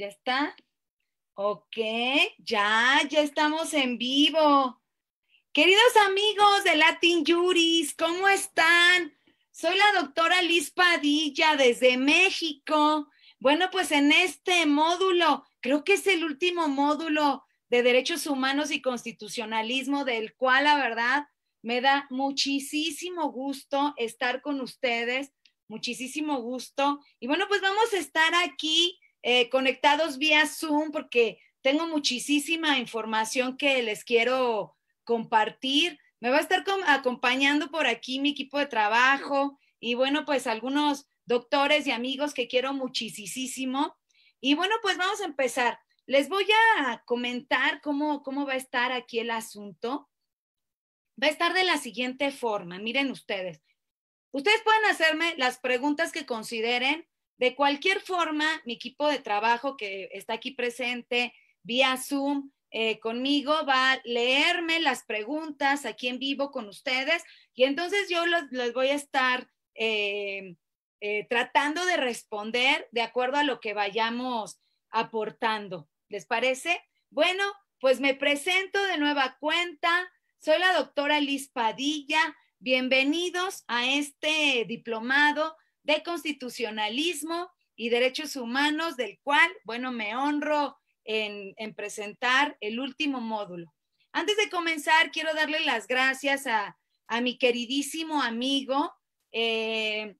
¿Ya está? Ok, ya, ya estamos en vivo. Queridos amigos de Latin Juris, ¿cómo están? Soy la doctora Liz Padilla desde México. Bueno, pues en este módulo, creo que es el último módulo de derechos humanos y constitucionalismo, del cual la verdad me da muchísimo gusto estar con ustedes, muchísimo gusto. Y bueno, pues vamos a estar aquí eh, conectados vía Zoom porque tengo muchísima información que les quiero compartir. Me va a estar acompañando por aquí mi equipo de trabajo y bueno, pues algunos doctores y amigos que quiero muchísimo. Y bueno, pues vamos a empezar. Les voy a comentar cómo, cómo va a estar aquí el asunto. Va a estar de la siguiente forma. Miren ustedes. Ustedes pueden hacerme las preguntas que consideren de cualquier forma, mi equipo de trabajo que está aquí presente vía Zoom eh, conmigo va a leerme las preguntas aquí en vivo con ustedes y entonces yo les voy a estar eh, eh, tratando de responder de acuerdo a lo que vayamos aportando. ¿Les parece? Bueno, pues me presento de nueva cuenta. Soy la doctora Liz Padilla. Bienvenidos a este diplomado de constitucionalismo y derechos humanos, del cual, bueno, me honro en, presentar el último módulo. Antes de comenzar, quiero darle las gracias a, mi queridísimo amigo, eh,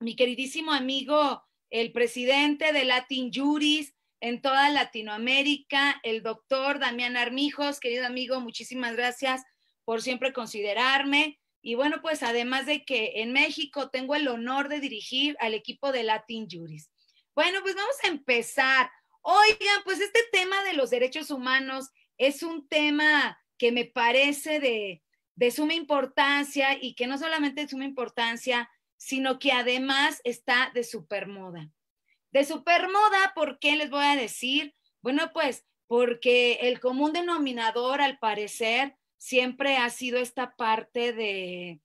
mi queridísimo amigo, el presidente de Latin Juris en toda Latinoamérica, el doctor Damián Armijos, querido amigo, muchísimas gracias por siempre considerarme. Y bueno, pues además de que en México tengo el honor de dirigir al equipo de Latin Juris. Bueno, pues vamos a empezar. Oigan, pues este tema de los derechos humanos es un tema que me parece de, suma importancia y que no solamente de suma importancia, sino que además está de supermoda. De supermoda, ¿por qué les voy a decir? Bueno, pues porque el común denominador, al parecer, siempre ha sido esta parte de,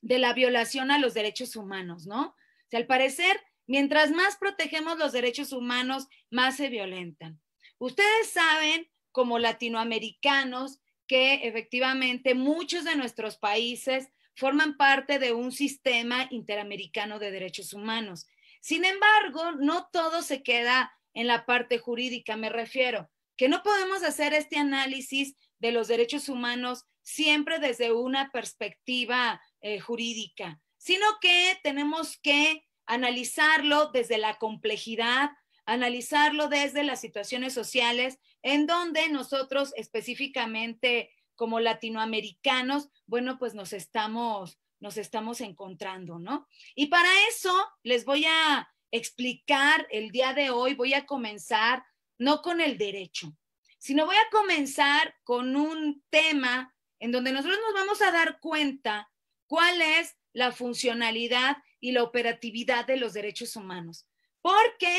de la violación a los derechos humanos, ¿no? O sea, al parecer, mientras más protegemos los derechos humanos, más se violentan. Ustedes saben, como latinoamericanos, que efectivamente muchos de nuestros países forman parte de un sistema interamericano de derechos humanos. Sin embargo, no todo se queda en la parte jurídica, me refiero, que no podemos hacer este análisis de los derechos humanos siempre desde una perspectiva eh, jurídica, sino que tenemos que analizarlo desde la complejidad, analizarlo desde las situaciones sociales, en donde nosotros específicamente como latinoamericanos, bueno, pues nos estamos, nos estamos encontrando, ¿no? Y para eso les voy a explicar el día de hoy, voy a comenzar no con el derecho, sino voy a comenzar con un tema en donde nosotros nos vamos a dar cuenta cuál es la funcionalidad y la operatividad de los derechos humanos. Porque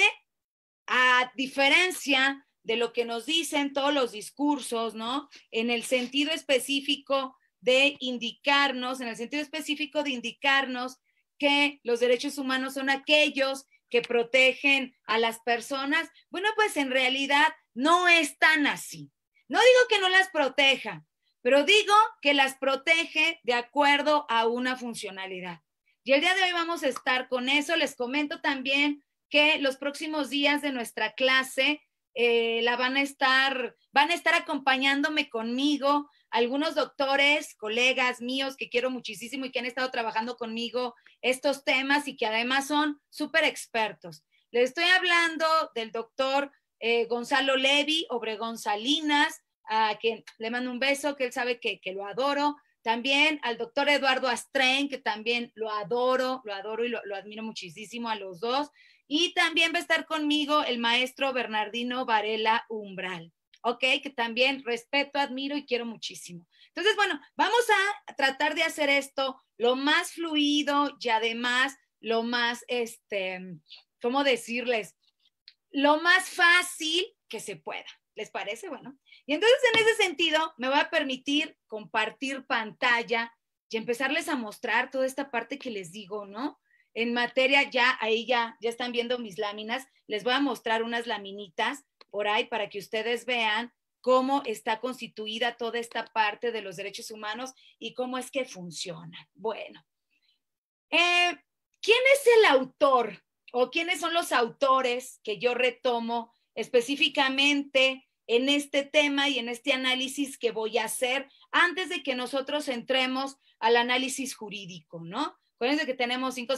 a diferencia de lo que nos dicen todos los discursos, ¿no? En el sentido específico de indicarnos, en el sentido específico de indicarnos que los derechos humanos son aquellos que protegen a las personas, bueno, pues en realidad no es tan así. No digo que no las proteja, pero digo que las protege de acuerdo a una funcionalidad. Y el día de hoy vamos a estar con eso. Les comento también que los próximos días de nuestra clase eh, la van a estar, van a estar acompañándome conmigo algunos doctores, colegas míos que quiero muchísimo y que han estado trabajando conmigo estos temas y que además son súper expertos. Les estoy hablando del doctor eh, Gonzalo Levi, Obregón Salinas, a quien le mando un beso, que él sabe que, lo adoro. También al doctor Eduardo Astren, que también lo adoro, lo adoro y lo admiro muchísimo a los dos. Y también va a estar conmigo el maestro Bernardino Varela Umbral. ¿ok? Que también respeto, admiro y quiero muchísimo. Entonces, bueno, vamos a tratar de hacer esto lo más fluido y además lo más, este, ¿cómo decirles? Lo más fácil que se pueda. ¿Les parece? Bueno. Y entonces en ese sentido me voy a permitir compartir pantalla y empezarles a mostrar toda esta parte que les digo, ¿no? En materia ya, ahí ya, ya están viendo mis láminas, les voy a mostrar unas laminitas por ahí para que ustedes vean cómo está constituida toda esta parte de los derechos humanos y cómo es que funciona. Bueno, eh, ¿quién es el autor o quiénes son los autores que yo retomo específicamente en este tema y en este análisis que voy a hacer antes de que nosotros entremos al análisis jurídico, ¿no? Acuérdense que tenemos cinco,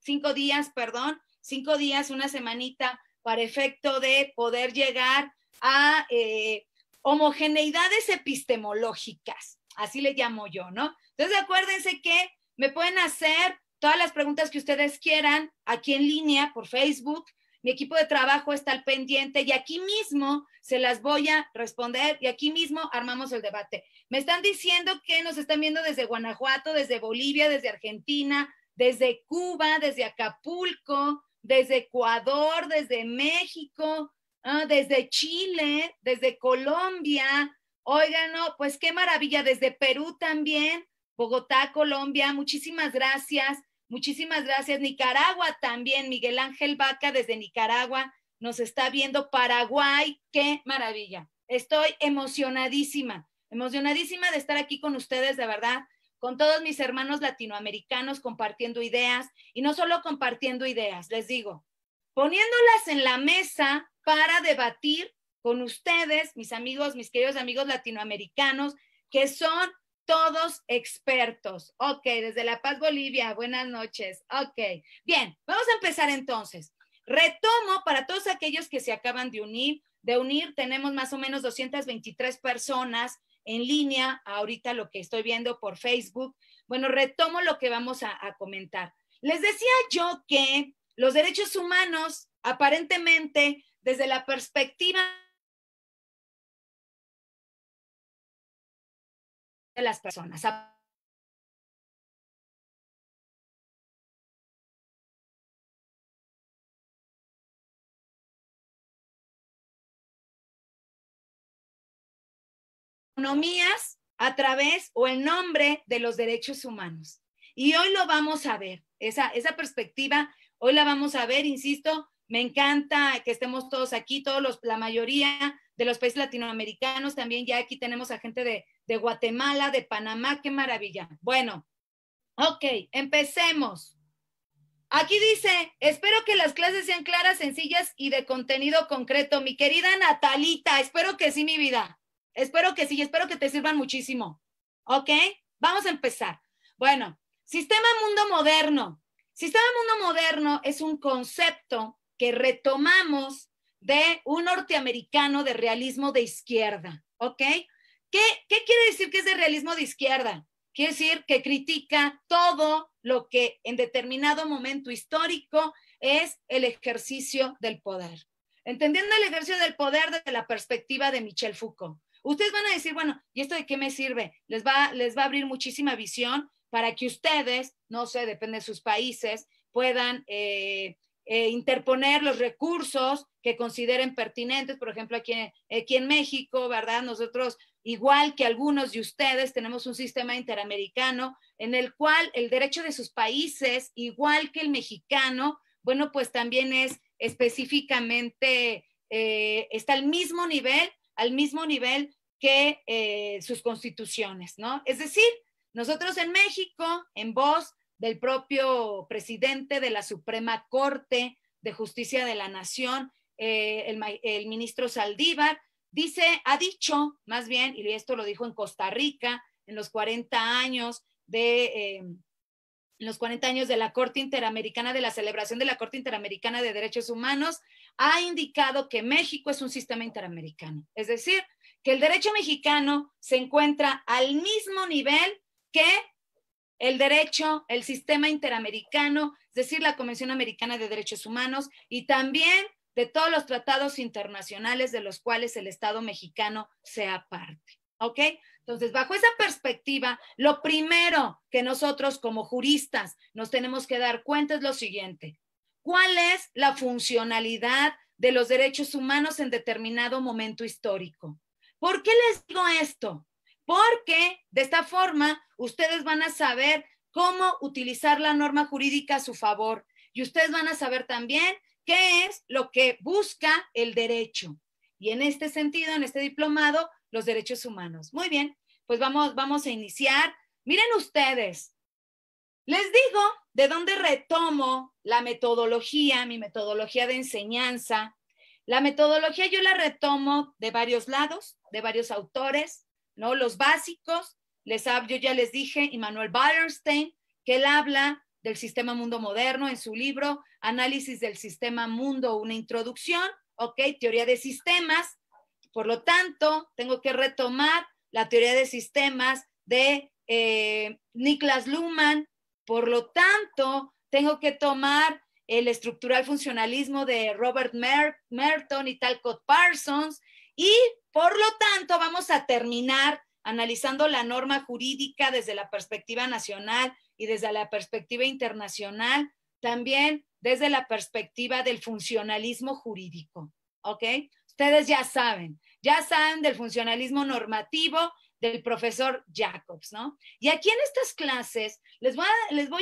cinco días, perdón, cinco días, una semanita para efecto de poder llegar a eh, homogeneidades epistemológicas, así le llamo yo, ¿no? Entonces acuérdense que me pueden hacer todas las preguntas que ustedes quieran aquí en línea por Facebook. Mi equipo de trabajo está al pendiente y aquí mismo se las voy a responder y aquí mismo armamos el debate. Me están diciendo que nos están viendo desde Guanajuato, desde Bolivia, desde Argentina, desde Cuba, desde Acapulco, desde Ecuador, desde México, ah, desde Chile, desde Colombia. Oigan, pues qué maravilla, desde Perú también, Bogotá, Colombia, muchísimas gracias, muchísimas gracias. Nicaragua también, Miguel Ángel Vaca desde Nicaragua nos está viendo, Paraguay, qué maravilla. Estoy emocionadísima, emocionadísima de estar aquí con ustedes, de verdad con todos mis hermanos latinoamericanos compartiendo ideas y no solo compartiendo ideas, les digo, poniéndolas en la mesa para debatir con ustedes, mis amigos, mis queridos amigos latinoamericanos, que son todos expertos. Ok, desde La Paz, Bolivia, buenas noches. Ok, bien, vamos a empezar entonces. Retomo para todos aquellos que se acaban de unir. De unir tenemos más o menos 223 personas en línea, ahorita lo que estoy viendo por Facebook. Bueno, retomo lo que vamos a, comentar. Les decía yo que los derechos humanos, aparentemente, desde la perspectiva de las personas, economías a través o en nombre de los derechos humanos. Y hoy lo vamos a ver, esa, esa perspectiva, hoy la vamos a ver, insisto, me encanta que estemos todos aquí, todos los, la mayoría de los países latinoamericanos, también ya aquí tenemos a gente de, de Guatemala, de Panamá, qué maravilla. Bueno, ok, empecemos. Aquí dice, espero que las clases sean claras, sencillas y de contenido concreto. Mi querida Natalita, espero que sí, mi vida. Espero que sí, espero que te sirvan muchísimo. ¿Ok? Vamos a empezar. Bueno, sistema mundo moderno. Sistema mundo moderno es un concepto que retomamos de un norteamericano de realismo de izquierda, ¿ok? ¿Qué, ¿Qué, quiere decir que es de realismo de izquierda? Quiere decir que critica todo lo que en determinado momento histórico es el ejercicio del poder. Entendiendo el ejercicio del poder desde la perspectiva de Michel Foucault. Ustedes van a decir, bueno, ¿y esto de qué me sirve? Les va, les va a abrir muchísima visión para que ustedes, no sé, depende de sus países, puedan eh, eh, interponer los recursos que consideren pertinentes. Por ejemplo, aquí, aquí en México, ¿verdad? Nosotros, igual que algunos de ustedes, tenemos un sistema interamericano en el cual el derecho de sus países, igual que el mexicano, bueno, pues también es específicamente, eh, está al mismo nivel al mismo nivel que eh, sus constituciones, ¿no? Es decir, nosotros en México, en voz del propio presidente de la Suprema Corte de Justicia de la Nación, eh, el, ministro Saldívar, dice, ha dicho, más bien, y esto lo dijo en Costa Rica, en los 40 años de, eh, los 40 años de la Corte Interamericana, de la celebración de la Corte Interamericana de Derechos Humanos, ha indicado que México es un sistema interamericano. Es decir, que el derecho mexicano se encuentra al mismo nivel que el derecho, el sistema interamericano, es decir, la Convención Americana de Derechos Humanos y también de todos los tratados internacionales de los cuales el Estado mexicano sea parte. ¿Ok? Entonces, bajo esa perspectiva, lo primero que nosotros como juristas nos tenemos que dar cuenta es lo siguiente. ¿Cuál es la funcionalidad de los derechos humanos en determinado momento histórico? ¿Por qué les digo esto? Porque de esta forma ustedes van a saber cómo utilizar la norma jurídica a su favor y ustedes van a saber también qué es lo que busca el derecho. Y en este sentido, en este diplomado, los derechos humanos. Muy bien, pues vamos, vamos a iniciar. Miren ustedes, les digo de dónde retomo la metodología, mi metodología de enseñanza. La metodología yo la retomo de varios lados, de varios autores, ¿no? Los básicos, les yo ya les dije, Immanuel Wallerstein que él habla del sistema mundo moderno en su libro Análisis del sistema mundo, una introducción, ¿ok? Teoría de sistemas, por lo tanto, tengo que retomar la teoría de sistemas de eh, Niklas Luhmann. Por lo tanto, tengo que tomar el estructural funcionalismo de Robert Merton y Talcott Parsons. Y por lo tanto, vamos a terminar analizando la norma jurídica desde la perspectiva nacional y desde la perspectiva internacional, también desde la perspectiva del funcionalismo jurídico. ¿Ok? Ustedes ya saben, ya saben del funcionalismo normativo del profesor Jacobs, ¿no? Y aquí en estas clases les voy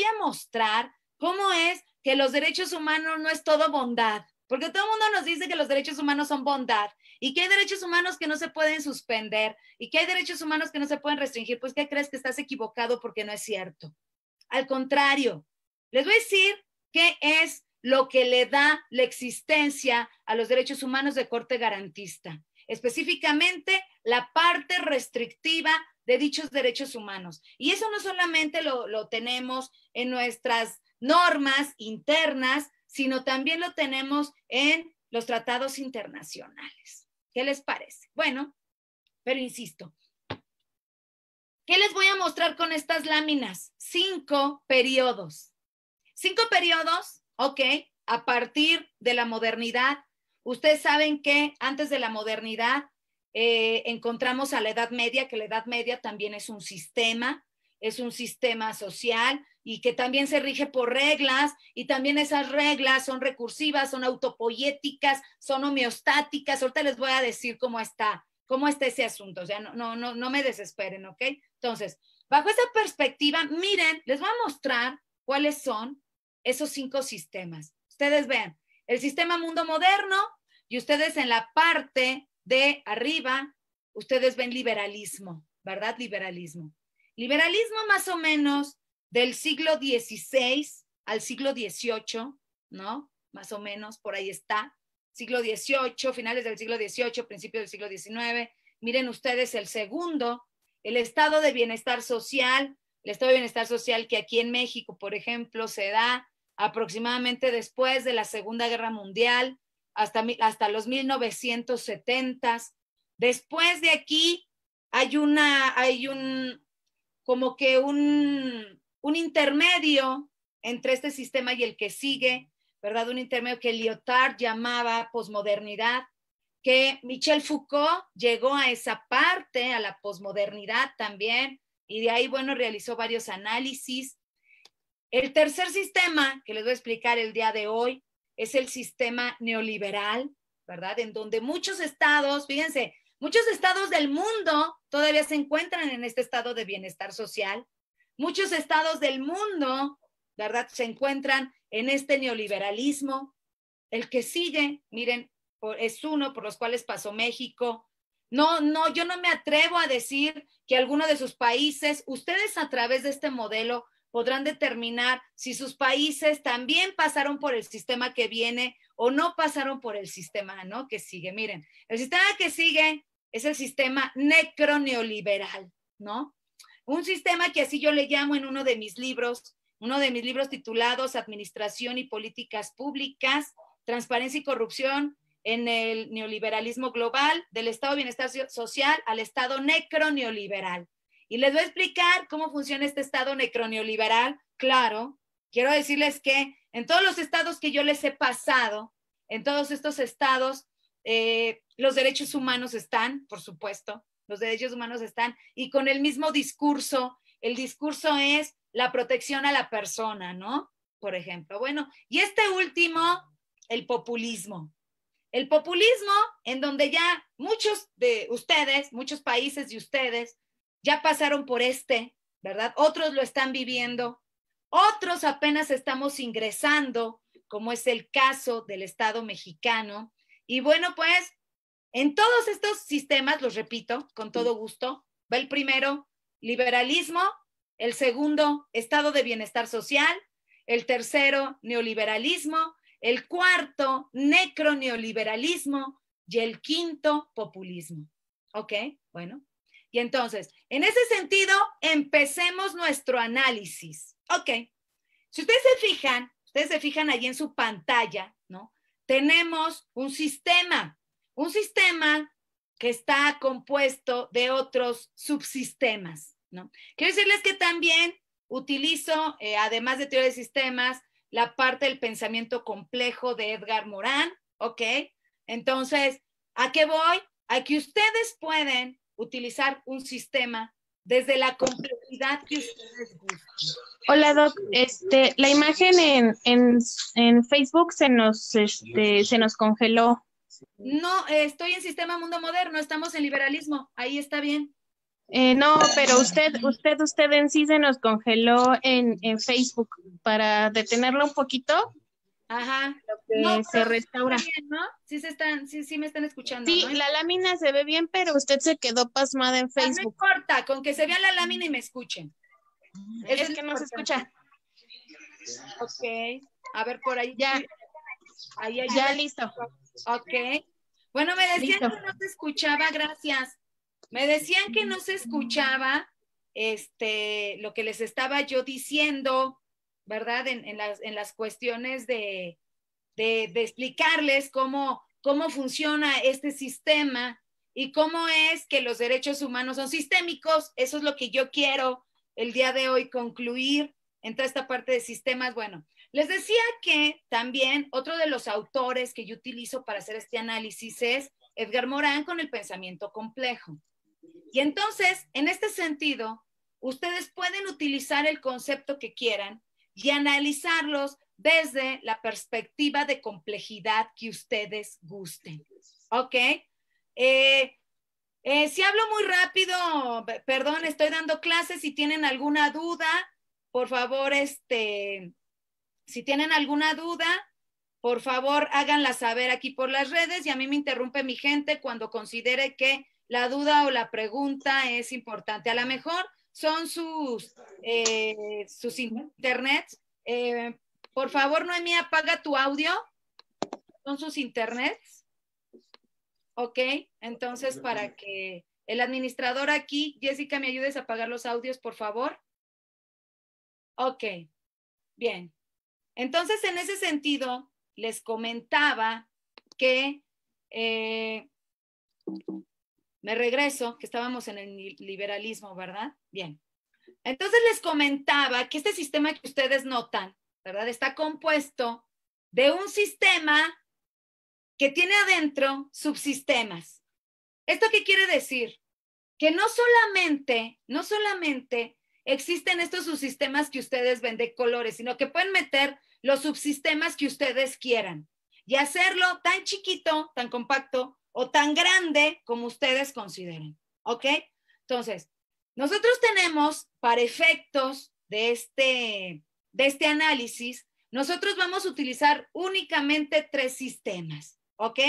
a, mostrar cómo es que los derechos humanos no es todo bondad, porque todo el mundo nos dice que los derechos humanos son bondad y que hay derechos humanos que no se pueden suspender y que hay derechos humanos que no se pueden restringir. Pues, ¿qué crees que estás equivocado porque no es cierto? Al contrario, les voy a decir qué es lo que le da la existencia a los derechos humanos de corte garantista, específicamente la parte restrictiva de dichos derechos humanos. Y eso no solamente lo, tenemos en nuestras normas internas, sino también lo tenemos en los tratados internacionales. ¿Qué les parece? Bueno, pero insisto, ¿qué les voy a mostrar con estas láminas? Cinco periodos. Cinco periodos Ok, a partir de la modernidad, ustedes saben que antes de la modernidad eh, encontramos a la Edad Media, que la Edad Media también es un sistema, es un sistema social y que también se rige por reglas y también esas reglas son recursivas, son autopoéticas, son homeostáticas. Ahorita les voy a decir cómo está, cómo está ese asunto. O sea, no, no, no, no me desesperen, ¿ok? Entonces, bajo esa perspectiva, miren, les voy a mostrar cuáles son esos cinco sistemas. Ustedes ven el sistema mundo moderno y ustedes en la parte de arriba, ustedes ven liberalismo, ¿verdad? Liberalismo. Liberalismo más o menos del siglo XVI al siglo XVIII, ¿no? Más o menos, por ahí está. Siglo XVIII, finales del siglo XVIII, principio del siglo XIX. Miren ustedes el segundo, el estado de bienestar social, el estado de bienestar social que aquí en México, por ejemplo, se da aproximadamente después de la Segunda Guerra Mundial, hasta, hasta los 1970s. Después de aquí hay una, hay un, como que un, un intermedio entre este sistema y el que sigue, ¿verdad? Un intermedio que Lyotard llamaba posmodernidad, que Michel Foucault llegó a esa parte, a la posmodernidad también, y de ahí, bueno, realizó varios análisis el tercer sistema que les voy a explicar el día de hoy es el sistema neoliberal, ¿verdad? En donde muchos estados, fíjense, muchos estados del mundo todavía se encuentran en este estado de bienestar social. Muchos estados del mundo, ¿verdad? Se encuentran en este neoliberalismo. El que sigue, miren, es uno por los cuales pasó México. No, no, yo no me atrevo a decir que alguno de sus países, ustedes a través de este modelo podrán determinar si sus países también pasaron por el sistema que viene o no pasaron por el sistema ¿no? que sigue. Miren, el sistema que sigue es el sistema necroneoliberal, ¿no? Un sistema que así yo le llamo en uno de mis libros, uno de mis libros titulados Administración y Políticas Públicas, Transparencia y Corrupción en el Neoliberalismo Global, del Estado de Bienestar Social al Estado Neoliberal. Y les voy a explicar cómo funciona este estado necroneoliberal. Claro, quiero decirles que en todos los estados que yo les he pasado, en todos estos estados, eh, los derechos humanos están, por supuesto, los derechos humanos están, y con el mismo discurso, el discurso es la protección a la persona, ¿no? Por ejemplo. Bueno, y este último, el populismo. El populismo en donde ya muchos de ustedes, muchos países de ustedes, ya pasaron por este, ¿verdad? Otros lo están viviendo, otros apenas estamos ingresando, como es el caso del Estado mexicano. Y bueno, pues en todos estos sistemas, los repito con todo gusto, va el primero, liberalismo, el segundo, estado de bienestar social, el tercero, neoliberalismo, el cuarto, necroneoliberalismo y el quinto, populismo. ¿Ok? Bueno, y entonces, en ese sentido, empecemos nuestro análisis. Ok, si ustedes se fijan, ustedes se fijan allí en su pantalla, ¿no? Tenemos un sistema, un sistema que está compuesto de otros subsistemas, ¿no? Quiero decirles que también utilizo, eh, además de teoría de sistemas, la parte del pensamiento complejo de Edgar Morán, ¿ok? Entonces, ¿a qué voy? A que ustedes pueden utilizar un sistema desde la complejidad que ustedes Hola Doc, este, la imagen en, en, en Facebook se nos, este, se nos congeló. No, estoy en Sistema Mundo Moderno, estamos en liberalismo, ahí está bien. Eh, no, pero usted, usted, usted en sí se nos congeló en, en Facebook. Para detenerlo un poquito, Ajá. Lo que se restaura. Sí se están, sí, sí me están escuchando. Sí, la lámina se ve bien, pero usted se quedó pasmada en ah, Facebook. No importa, con que se vea la lámina y me escuchen. Mm, es, que no se escucha. Ok. A ver, por ahí. Ya. Ahí, ya, listo. Ok. Bueno, me decían que no se escuchaba, gracias. Me decían que no se escuchaba este, lo que les estaba yo diciendo. ¿verdad? En, las, cuestiones de, explicarles cómo, cómo funciona este sistema y cómo es que los derechos humanos son sistémicos. Eso es lo que yo quiero el día de hoy concluir en toda esta parte de sistemas. Bueno, les decía que también otro de los autores que yo utilizo para hacer este análisis es Edgar Morán con el pensamiento complejo. Y entonces, en este sentido, ustedes pueden utilizar el concepto que quieran y analizarlos desde la perspectiva de complejidad que ustedes gusten. ¿Ok? Eh, eh, si hablo muy rápido, perdón, estoy dando clases, si tienen alguna duda, por favor, este, si tienen alguna duda, por favor, háganla saber aquí por las redes y a mí me interrumpe mi gente cuando considere que la duda o la pregunta es importante. A lo mejor son sus, eh, sus internets. Eh, por favor, Noemí, apaga tu audio. Son sus internets. Ok, entonces para que el administrador aquí, Jessica, me ayudes a apagar los audios, por favor. Ok, bien. Entonces, en ese sentido, les comentaba que eh, me regreso, que estábamos en el liberalismo, ¿verdad? Bien. Entonces les comentaba que este sistema que ustedes notan, ¿verdad? Está compuesto de un sistema que tiene adentro subsistemas. ¿Esto qué quiere decir? Que no solamente, no solamente existen estos subsistemas que ustedes ven de colores, sino que pueden meter los subsistemas que ustedes quieran y hacerlo tan chiquito, tan compacto, o tan grande como ustedes consideren. ¿Ok? Entonces, nosotros tenemos para efectos de este, de este análisis, nosotros vamos a utilizar únicamente tres sistemas. ¿Ok?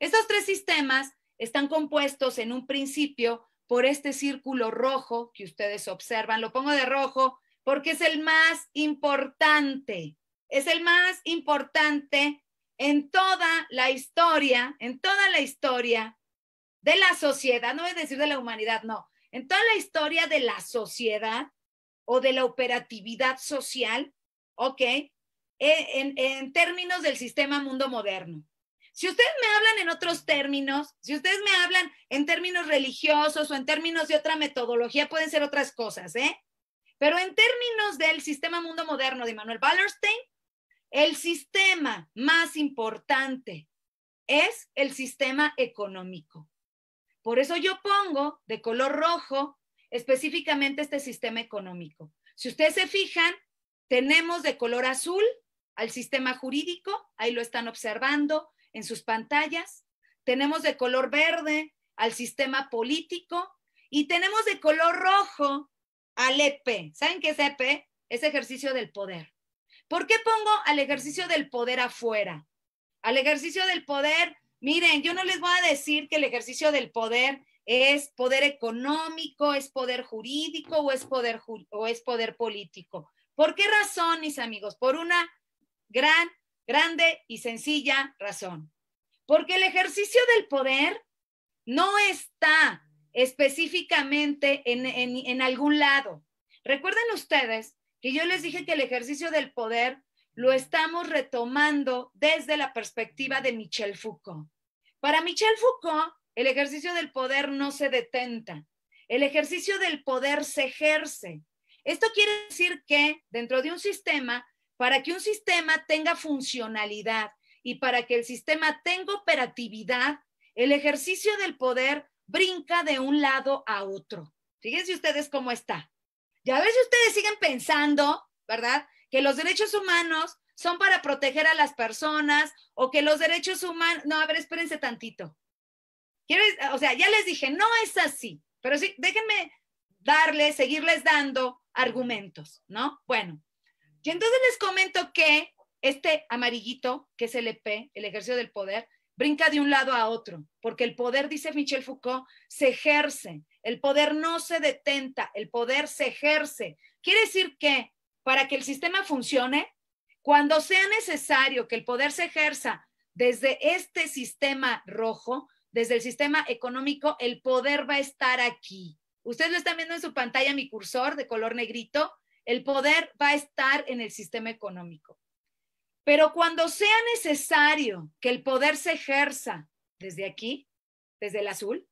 Estos tres sistemas están compuestos en un principio por este círculo rojo que ustedes observan. Lo pongo de rojo porque es el más importante. Es el más importante en toda la historia, en toda la historia de la sociedad, no es decir de la humanidad, no, en toda la historia de la sociedad o de la operatividad social, ¿ok? E, en, en, términos del sistema mundo moderno. Si ustedes me hablan en otros términos, si ustedes me hablan en términos religiosos o en términos de otra metodología, pueden ser otras cosas, ¿eh? Pero en términos del sistema mundo moderno de Manuel Ballerstein, el sistema más importante es el sistema económico. Por eso yo pongo de color rojo específicamente este sistema económico. Si ustedes se fijan, tenemos de color azul al sistema jurídico, ahí lo están observando en sus pantallas. Tenemos de color verde al sistema político y tenemos de color rojo al EP. ¿Saben qué es EP? Es ejercicio del poder. ¿Por qué pongo al ejercicio del poder afuera? Al ejercicio del poder, miren, yo no les voy a decir que el ejercicio del poder es poder económico, es poder jurídico o es poder, o es poder político. ¿Por qué razón, mis amigos? Por una gran, grande y sencilla razón. Porque el ejercicio del poder no está específicamente en algún lado. Recuerden ustedes que yo les dije que el ejercicio del poder lo estamos retomando desde la perspectiva de Michel Foucault. Para Michel Foucault, el ejercicio del poder no se detenta, el ejercicio del poder se ejerce. Esto quiere decir que dentro de un sistema, para que un sistema tenga funcionalidad y para que el sistema tenga operatividad, el ejercicio del poder brinca de un lado a otro. Fíjense ustedes cómo está. Ya ver si ustedes siguen pensando, ¿verdad? Que los derechos humanos son para proteger a las personas o que los derechos humanos... No, a ver, espérense tantito. ¿Quieres? O sea, ya les dije, no es así, pero sí, déjenme darles, seguirles dando argumentos, ¿no? Bueno, y entonces les comento que este amarillito, que es el EP, el ejercicio del poder, brinca de un lado a otro, porque el poder, dice Michel Foucault, se ejerce. El poder no se detenta, el poder se ejerce. Quiere decir que para que el sistema funcione, cuando sea necesario que el poder se ejerza desde este sistema rojo, desde el sistema económico, el poder va a estar aquí. Ustedes lo están viendo en su pantalla, mi cursor de color negrito. El poder va a estar en el sistema económico. Pero cuando sea necesario que el poder se ejerza desde aquí, desde el azul,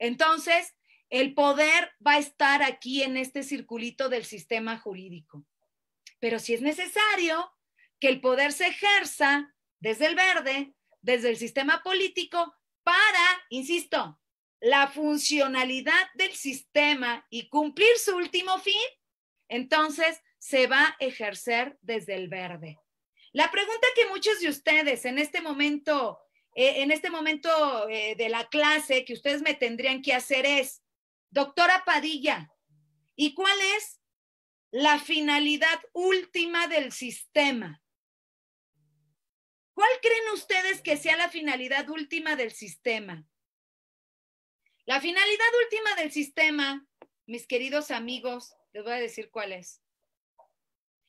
entonces el poder va a estar aquí en este circulito del sistema jurídico. Pero si es necesario que el poder se ejerza desde el verde, desde el sistema político, para, insisto, la funcionalidad del sistema y cumplir su último fin, entonces se va a ejercer desde el verde. La pregunta que muchos de ustedes en este momento, eh, en este momento eh, de la clase que ustedes me tendrían que hacer es, Doctora Padilla, ¿y cuál es la finalidad última del sistema? ¿Cuál creen ustedes que sea la finalidad última del sistema? La finalidad última del sistema, mis queridos amigos, les voy a decir cuál es.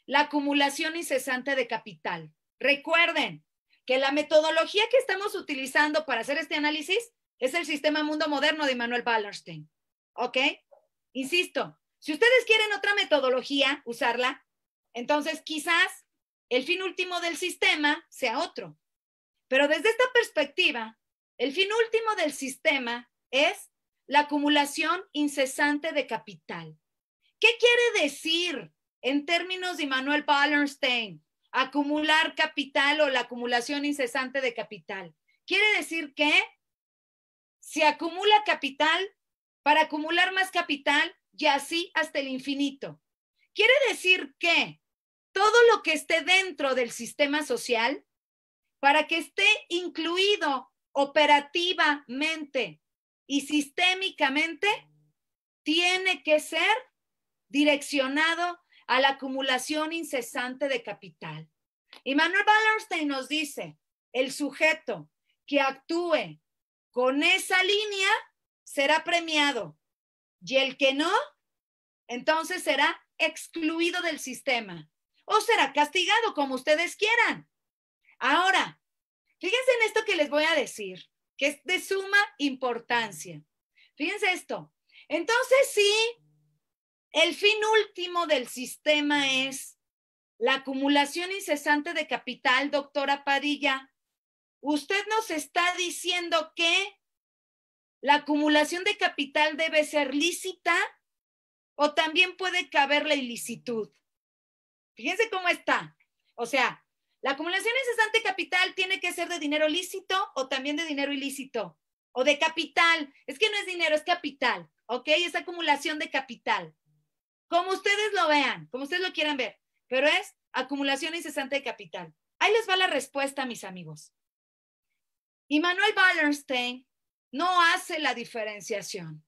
La acumulación incesante de capital. Recuerden que la metodología que estamos utilizando para hacer este análisis es el sistema mundo moderno de Manuel Ballerstein. ¿ok? Insisto, si ustedes quieren otra metodología, usarla, entonces quizás el fin último del sistema sea otro. Pero desde esta perspectiva, el fin último del sistema es la acumulación incesante de capital. ¿Qué quiere decir en términos de Manuel Wallerstein acumular capital o la acumulación incesante de capital? Quiere decir que si acumula capital, para acumular más capital y así hasta el infinito. Quiere decir que todo lo que esté dentro del sistema social, para que esté incluido operativamente y sistémicamente, tiene que ser direccionado a la acumulación incesante de capital. Y Manuel Wallerstein nos dice, el sujeto que actúe con esa línea será premiado y el que no, entonces será excluido del sistema o será castigado como ustedes quieran. Ahora, fíjense en esto que les voy a decir, que es de suma importancia. Fíjense esto. Entonces, si el fin último del sistema es la acumulación incesante de capital, doctora Padilla. Usted nos está diciendo que la acumulación de capital debe ser lícita o también puede caber la ilicitud. Fíjense cómo está. O sea, la acumulación incesante de capital tiene que ser de dinero lícito o también de dinero ilícito o de capital. Es que no es dinero, es capital, ¿ok? Es acumulación de capital. Como ustedes lo vean, como ustedes lo quieran ver, pero es acumulación incesante de capital. Ahí les va la respuesta, mis amigos. Y Manuel no hace la diferenciación.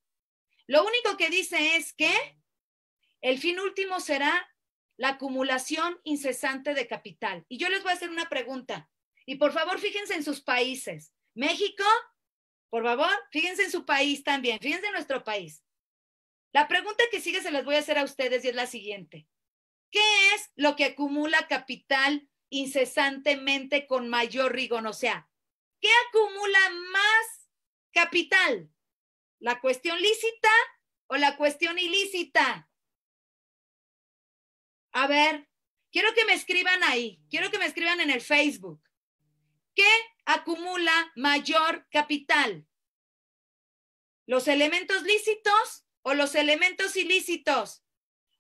Lo único que dice es que el fin último será la acumulación incesante de capital. Y yo les voy a hacer una pregunta. Y por favor, fíjense en sus países. México, por favor, fíjense en su país también, fíjense en nuestro país. La pregunta que sigue se las voy a hacer a ustedes y es la siguiente. ¿Qué es lo que acumula capital incesantemente con mayor rigor? O sea, ¿qué acumula más capital? ¿La cuestión lícita o la cuestión ilícita? A ver, quiero que me escriban ahí, quiero que me escriban en el Facebook. ¿Qué acumula mayor capital? ¿Los elementos lícitos o los elementos ilícitos?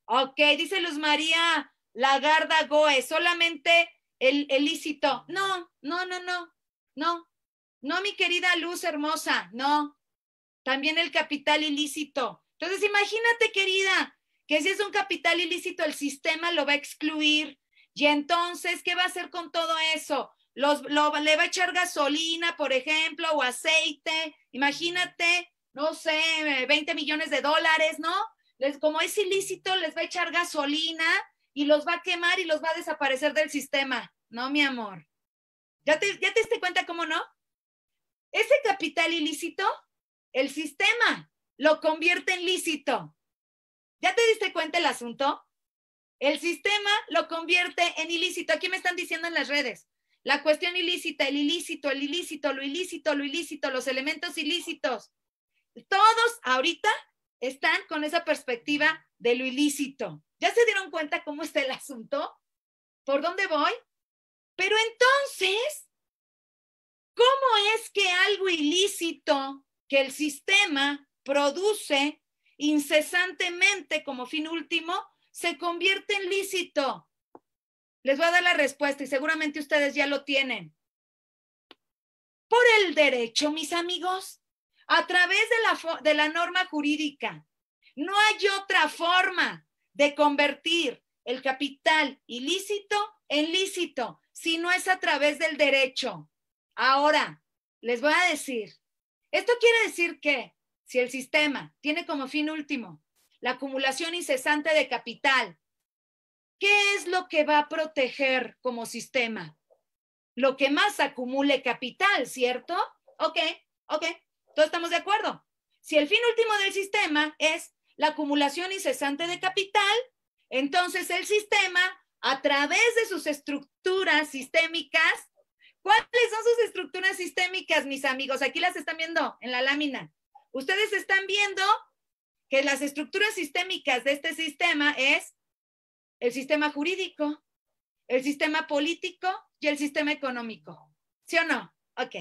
Ok, dice Luz María Lagarda Goe, solamente el, el lícito. No, no, no, no, no. No, mi querida luz hermosa, no. También el capital ilícito. Entonces, imagínate, querida, que si es un capital ilícito, el sistema lo va a excluir. Y entonces, ¿qué va a hacer con todo eso? Los, lo, le va a echar gasolina, por ejemplo, o aceite. Imagínate, no sé, 20 millones de dólares, ¿no? Les, como es ilícito, les va a echar gasolina y los va a quemar y los va a desaparecer del sistema, ¿no, mi amor? ¿Ya te, ya te diste cuenta cómo no? Ese capital ilícito, el sistema lo convierte en lícito. ¿Ya te diste cuenta el asunto? El sistema lo convierte en ilícito. Aquí me están diciendo en las redes. La cuestión ilícita, el ilícito, el ilícito, lo ilícito, lo ilícito, los elementos ilícitos. Todos ahorita están con esa perspectiva de lo ilícito. ¿Ya se dieron cuenta cómo está el asunto? ¿Por dónde voy? Pero entonces, ¿Cómo es que algo ilícito que el sistema produce incesantemente como fin último se convierte en lícito? Les voy a dar la respuesta y seguramente ustedes ya lo tienen. Por el derecho, mis amigos, a través de la, de la norma jurídica. No hay otra forma de convertir el capital ilícito en lícito, si no es a través del derecho. Ahora, les voy a decir, esto quiere decir que si el sistema tiene como fin último la acumulación incesante de capital, ¿qué es lo que va a proteger como sistema? Lo que más acumule capital, ¿cierto? Ok, ok, todos estamos de acuerdo. Si el fin último del sistema es la acumulación incesante de capital, entonces el sistema, a través de sus estructuras sistémicas, ¿Cuáles son sus estructuras sistémicas, mis amigos? Aquí las están viendo en la lámina. Ustedes están viendo que las estructuras sistémicas de este sistema es el sistema jurídico, el sistema político y el sistema económico. ¿Sí o no? Ok,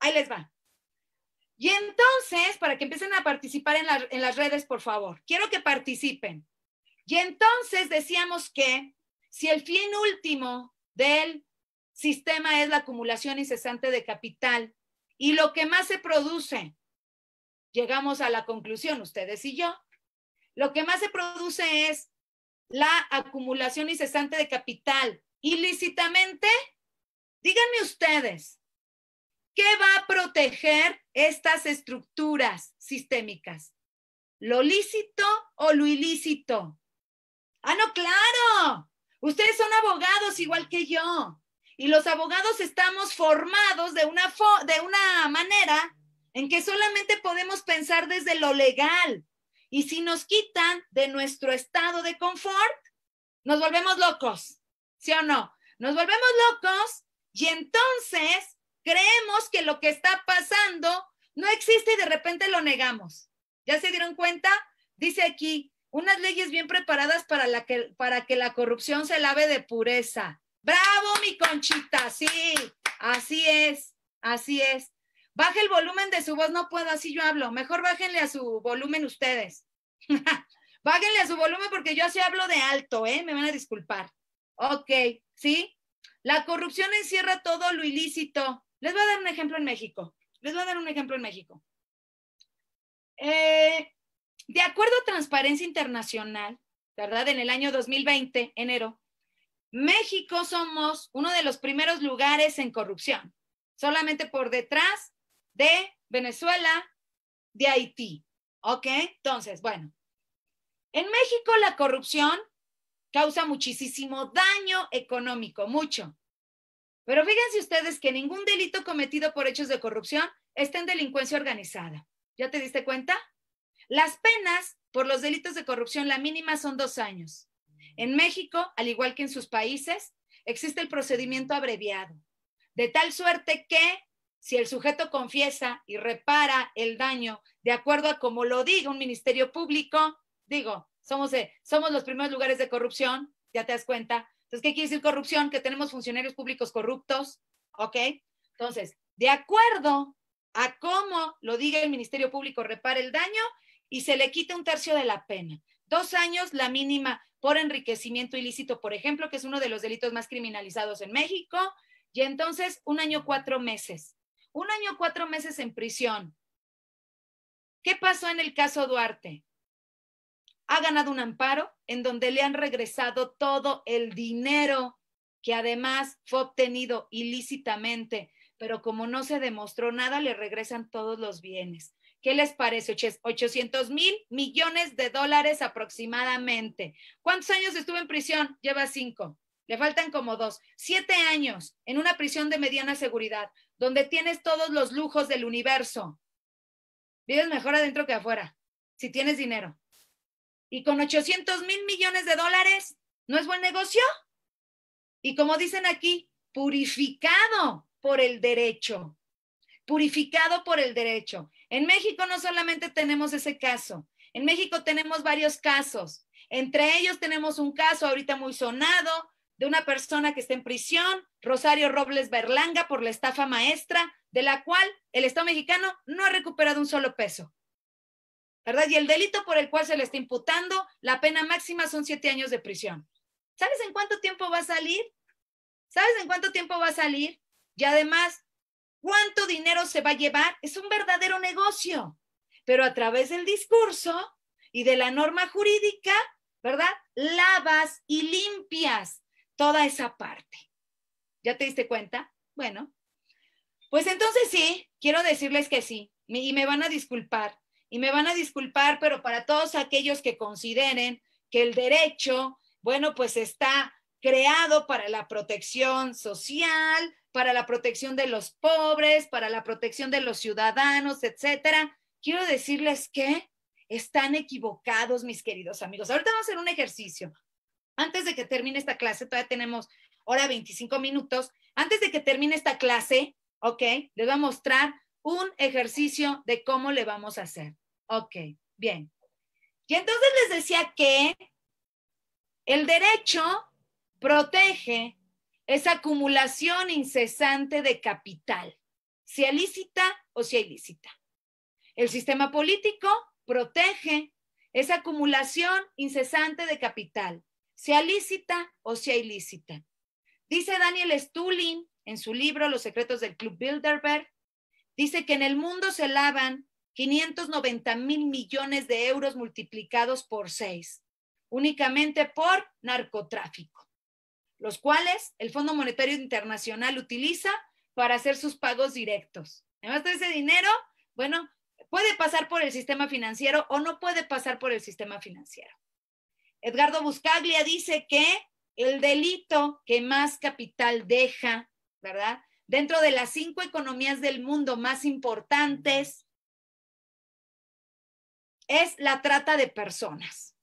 ahí les va. Y entonces, para que empiecen a participar en, en las redes, por favor, quiero que participen. Y entonces decíamos que si el fin último del sistema es la acumulación incesante de capital y lo que más se produce, llegamos a la conclusión, ustedes y yo, lo que más se produce es la acumulación incesante de capital ilícitamente. Díganme ustedes, ¿qué va a proteger estas estructuras sistémicas? ¿Lo lícito o lo ilícito? Ah, no, claro. Ustedes son abogados igual que yo. Y los abogados estamos formados de una, de una manera en que solamente podemos pensar desde lo legal. Y si nos quitan de nuestro estado de confort, nos volvemos locos, ¿sí o no? Nos volvemos locos y entonces creemos que lo que está pasando no existe y de repente lo negamos. ¿Ya se dieron cuenta? Dice aquí, unas leyes bien preparadas para, la para que la corrupción se lave de pureza. Bravo, mi conchita, sí, así es, así es. Baje el volumen de su voz, no puedo, así yo hablo. Mejor bájenle a su volumen ustedes. bájenle a su volumen porque yo así hablo de alto, ¿eh? Me van a disculpar. Ok, ¿sí? La corrupción encierra todo lo ilícito. Les voy a dar un ejemplo en México. Les voy a dar un ejemplo en México. Eh, de acuerdo a Transparencia Internacional, ¿verdad? En el año 2020, enero, México somos uno de los primeros lugares en corrupción, solamente por detrás de Venezuela, de Haití. ¿Ok? Entonces, bueno, en México la corrupción causa muchísimo daño económico, mucho. Pero fíjense ustedes que ningún delito cometido por hechos de corrupción está en delincuencia organizada. ¿Ya te diste cuenta? Las penas por los delitos de corrupción, la mínima son dos años. En México, al igual que en sus países, existe el procedimiento abreviado, de tal suerte que si el sujeto confiesa y repara el daño de acuerdo a como lo diga un ministerio público, digo, somos, somos los primeros lugares de corrupción, ya te das cuenta. Entonces, ¿qué quiere decir corrupción? Que tenemos funcionarios públicos corruptos, ¿ok? Entonces, de acuerdo a cómo lo diga el Ministerio Público, repara el daño y se le quita un tercio de la pena. Dos años la mínima por enriquecimiento ilícito, por ejemplo, que es uno de los delitos más criminalizados en México, y entonces un año cuatro meses. Un año cuatro meses en prisión. ¿Qué pasó en el caso Duarte? Ha ganado un amparo en donde le han regresado todo el dinero que además fue obtenido ilícitamente, pero como no se demostró nada, le regresan todos los bienes. ¿Qué les parece? 800 mil millones de dólares aproximadamente. ¿Cuántos años estuvo en prisión? Lleva cinco. Le faltan como dos. Siete años en una prisión de mediana seguridad, donde tienes todos los lujos del universo. Vives mejor adentro que afuera, si tienes dinero. Y con 800 mil millones de dólares, ¿no es buen negocio? Y como dicen aquí, purificado por el derecho. Purificado por el derecho. En México no solamente tenemos ese caso, en México tenemos varios casos. Entre ellos tenemos un caso ahorita muy sonado de una persona que está en prisión, Rosario Robles Berlanga, por la estafa maestra, de la cual el Estado mexicano no ha recuperado un solo peso. ¿Verdad? Y el delito por el cual se le está imputando, la pena máxima son siete años de prisión. ¿Sabes en cuánto tiempo va a salir? ¿Sabes en cuánto tiempo va a salir? Y además, cuánto dinero se va a llevar, es un verdadero negocio. Pero a través del discurso y de la norma jurídica, ¿verdad? Lavas y limpias toda esa parte. ¿Ya te diste cuenta? Bueno, pues entonces sí, quiero decirles que sí, y me van a disculpar, y me van a disculpar, pero para todos aquellos que consideren que el derecho, bueno, pues está creado para la protección social, para la protección de los pobres, para la protección de los ciudadanos, etcétera. Quiero decirles que están equivocados, mis queridos amigos. Ahorita vamos a hacer un ejercicio. Antes de que termine esta clase, todavía tenemos hora 25 minutos. Antes de que termine esta clase, ok, les voy a mostrar un ejercicio de cómo le vamos a hacer. Ok, bien. Y entonces les decía que el derecho protege esa acumulación incesante de capital, sea lícita o sea ilícita. El sistema político protege esa acumulación incesante de capital, sea lícita o sea ilícita. Dice Daniel Stulin en su libro Los secretos del Club Bilderberg, dice que en el mundo se lavan 590 mil millones de euros multiplicados por seis, únicamente por narcotráfico los cuales el Fondo Monetario Internacional utiliza para hacer sus pagos directos. Además de ese dinero, bueno, puede pasar por el sistema financiero o no puede pasar por el sistema financiero. Edgardo Buscaglia dice que el delito que más capital deja, ¿verdad? Dentro de las cinco economías del mundo más importantes es la trata de personas.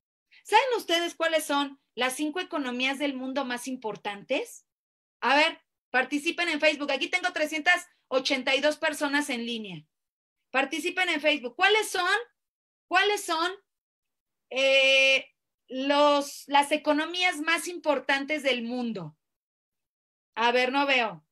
¿Saben ustedes cuáles son las cinco economías del mundo más importantes? A ver, participen en Facebook. Aquí tengo 382 personas en línea. Participen en Facebook. ¿Cuáles son? ¿Cuáles son eh, los, las economías más importantes del mundo? A ver, no veo.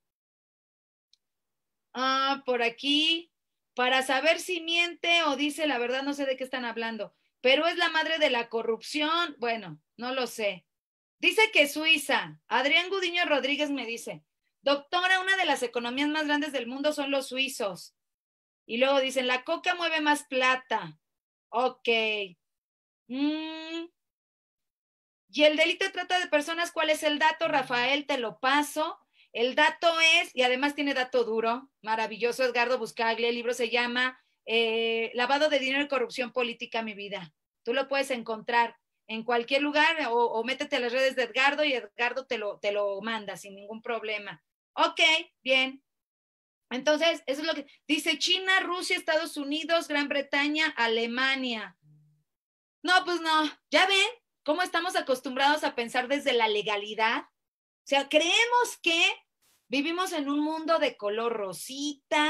Ah, por aquí. Para saber si miente o dice la verdad, no sé de qué están hablando. Pero es la madre de la corrupción. Bueno, no lo sé. Dice que Suiza. Adrián Gudiño Rodríguez me dice, doctora, una de las economías más grandes del mundo son los suizos. Y luego dicen, la coca mueve más plata. Ok. Mm. Y el delito trata de personas, ¿cuál es el dato, Rafael? Te lo paso. El dato es, y además tiene dato duro, maravilloso, Edgardo Buscaglia, el libro se llama eh, Lavado de Dinero y Corrupción Política, mi vida. Tú lo puedes encontrar en cualquier lugar o, métete a las redes de Edgardo y Edgardo te lo, te lo manda sin ningún problema. Ok, bien. Entonces, eso es lo que dice China, Rusia, Estados Unidos, Gran Bretaña, Alemania. No, pues no, ya ven cómo estamos acostumbrados a pensar desde la legalidad. O sea, creemos que vivimos en un mundo de color rosita,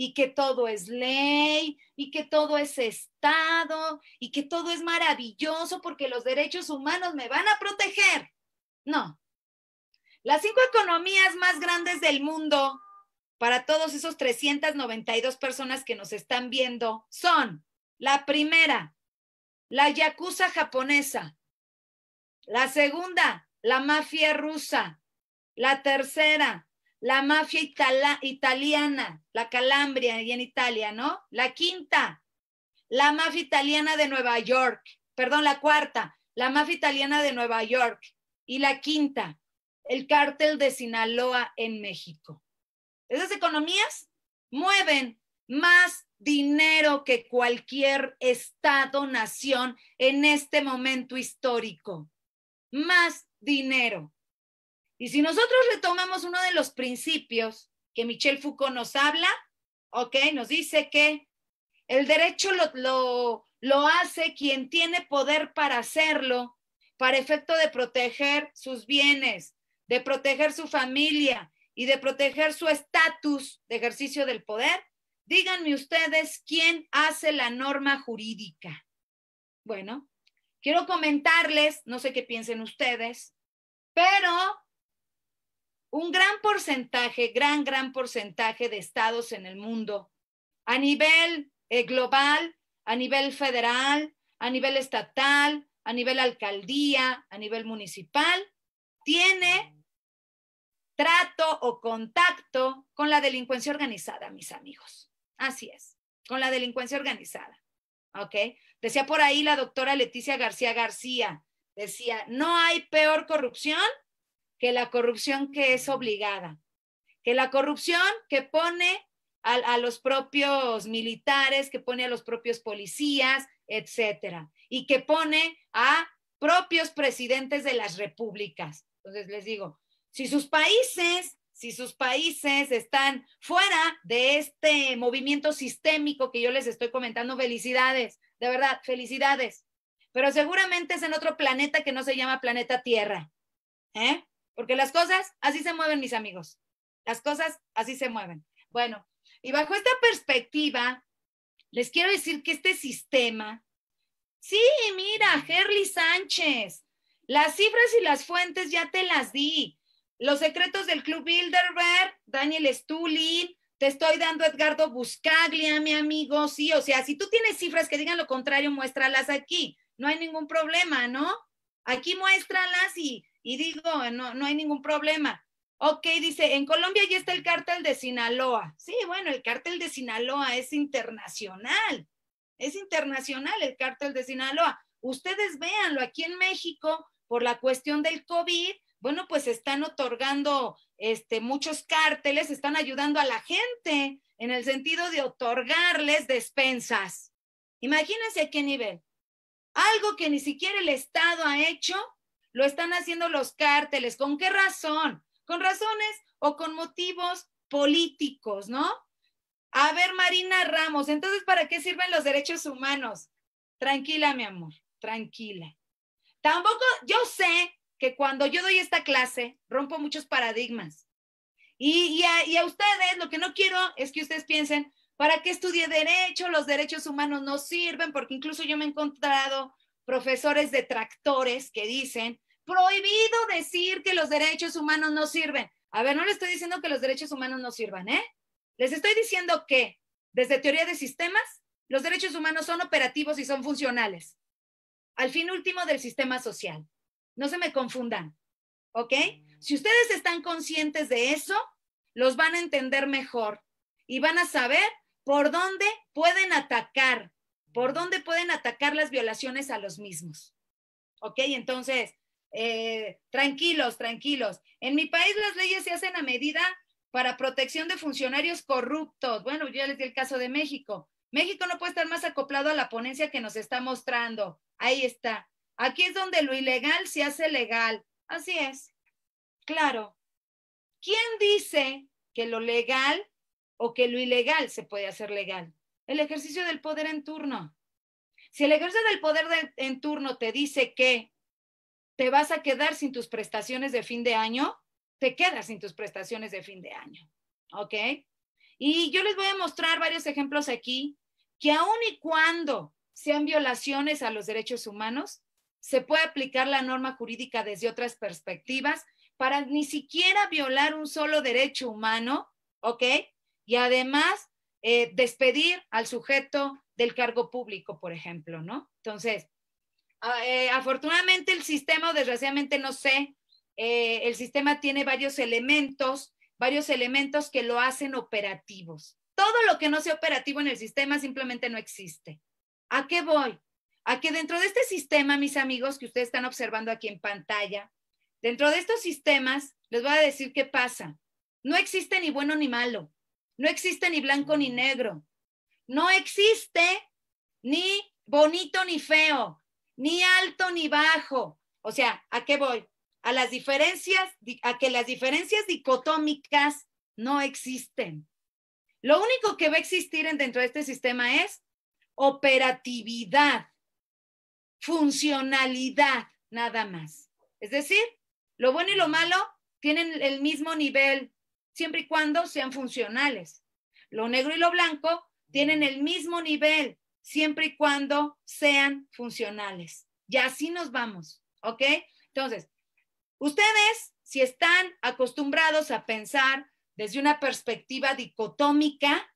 y que todo es ley y que todo es Estado y que todo es maravilloso porque los derechos humanos me van a proteger. No. Las cinco economías más grandes del mundo para todos esos 392 personas que nos están viendo son la primera, la yakuza japonesa, la segunda, la mafia rusa, la tercera, la mafia italiana, la Calambria y en Italia, ¿no? La quinta, la mafia italiana de Nueva York, perdón, la cuarta, la mafia italiana de Nueva York y la quinta, el cártel de Sinaloa en México. Esas economías mueven más dinero que cualquier estado, nación en este momento histórico. Más dinero. Y si nosotros retomamos uno de los principios que Michel Foucault nos habla, ¿ok? Nos dice que el derecho lo, lo, lo hace quien tiene poder para hacerlo, para efecto de proteger sus bienes, de proteger su familia y de proteger su estatus de ejercicio del poder. Díganme ustedes quién hace la norma jurídica. Bueno, quiero comentarles, no sé qué piensen ustedes, pero un gran porcentaje, gran, gran porcentaje de estados en el mundo, a nivel eh, global, a nivel federal, a nivel estatal, a nivel alcaldía, a nivel municipal, tiene trato o contacto con la delincuencia organizada, mis amigos. Así es, con la delincuencia organizada. ¿Ok? Decía por ahí la doctora Leticia García García, decía, no hay peor corrupción que la corrupción que es obligada, que la corrupción que pone a, los propios militares, que pone a los propios policías, etcétera, y que pone a propios presidentes de las repúblicas. Entonces les digo, si sus países, si sus países están fuera de este movimiento sistémico que yo les estoy comentando, felicidades, de verdad, felicidades. Pero seguramente es en otro planeta que no se llama planeta Tierra. ¿eh? Porque las cosas así se mueven, mis amigos. Las cosas así se mueven. Bueno, y bajo esta perspectiva, les quiero decir que este sistema, sí, mira, Gerly Sánchez, las cifras y las fuentes ya te las di. Los secretos del Club Bilderberg, Daniel Stulin, te estoy dando Edgardo Buscaglia, mi amigo, sí, o sea, si tú tienes cifras que digan lo contrario, muéstralas aquí, no hay ningún problema, ¿no? Aquí muéstralas y y digo, no, no hay ningún problema. Ok, dice, en Colombia ya está el cártel de Sinaloa. Sí, bueno, el cártel de Sinaloa es internacional. Es internacional el cártel de Sinaloa. Ustedes véanlo aquí en México por la cuestión del COVID. Bueno, pues están otorgando este, muchos cárteles, están ayudando a la gente en el sentido de otorgarles despensas. Imagínense a qué nivel. Algo que ni siquiera el Estado ha hecho, lo están haciendo los cárteles. ¿Con qué razón? ¿Con razones o con motivos políticos, no? A ver, Marina Ramos, entonces, ¿para qué sirven los derechos humanos? Tranquila, mi amor, tranquila. Tampoco, yo sé que cuando yo doy esta clase, rompo muchos paradigmas. Y, a, ustedes, lo que no quiero es que ustedes piensen, ¿para qué estudié derecho? Los derechos humanos no sirven, porque incluso yo me he encontrado profesores detractores que dicen Prohibido decir que los derechos humanos no sirven. A ver, no le estoy diciendo que los derechos humanos no sirvan, ¿eh? Les estoy diciendo que desde teoría de sistemas, los derechos humanos son operativos y son funcionales. Al fin último del sistema social. No se me confundan, ¿ok? Si ustedes están conscientes de eso, los van a entender mejor y van a saber por dónde pueden atacar, por dónde pueden atacar las violaciones a los mismos. ¿Ok? Entonces, eh, tranquilos, tranquilos. En mi país las leyes se hacen a medida para protección de funcionarios corruptos. Bueno, yo ya les di el caso de México. México no puede estar más acoplado a la ponencia que nos está mostrando. Ahí está. Aquí es donde lo ilegal se hace legal. Así es. Claro. ¿Quién dice que lo legal o que lo ilegal se puede hacer legal? El ejercicio del poder en turno. Si el ejercicio del poder en turno te dice que te vas a quedar sin tus prestaciones de fin de año, te quedas sin tus prestaciones de fin de año. ¿Ok? Y yo les voy a mostrar varios ejemplos aquí que aun y cuando sean violaciones a los derechos humanos, se puede aplicar la norma jurídica desde otras perspectivas para ni siquiera violar un solo derecho humano, ¿ok? Y además eh, despedir al sujeto del cargo público, por ejemplo, ¿no? Entonces, Ah, eh, afortunadamente el sistema, desgraciadamente no sé, eh, el sistema tiene varios elementos, varios elementos que lo hacen operativos. Todo lo que no sea operativo en el sistema simplemente no existe. ¿A qué voy? A que dentro de este sistema, mis amigos, que ustedes están observando aquí en pantalla, dentro de estos sistemas, les voy a decir qué pasa. No existe ni bueno ni malo, no existe ni blanco ni mm. negro, no existe ni bonito ni feo, ni alto ni bajo. O sea, ¿a qué voy? A las diferencias, a que las diferencias dicotómicas no existen. Lo único que va a existir dentro de este sistema es operatividad, funcionalidad, nada más. Es decir, lo bueno y lo malo tienen el mismo nivel siempre y cuando sean funcionales. Lo negro y lo blanco tienen el mismo nivel siempre y cuando sean funcionales. Y así nos vamos, ¿ok? Entonces, ustedes, si están acostumbrados a pensar desde una perspectiva dicotómica,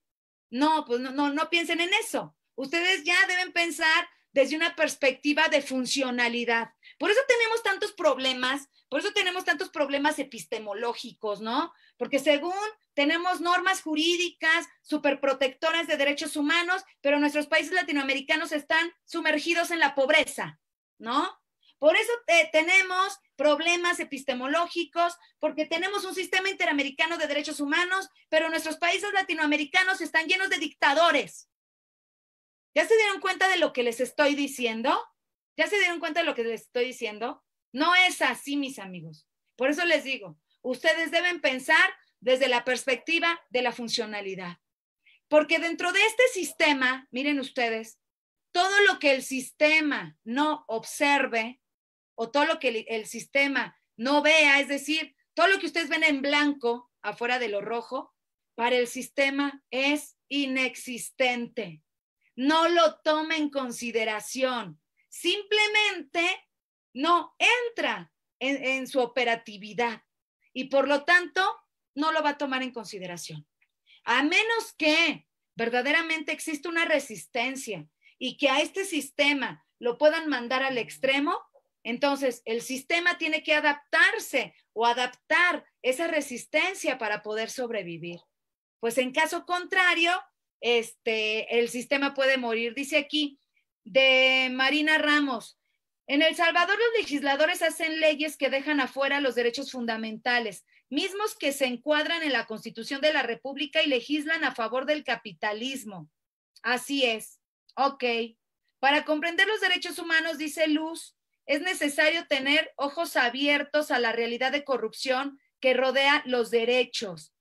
no, pues no, no, no piensen en eso. Ustedes ya deben pensar desde una perspectiva de funcionalidad. Por eso tenemos tantos problemas, por eso tenemos tantos problemas epistemológicos, ¿no? Porque según tenemos normas jurídicas superprotectoras de derechos humanos, pero nuestros países latinoamericanos están sumergidos en la pobreza, ¿no? Por eso eh, tenemos problemas epistemológicos, porque tenemos un sistema interamericano de derechos humanos, pero nuestros países latinoamericanos están llenos de dictadores. ¿Ya se dieron cuenta de lo que les estoy diciendo? ¿Ya se dieron cuenta de lo que les estoy diciendo? No es así, mis amigos. Por eso les digo, ustedes deben pensar desde la perspectiva de la funcionalidad. Porque dentro de este sistema, miren ustedes, todo lo que el sistema no observe o todo lo que el, sistema no vea, es decir, todo lo que ustedes ven en blanco afuera de lo rojo, para el sistema es inexistente. No lo toma en consideración. Simplemente no entra en su operatividad y por lo tanto no lo va a tomar en consideración. A menos que verdaderamente existe una resistencia y que a este sistema lo puedan mandar al extremo, entonces el sistema tiene que adaptarse o adaptar esa resistencia para poder sobrevivir. Pues en caso contrario, este, el sistema puede morir. Dice aquí de Marina Ramos, en El Salvador los legisladores hacen leyes que dejan afuera los derechos fundamentales, mismos que se encuadran en la Constitución de la República y legislan a favor del capitalismo. Así es. Ok. Para comprender los derechos humanos, dice Luz, es necesario tener ojos abiertos a la realidad de corrupción que rodea los derechos.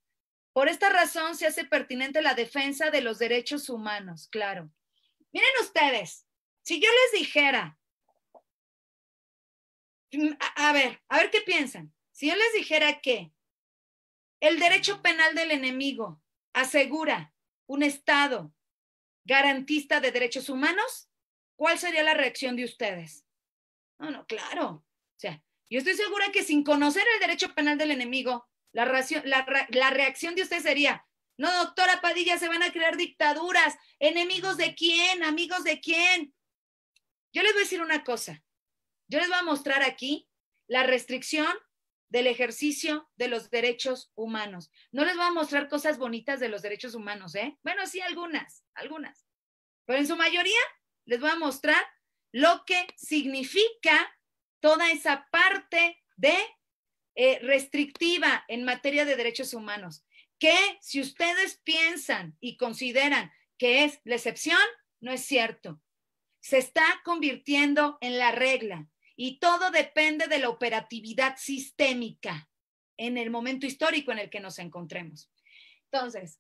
Por esta razón se hace pertinente la defensa de los derechos humanos, claro. Miren ustedes, si yo les dijera, a, ver, a ver qué piensan, si yo les dijera que el derecho penal del enemigo asegura un Estado garantista de derechos humanos. ¿Cuál sería la reacción de ustedes? No, no, claro. O sea, yo estoy segura que sin conocer el derecho penal del enemigo, la, reacción, reacción de ustedes sería, no, doctora Padilla, se van a crear dictaduras. ¿Enemigos de quién? ¿Amigos de quién? Yo les voy a decir una cosa. Yo les voy a mostrar aquí la restricción del ejercicio de los derechos humanos. No les voy a mostrar cosas bonitas de los derechos humanos, ¿eh? Bueno, sí, algunas, algunas. Pero en su mayoría les voy a mostrar lo que significa toda esa parte de eh, restrictiva en materia de derechos humanos. Que si ustedes piensan y consideran que es la excepción, no es cierto. Se está convirtiendo en la regla. Y todo depende de la operatividad sistémica en el momento histórico en el que nos encontremos. Entonces,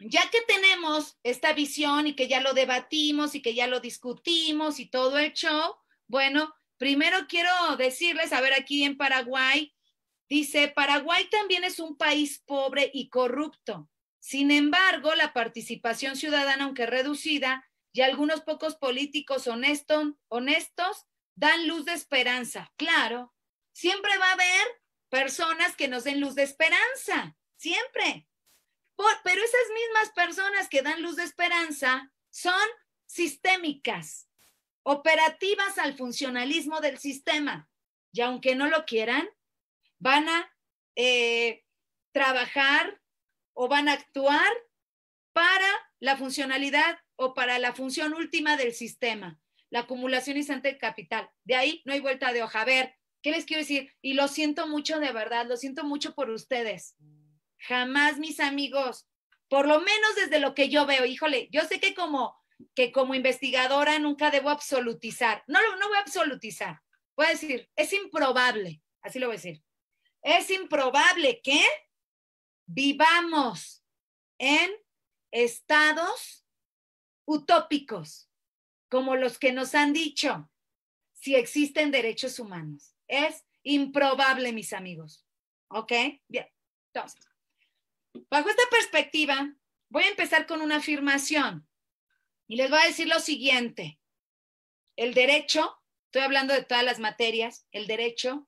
ya que tenemos esta visión y que ya lo debatimos y que ya lo discutimos y todo el show, bueno, primero quiero decirles, a ver, aquí en Paraguay, dice, Paraguay también es un país pobre y corrupto. Sin embargo, la participación ciudadana, aunque reducida, y algunos pocos políticos honestos, honestos dan luz de esperanza. Claro, siempre va a haber personas que nos den luz de esperanza, siempre. pero esas mismas personas que dan luz de esperanza son sistémicas, operativas al funcionalismo del sistema. Y aunque no lo quieran, van a eh, trabajar o van a actuar para la funcionalidad o para la función última del sistema la acumulación instante de capital. De ahí no hay vuelta de hoja. A ver, ¿qué les quiero decir? Y lo siento mucho de verdad, lo siento mucho por ustedes. Jamás, mis amigos, por lo menos desde lo que yo veo, híjole, yo sé que como, que como investigadora nunca debo absolutizar. No, no voy a absolutizar. Voy a decir, es improbable, así lo voy a decir. Es improbable que vivamos en estados utópicos como los que nos han dicho si existen derechos humanos. Es improbable, mis amigos. ¿Ok? Bien. Entonces, bajo esta perspectiva, voy a empezar con una afirmación y les voy a decir lo siguiente. El derecho, estoy hablando de todas las materias, el derecho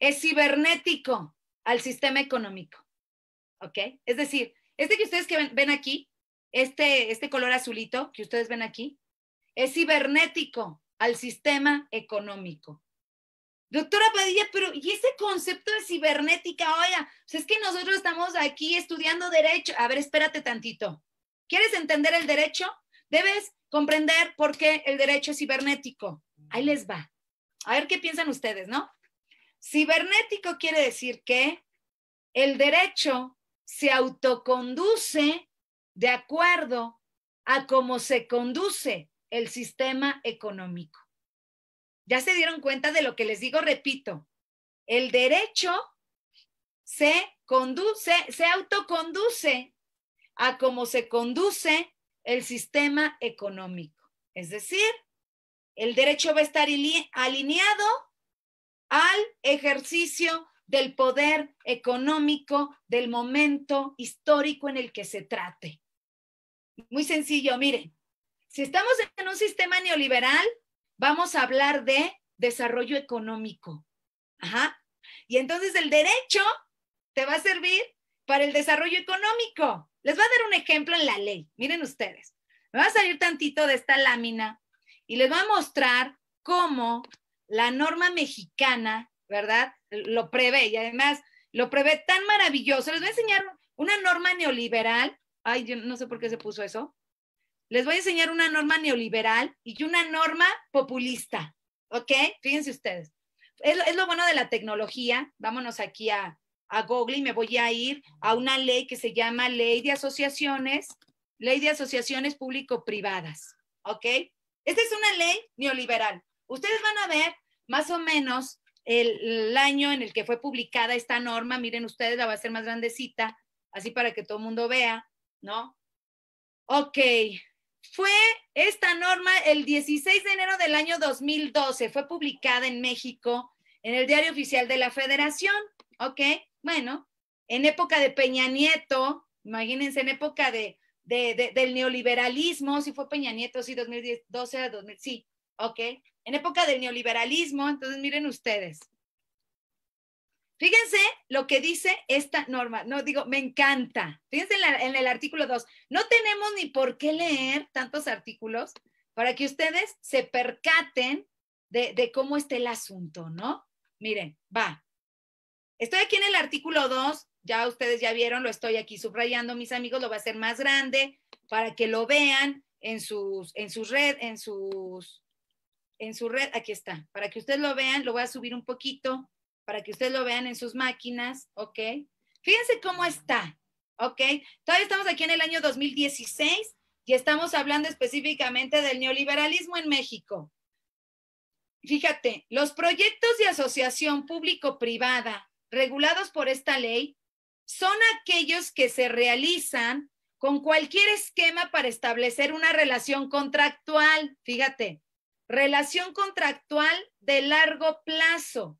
es cibernético al sistema económico. ¿Ok? Es decir, este que ustedes que ven aquí, este, este color azulito que ustedes ven aquí, es cibernético al sistema económico. Doctora Padilla, pero ¿y ese concepto de cibernética? Oiga, sea, pues es que nosotros estamos aquí estudiando derecho. A ver, espérate tantito. ¿Quieres entender el derecho? Debes comprender por qué el derecho es cibernético. Ahí les va. A ver qué piensan ustedes, ¿no? Cibernético quiere decir que el derecho se autoconduce de acuerdo a cómo se conduce el sistema económico. Ya se dieron cuenta de lo que les digo, repito, el derecho se conduce, se autoconduce a cómo se conduce el sistema económico. Es decir, el derecho va a estar alineado al ejercicio del poder económico del momento histórico en el que se trate. Muy sencillo, miren, si estamos en un sistema neoliberal, vamos a hablar de desarrollo económico. Ajá. Y entonces el derecho te va a servir para el desarrollo económico. Les voy a dar un ejemplo en la ley. Miren ustedes. Me va a salir tantito de esta lámina y les voy a mostrar cómo la norma mexicana, ¿verdad? Lo prevé y además lo prevé tan maravilloso. Les voy a enseñar una norma neoliberal. Ay, yo no sé por qué se puso eso les voy a enseñar una norma neoliberal y una norma populista, ¿ok? Fíjense ustedes. Es, lo bueno de la tecnología. Vámonos aquí a, a Google y me voy a ir a una ley que se llama Ley de Asociaciones, Ley de Asociaciones Público-Privadas, ¿ok? Esta es una ley neoliberal. Ustedes van a ver más o menos el, año en el que fue publicada esta norma. Miren ustedes, la va a hacer más grandecita, así para que todo el mundo vea, ¿no? Ok, fue esta norma el 16 de enero del año 2012, fue publicada en México en el Diario Oficial de la Federación, ¿ok? Bueno, en época de Peña Nieto, imagínense, en época de, del neoliberalismo, si fue Peña Nieto, sí, 2012 a 2000, sí, ¿ok? En época del neoliberalismo, entonces miren ustedes, Fíjense lo que dice esta norma. No digo, me encanta. Fíjense en, el artículo 2. No tenemos ni por qué leer tantos artículos para que ustedes se percaten de, cómo está el asunto, ¿no? Miren, va. Estoy aquí en el artículo 2. Ya ustedes ya vieron, lo estoy aquí subrayando, mis amigos. Lo voy a hacer más grande para que lo vean en sus, en sus red, en sus, en su red. Aquí está. Para que ustedes lo vean, lo voy a subir un poquito para que ustedes lo vean en sus máquinas, ¿ok? Fíjense cómo está, ¿ok? Todavía estamos aquí en el año 2016 y estamos hablando específicamente del neoliberalismo en México. Fíjate, los proyectos de asociación público-privada regulados por esta ley son aquellos que se realizan con cualquier esquema para establecer una relación contractual, fíjate, relación contractual de largo plazo,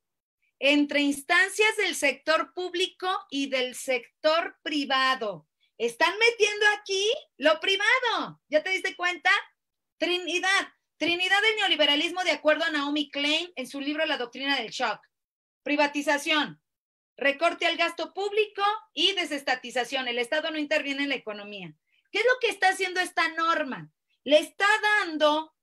entre instancias del sector público y del sector privado. Están metiendo aquí lo privado. ¿Ya te diste cuenta? Trinidad. Trinidad del neoliberalismo de acuerdo a Naomi Klein en su libro La doctrina del shock. Privatización, recorte al gasto público y desestatización. El Estado no interviene en la economía. ¿Qué es lo que está haciendo esta norma? Le está dando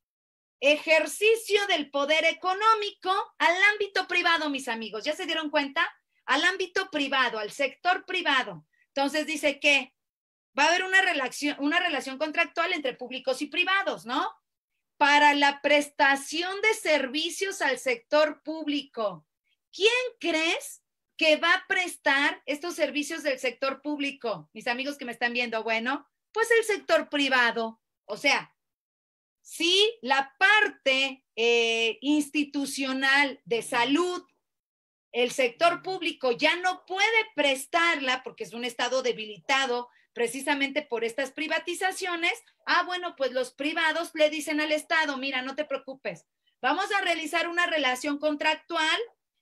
ejercicio del poder económico al ámbito privado, mis amigos. ¿Ya se dieron cuenta? Al ámbito privado, al sector privado. Entonces dice que va a haber una relación, una relación contractual entre públicos y privados, ¿no? Para la prestación de servicios al sector público. ¿Quién crees que va a prestar estos servicios del sector público? Mis amigos que me están viendo, bueno, pues el sector privado. O sea, si la parte eh, institucional de salud, el sector público ya no puede prestarla porque es un estado debilitado precisamente por estas privatizaciones, ah, bueno, pues los privados le dicen al Estado, mira, no te preocupes, vamos a realizar una relación contractual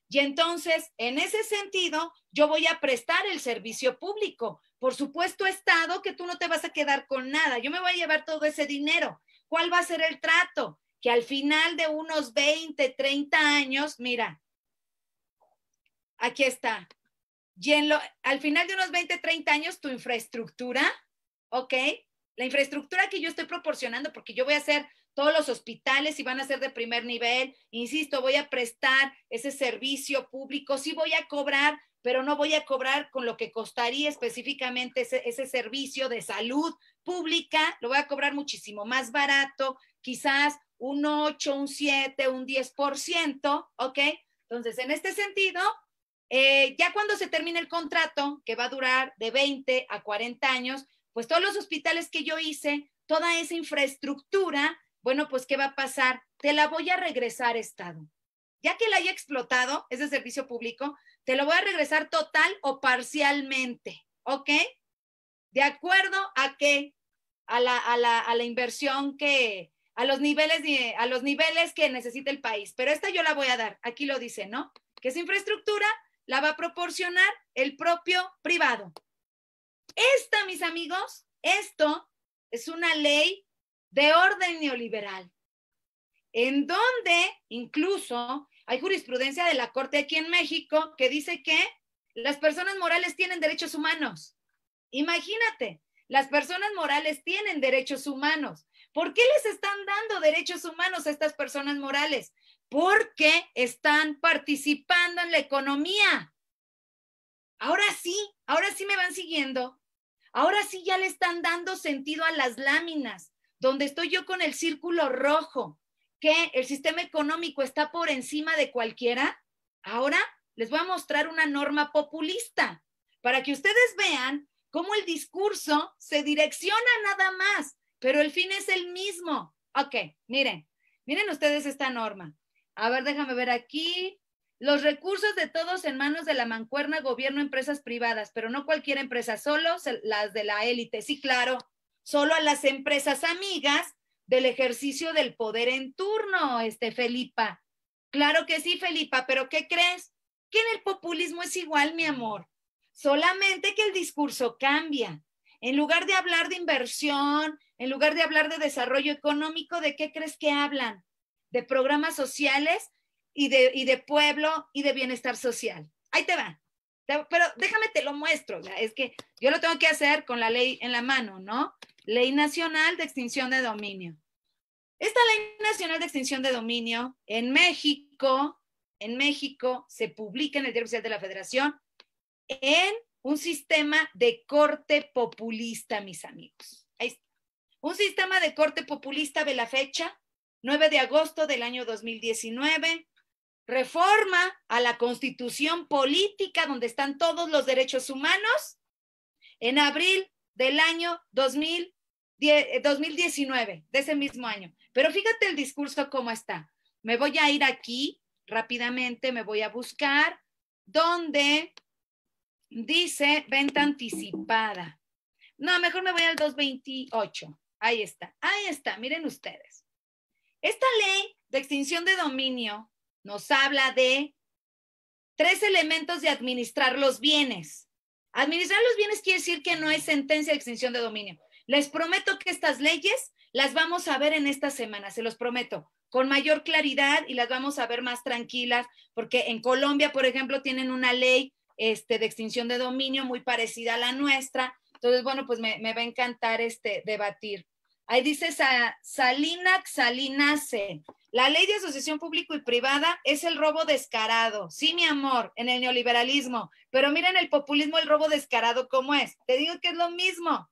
y entonces, en ese sentido, yo voy a prestar el servicio público. Por supuesto, Estado, que tú no te vas a quedar con nada. Yo me voy a llevar todo ese dinero. ¿Cuál va a ser el trato? Que al final de unos 20, 30 años, mira, aquí está. al final de unos 20, 30 años, tu infraestructura, ¿ok? La infraestructura que yo estoy proporcionando, porque yo voy a hacer todos los hospitales y van a ser de primer nivel, insisto, voy a prestar ese servicio público, sí voy a cobrar pero no voy a cobrar con lo que costaría específicamente ese, servicio de salud pública, lo voy a cobrar muchísimo más barato, quizás un 8, un 7, un 10%, ¿ok? Entonces, en este sentido, eh, ya cuando se termine el contrato, que va a durar de 20 a 40 años, pues todos los hospitales que yo hice, toda esa infraestructura, bueno, pues ¿qué va a pasar? Te la voy a regresar, Estado. Ya que la haya explotado, ese servicio público, te lo voy a regresar total o parcialmente, ¿ok? De acuerdo a qué? A la, inversión que, a los, niveles, a los niveles que necesita el país. Pero esta yo la voy a dar, aquí lo dice, ¿no? Que esa infraestructura la va a proporcionar el propio privado. Esta, mis amigos, esto es una ley de orden neoliberal, en donde incluso hay jurisprudencia de la Corte aquí en México que dice que las personas morales tienen derechos humanos. Imagínate, las personas morales tienen derechos humanos. ¿Por qué les están dando derechos humanos a estas personas morales? Porque están participando en la economía. Ahora sí, ahora sí me van siguiendo. Ahora sí ya le están dando sentido a las láminas, donde estoy yo con el círculo rojo que el sistema económico está por encima de cualquiera, ahora les voy a mostrar una norma populista para que ustedes vean cómo el discurso se direcciona nada más, pero el fin es el mismo. Ok, miren, miren ustedes esta norma. A ver, déjame ver aquí. Los recursos de todos en manos de la mancuerna, gobierno, empresas privadas, pero no cualquier empresa, solo las de la élite. Sí, claro, solo a las empresas amigas del ejercicio del poder en turno, este Felipa. Claro que sí, Felipa, pero ¿qué crees? Que en el populismo es igual, mi amor, solamente que el discurso cambia. En lugar de hablar de inversión, en lugar de hablar de desarrollo económico, ¿de qué crees que hablan? De programas sociales y de, de pueblo y de bienestar social. Ahí te va. Pero déjame te lo muestro. es que yo lo tengo que hacer con la ley en la mano, ¿no? Ley Nacional de Extinción de Dominio. Esta ley nacional de extinción de dominio en México, en México se publica en el Diario Oficial de la Federación en un sistema de corte populista, mis amigos. Ahí Un sistema de corte populista de la fecha, 9 de agosto del año 2019, reforma a la constitución política donde están todos los derechos humanos en abril del año 2000, 2019, eh, de ese mismo año. Pero fíjate el discurso cómo está. Me voy a ir aquí rápidamente, me voy a buscar donde dice venta anticipada. No, mejor me voy al 228. Ahí está, ahí está, miren ustedes. Esta ley de extinción de dominio nos habla de tres elementos de administrar los bienes. Administrar los bienes quiere decir que no hay sentencia de extinción de dominio. Les prometo que estas leyes las vamos a ver en esta semana, se los prometo, con mayor claridad y las vamos a ver más tranquilas, porque en Colombia, por ejemplo, tienen una ley este, de extinción de dominio muy parecida a la nuestra. Entonces, bueno, pues me, va a encantar este, debatir. Ahí dice Sa, Salina La ley de asociación público y privada es el robo descarado. Sí, mi amor, en el neoliberalismo. Pero miren el populismo, el robo descarado, ¿cómo es? Te digo que es lo mismo.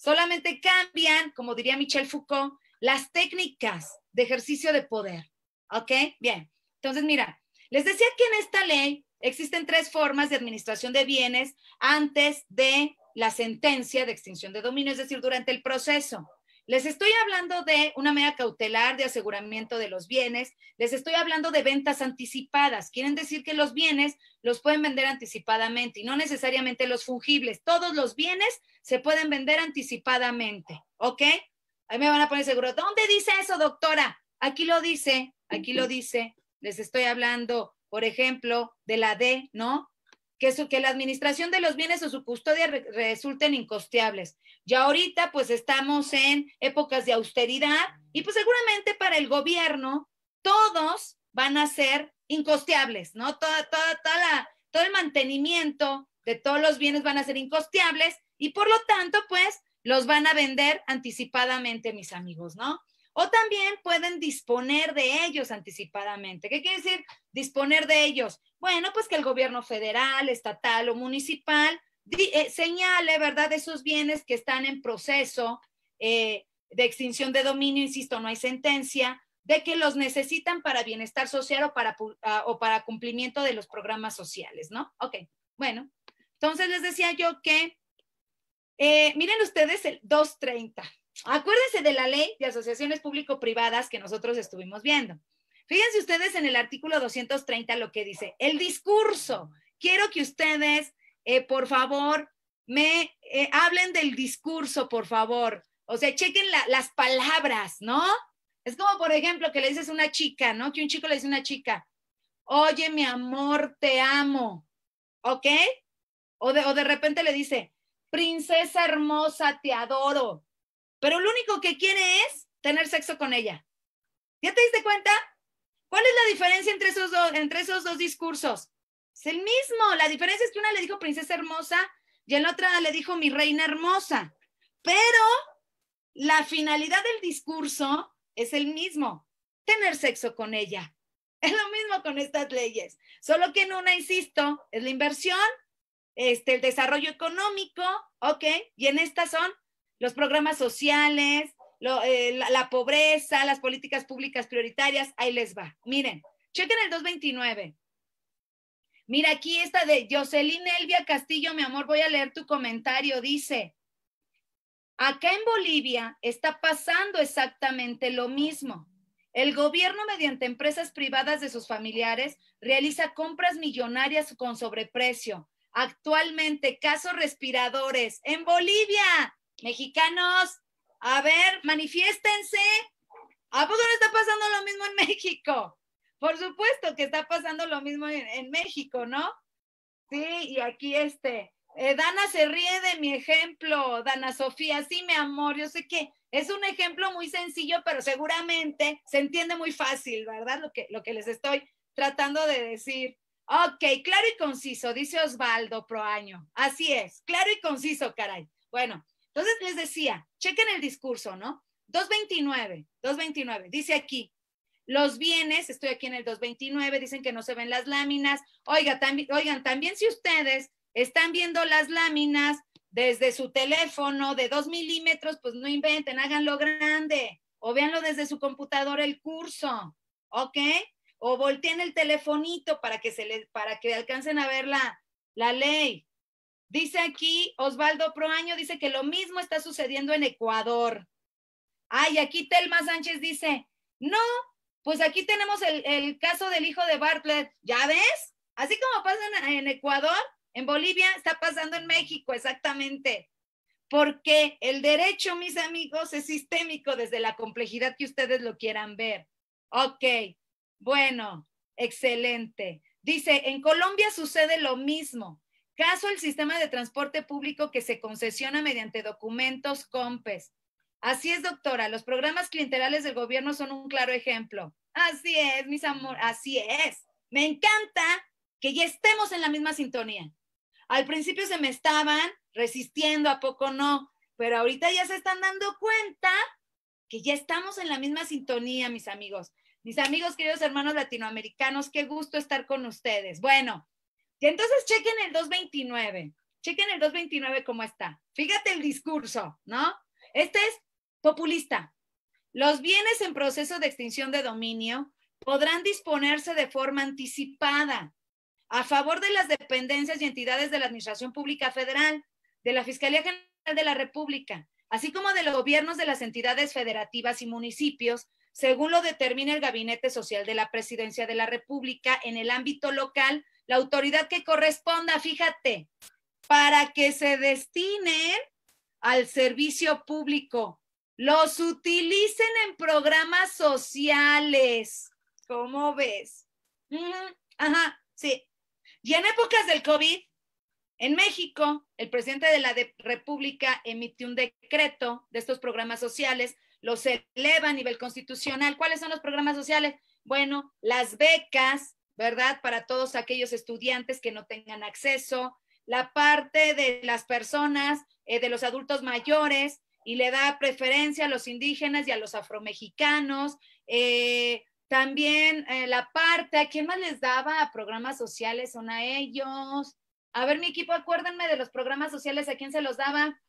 Solamente cambian, como diría Michel Foucault, las técnicas de ejercicio de poder. ¿Ok? Bien. Entonces, mira, les decía que en esta ley existen tres formas de administración de bienes antes de la sentencia de extinción de dominio, es decir, durante el proceso. Les estoy hablando de una medida cautelar de aseguramiento de los bienes, les estoy hablando de ventas anticipadas. Quieren decir que los bienes los pueden vender anticipadamente y no necesariamente los fungibles. Todos los bienes se pueden vender anticipadamente, ¿ok? Ahí me van a poner seguro. ¿Dónde dice eso, doctora? Aquí lo dice, aquí lo dice. Les estoy hablando, por ejemplo, de la D, ¿no? que, que la administración de los bienes o su custodia resulten incosteables. Ya ahorita pues estamos en épocas de austeridad y pues seguramente para el gobierno todos van a ser incosteables, ¿no? Toda, toda, toda todo el mantenimiento de todos los bienes van a ser incosteables y por lo tanto pues los van a vender anticipadamente, mis amigos, ¿no? O también pueden disponer de ellos anticipadamente. ¿Qué quiere decir disponer de ellos? Bueno, pues que el gobierno federal, estatal o municipal eh, señale, ¿verdad?, esos bienes que están en proceso eh, de extinción de dominio, insisto, no hay sentencia, de que los necesitan para bienestar social o para, ah, o para cumplimiento de los programas sociales, ¿no? Ok, bueno, entonces les decía yo que, eh, miren ustedes el 230. Acuérdense de la ley de asociaciones público-privadas que nosotros estuvimos viendo. Fíjense ustedes en el artículo 230 lo que dice, el discurso. Quiero que ustedes, eh, por favor, me eh, hablen del discurso, por favor. O sea, chequen las palabras, ¿no? Es como, por ejemplo, que le dices a una chica, ¿no? Que un chico le dice a una chica, oye, mi amor, te amo, ¿ok? O o de repente le dice, princesa hermosa, te adoro pero lo único que quiere es tener sexo con ella. ¿Ya te diste cuenta? ¿Cuál es la diferencia entre esos, dos, entre esos dos discursos? Es el mismo. La diferencia es que una le dijo princesa hermosa y en la otra le dijo mi reina hermosa. Pero la finalidad del discurso es el mismo, tener sexo con ella. Es lo mismo con estas leyes, solo que en una, insisto, es la inversión, este, el desarrollo económico, ¿ok? Y en esta son los programas sociales, eh, la, pobreza, las políticas públicas prioritarias, ahí les va. Miren, chequen el 229. Mira aquí está de Jocelyn Elvia Castillo, mi amor, voy a leer tu comentario. Dice, acá en Bolivia está pasando exactamente lo mismo. El gobierno, mediante empresas privadas de sus familiares, realiza compras millonarias con sobreprecio. Actualmente, casos respiradores en Bolivia Mexicanos, a ver, manifiéstense. ¿A poco no está pasando lo mismo en México? Por supuesto que está pasando lo mismo en, México, ¿no? Sí, y aquí este, eh, Dana se ríe de mi ejemplo, Dana Sofía, sí, mi amor, yo sé que es un ejemplo muy sencillo, pero seguramente se entiende muy fácil, ¿verdad? Lo que, lo que les estoy tratando de decir. Ok, claro y conciso, dice Osvaldo Proaño. Así es, claro y conciso, caray. Bueno, entonces les decía, chequen el discurso, ¿no? 229, 229, dice aquí, los bienes, estoy aquí en el 229, dicen que no se ven las láminas. Oiga, oigan, también si ustedes están viendo las láminas desde su teléfono de 2 milímetros, pues no inventen, háganlo grande o véanlo desde su computadora el curso, ¿ok? O volteen el telefonito para que, se le, para que alcancen a ver la, la ley. Dice aquí Osvaldo Proaño, dice que lo mismo está sucediendo en Ecuador. Ay, aquí Telma Sánchez dice, no, pues aquí tenemos el, caso del hijo de Bartlett, ¿ya ves? Así como pasa en, en Ecuador, en Bolivia, está pasando en México, exactamente. Porque el derecho, mis amigos, es sistémico desde la complejidad que ustedes lo quieran ver. Ok, bueno, excelente. Dice, en Colombia sucede lo mismo. Caso el sistema de transporte público que se concesiona mediante documentos COMPES. Así es, doctora. Los programas clientelares del gobierno son un claro ejemplo. Así es, mis amores, Así es. Me encanta que ya estemos en la misma sintonía. Al principio se me estaban resistiendo, ¿a poco no? Pero ahorita ya se están dando cuenta que ya estamos en la misma sintonía, mis amigos. Mis amigos, queridos hermanos latinoamericanos, qué gusto estar con ustedes. Bueno, y entonces chequen el 229, chequen el 229 cómo está. Fíjate el discurso, ¿no? Este es populista. Los bienes en proceso de extinción de dominio podrán disponerse de forma anticipada a favor de las dependencias y entidades de la Administración Pública Federal, de la Fiscalía General de la República, así como de los gobiernos de las entidades federativas y municipios, según lo determina el Gabinete Social de la Presidencia de la República en el ámbito local la autoridad que corresponda, fíjate, para que se destinen al servicio público, los utilicen en programas sociales. ¿Cómo ves? Ajá, sí. Y en épocas del COVID, en México, el presidente de la República emitió un decreto de estos programas sociales, los eleva a nivel constitucional. ¿Cuáles son los programas sociales? Bueno, las becas, ¿verdad? Para todos aquellos estudiantes que no tengan acceso, la parte de las personas, eh, de los adultos mayores, y le da preferencia a los indígenas y a los afromexicanos. Eh, también eh, la parte, ¿a quién más les daba? programas sociales, son a ellos. A ver, mi equipo, acuérdenme de los programas sociales, ¿a quién se los daba?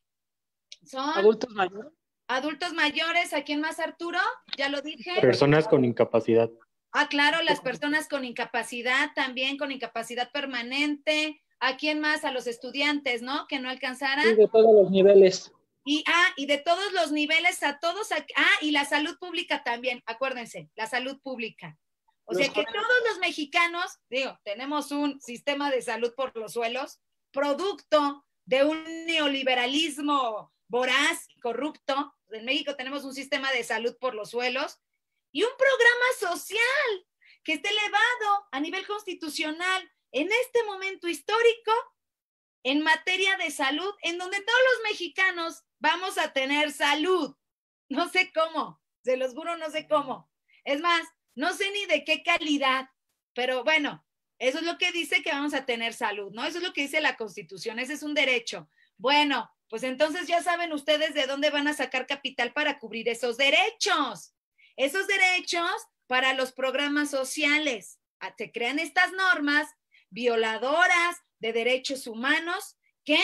Son adultos mayores. Adultos mayores, ¿a quién más, Arturo? Ya lo dije. Personas con incapacidad. Ah, claro, las personas con incapacidad también, con incapacidad permanente. ¿A quién más? A los estudiantes, ¿no? Que no alcanzaran. de todos los niveles. Y, ah, y de todos los niveles, a todos. ah, y la salud pública también, acuérdense, la salud pública. O sea que todos los mexicanos, digo, tenemos un sistema de salud por los suelos, producto de un neoliberalismo voraz corrupto. En México tenemos un sistema de salud por los suelos y un programa social que esté elevado a nivel constitucional en este momento histórico en materia de salud, en donde todos los mexicanos vamos a tener salud. No sé cómo, se los juro, no sé cómo. Es más, no sé ni de qué calidad, pero bueno, eso es lo que dice que vamos a tener salud, ¿no? Eso es lo que dice la Constitución, ese es un derecho. Bueno, pues entonces ya saben ustedes de dónde van a sacar capital para cubrir esos derechos esos derechos para los programas sociales. Ah, se crean estas normas violadoras de derechos humanos que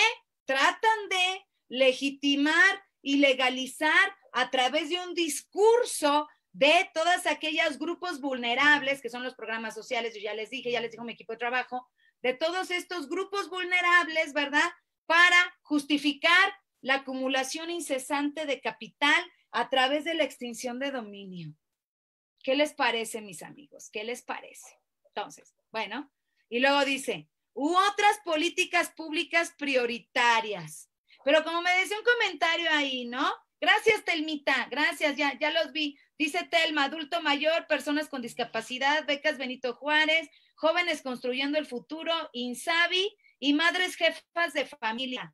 tratan de legitimar y legalizar a través de un discurso de todas aquellas grupos vulnerables, que son los programas sociales, yo ya les dije, ya les dijo mi equipo de trabajo, de todos estos grupos vulnerables, ¿verdad? Para justificar la acumulación incesante de capital a través de la extinción de dominio. ¿Qué les parece, mis amigos? ¿Qué les parece? Entonces, bueno, y luego dice, u otras políticas públicas prioritarias. Pero como me decía un comentario ahí, ¿no? Gracias, Telmita. Gracias, ya, los vi. Dice Telma, adulto mayor, personas con discapacidad, becas Benito Juárez, jóvenes construyendo el futuro, Insabi y madres jefas de familia.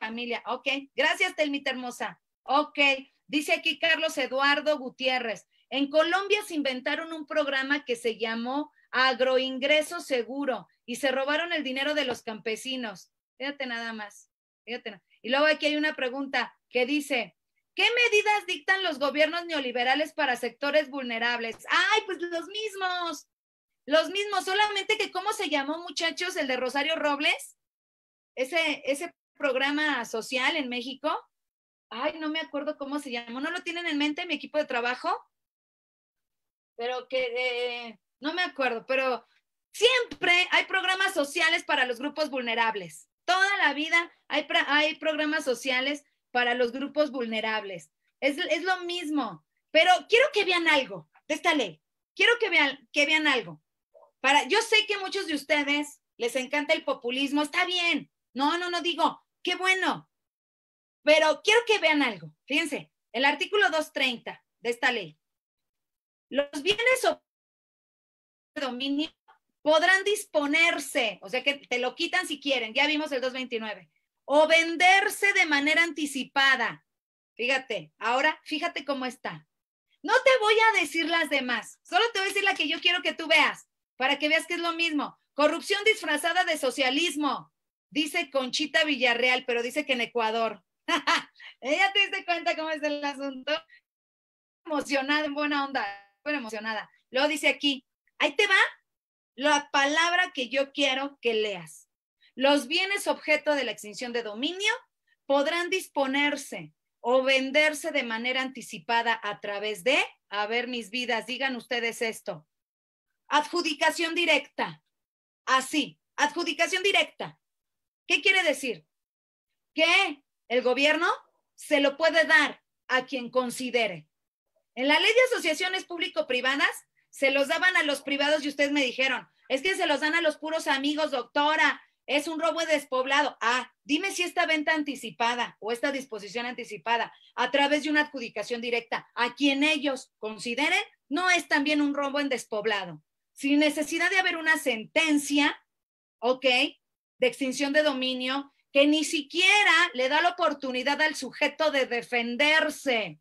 Familia, ok. Gracias, Telmita hermosa. Ok, dice aquí Carlos Eduardo Gutiérrez. En Colombia se inventaron un programa que se llamó Agroingreso Seguro y se robaron el dinero de los campesinos. Fíjate nada más. Y luego aquí hay una pregunta que dice, ¿qué medidas dictan los gobiernos neoliberales para sectores vulnerables? Ay, pues los mismos. Los mismos, solamente que cómo se llamó, muchachos, el de Rosario Robles, ese, ese programa social en México ay, no me acuerdo cómo se llamó, no lo tienen en mente mi equipo de trabajo, pero que, eh, no me acuerdo, pero siempre hay programas sociales para los grupos vulnerables. Toda la vida hay, hay programas sociales para los grupos vulnerables. Es, es, lo mismo, pero quiero que vean algo de esta ley. Quiero que vean, que vean algo. Para, yo sé que muchos de ustedes les encanta el populismo, está bien. No, no, no digo, qué bueno, pero quiero que vean algo. Fíjense, el artículo 230 de esta ley. Los bienes o dominio podrán disponerse, o sea que te lo quitan si quieren, ya vimos el 229, o venderse de manera anticipada. Fíjate, ahora fíjate cómo está. No te voy a decir las demás, solo te voy a decir la que yo quiero que tú veas, para que veas que es lo mismo. Corrupción disfrazada de socialismo, dice Conchita Villarreal, pero dice que en Ecuador. ella te diste cuenta cómo es el asunto? Emocionada, en buena onda, súper emocionada. Luego dice aquí, ahí te va la palabra que yo quiero que leas. Los bienes objeto de la extinción de dominio podrán disponerse o venderse de manera anticipada a través de, a ver mis vidas, digan ustedes esto, adjudicación directa. Así, adjudicación directa. ¿Qué quiere decir? ¿Qué? el gobierno se lo puede dar a quien considere. En la ley de asociaciones público-privadas se los daban a los privados y ustedes me dijeron, es que se los dan a los puros amigos, doctora, es un robo despoblado. Ah, dime si esta venta anticipada o esta disposición anticipada a través de una adjudicación directa a quien ellos consideren no es también un robo en despoblado. Sin necesidad de haber una sentencia, ¿ok? De extinción de dominio, que ni siquiera le da la oportunidad al sujeto de defenderse.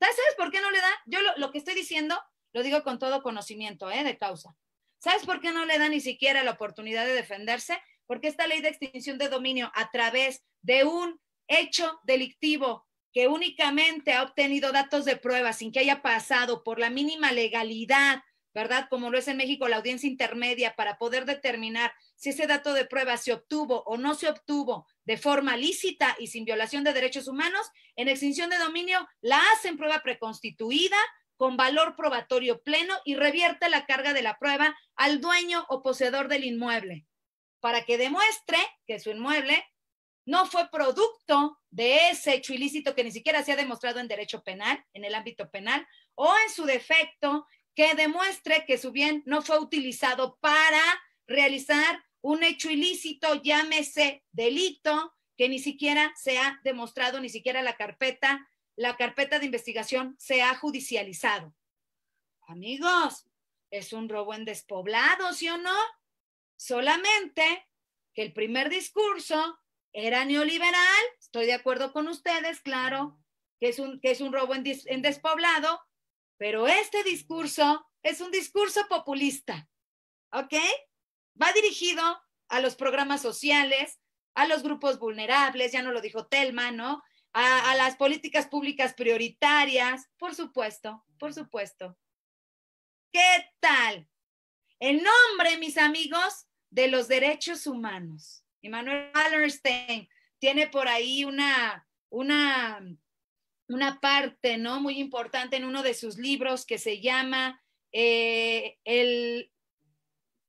¿Sabes por qué no le da? Yo lo, que estoy diciendo lo digo con todo conocimiento ¿eh? de causa. ¿Sabes por qué no le da ni siquiera la oportunidad de defenderse? Porque esta ley de extinción de dominio a través de un hecho delictivo que únicamente ha obtenido datos de prueba sin que haya pasado por la mínima legalidad ¿verdad? Como lo es en México la audiencia intermedia para poder determinar si ese dato de prueba se obtuvo o no se obtuvo de forma lícita y sin violación de derechos humanos, en extinción de dominio la hacen prueba preconstituida con valor probatorio pleno y revierte la carga de la prueba al dueño o poseedor del inmueble para que demuestre que su inmueble no fue producto de ese hecho ilícito que ni siquiera se ha demostrado en derecho penal, en el ámbito penal, o en su defecto que demuestre que su bien no fue utilizado para realizar un hecho ilícito, llámese delito, que ni siquiera se ha demostrado, ni siquiera la carpeta, la carpeta de investigación se ha judicializado. Amigos, es un robo en despoblado, ¿sí o no? Solamente que el primer discurso era neoliberal, estoy de acuerdo con ustedes, claro, que es un, que es un robo en despoblado, pero este discurso es un discurso populista, ¿ok? Va dirigido a los programas sociales, a los grupos vulnerables, ya no lo dijo Telma, ¿no? A, las políticas públicas prioritarias, por supuesto, por supuesto. ¿Qué tal? En nombre, mis amigos, de los derechos humanos. Emanuel Wallerstein tiene por ahí una, una una parte, ¿no? Muy importante en uno de sus libros que se llama eh, el,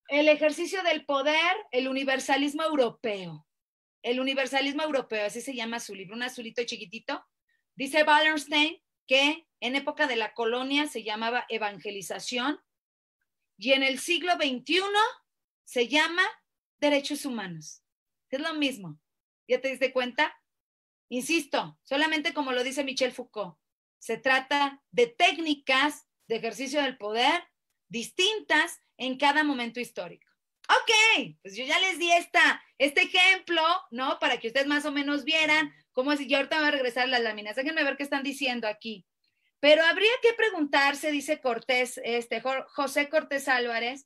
el ejercicio del poder, el universalismo europeo. El universalismo europeo, así se llama su libro, un azulito chiquitito. Dice Wallerstein que en época de la colonia se llamaba evangelización y en el siglo XXI se llama derechos humanos. Es lo mismo. ¿Ya te diste cuenta? Insisto, solamente como lo dice Michel Foucault, se trata de técnicas de ejercicio del poder distintas en cada momento histórico. Ok, pues yo ya les di esta, este ejemplo, ¿no? Para que ustedes más o menos vieran cómo es. Yo ahorita voy a regresar a las láminas. Déjenme ver qué están diciendo aquí. Pero habría que preguntarse, dice Cortés, este, José Cortés Álvarez,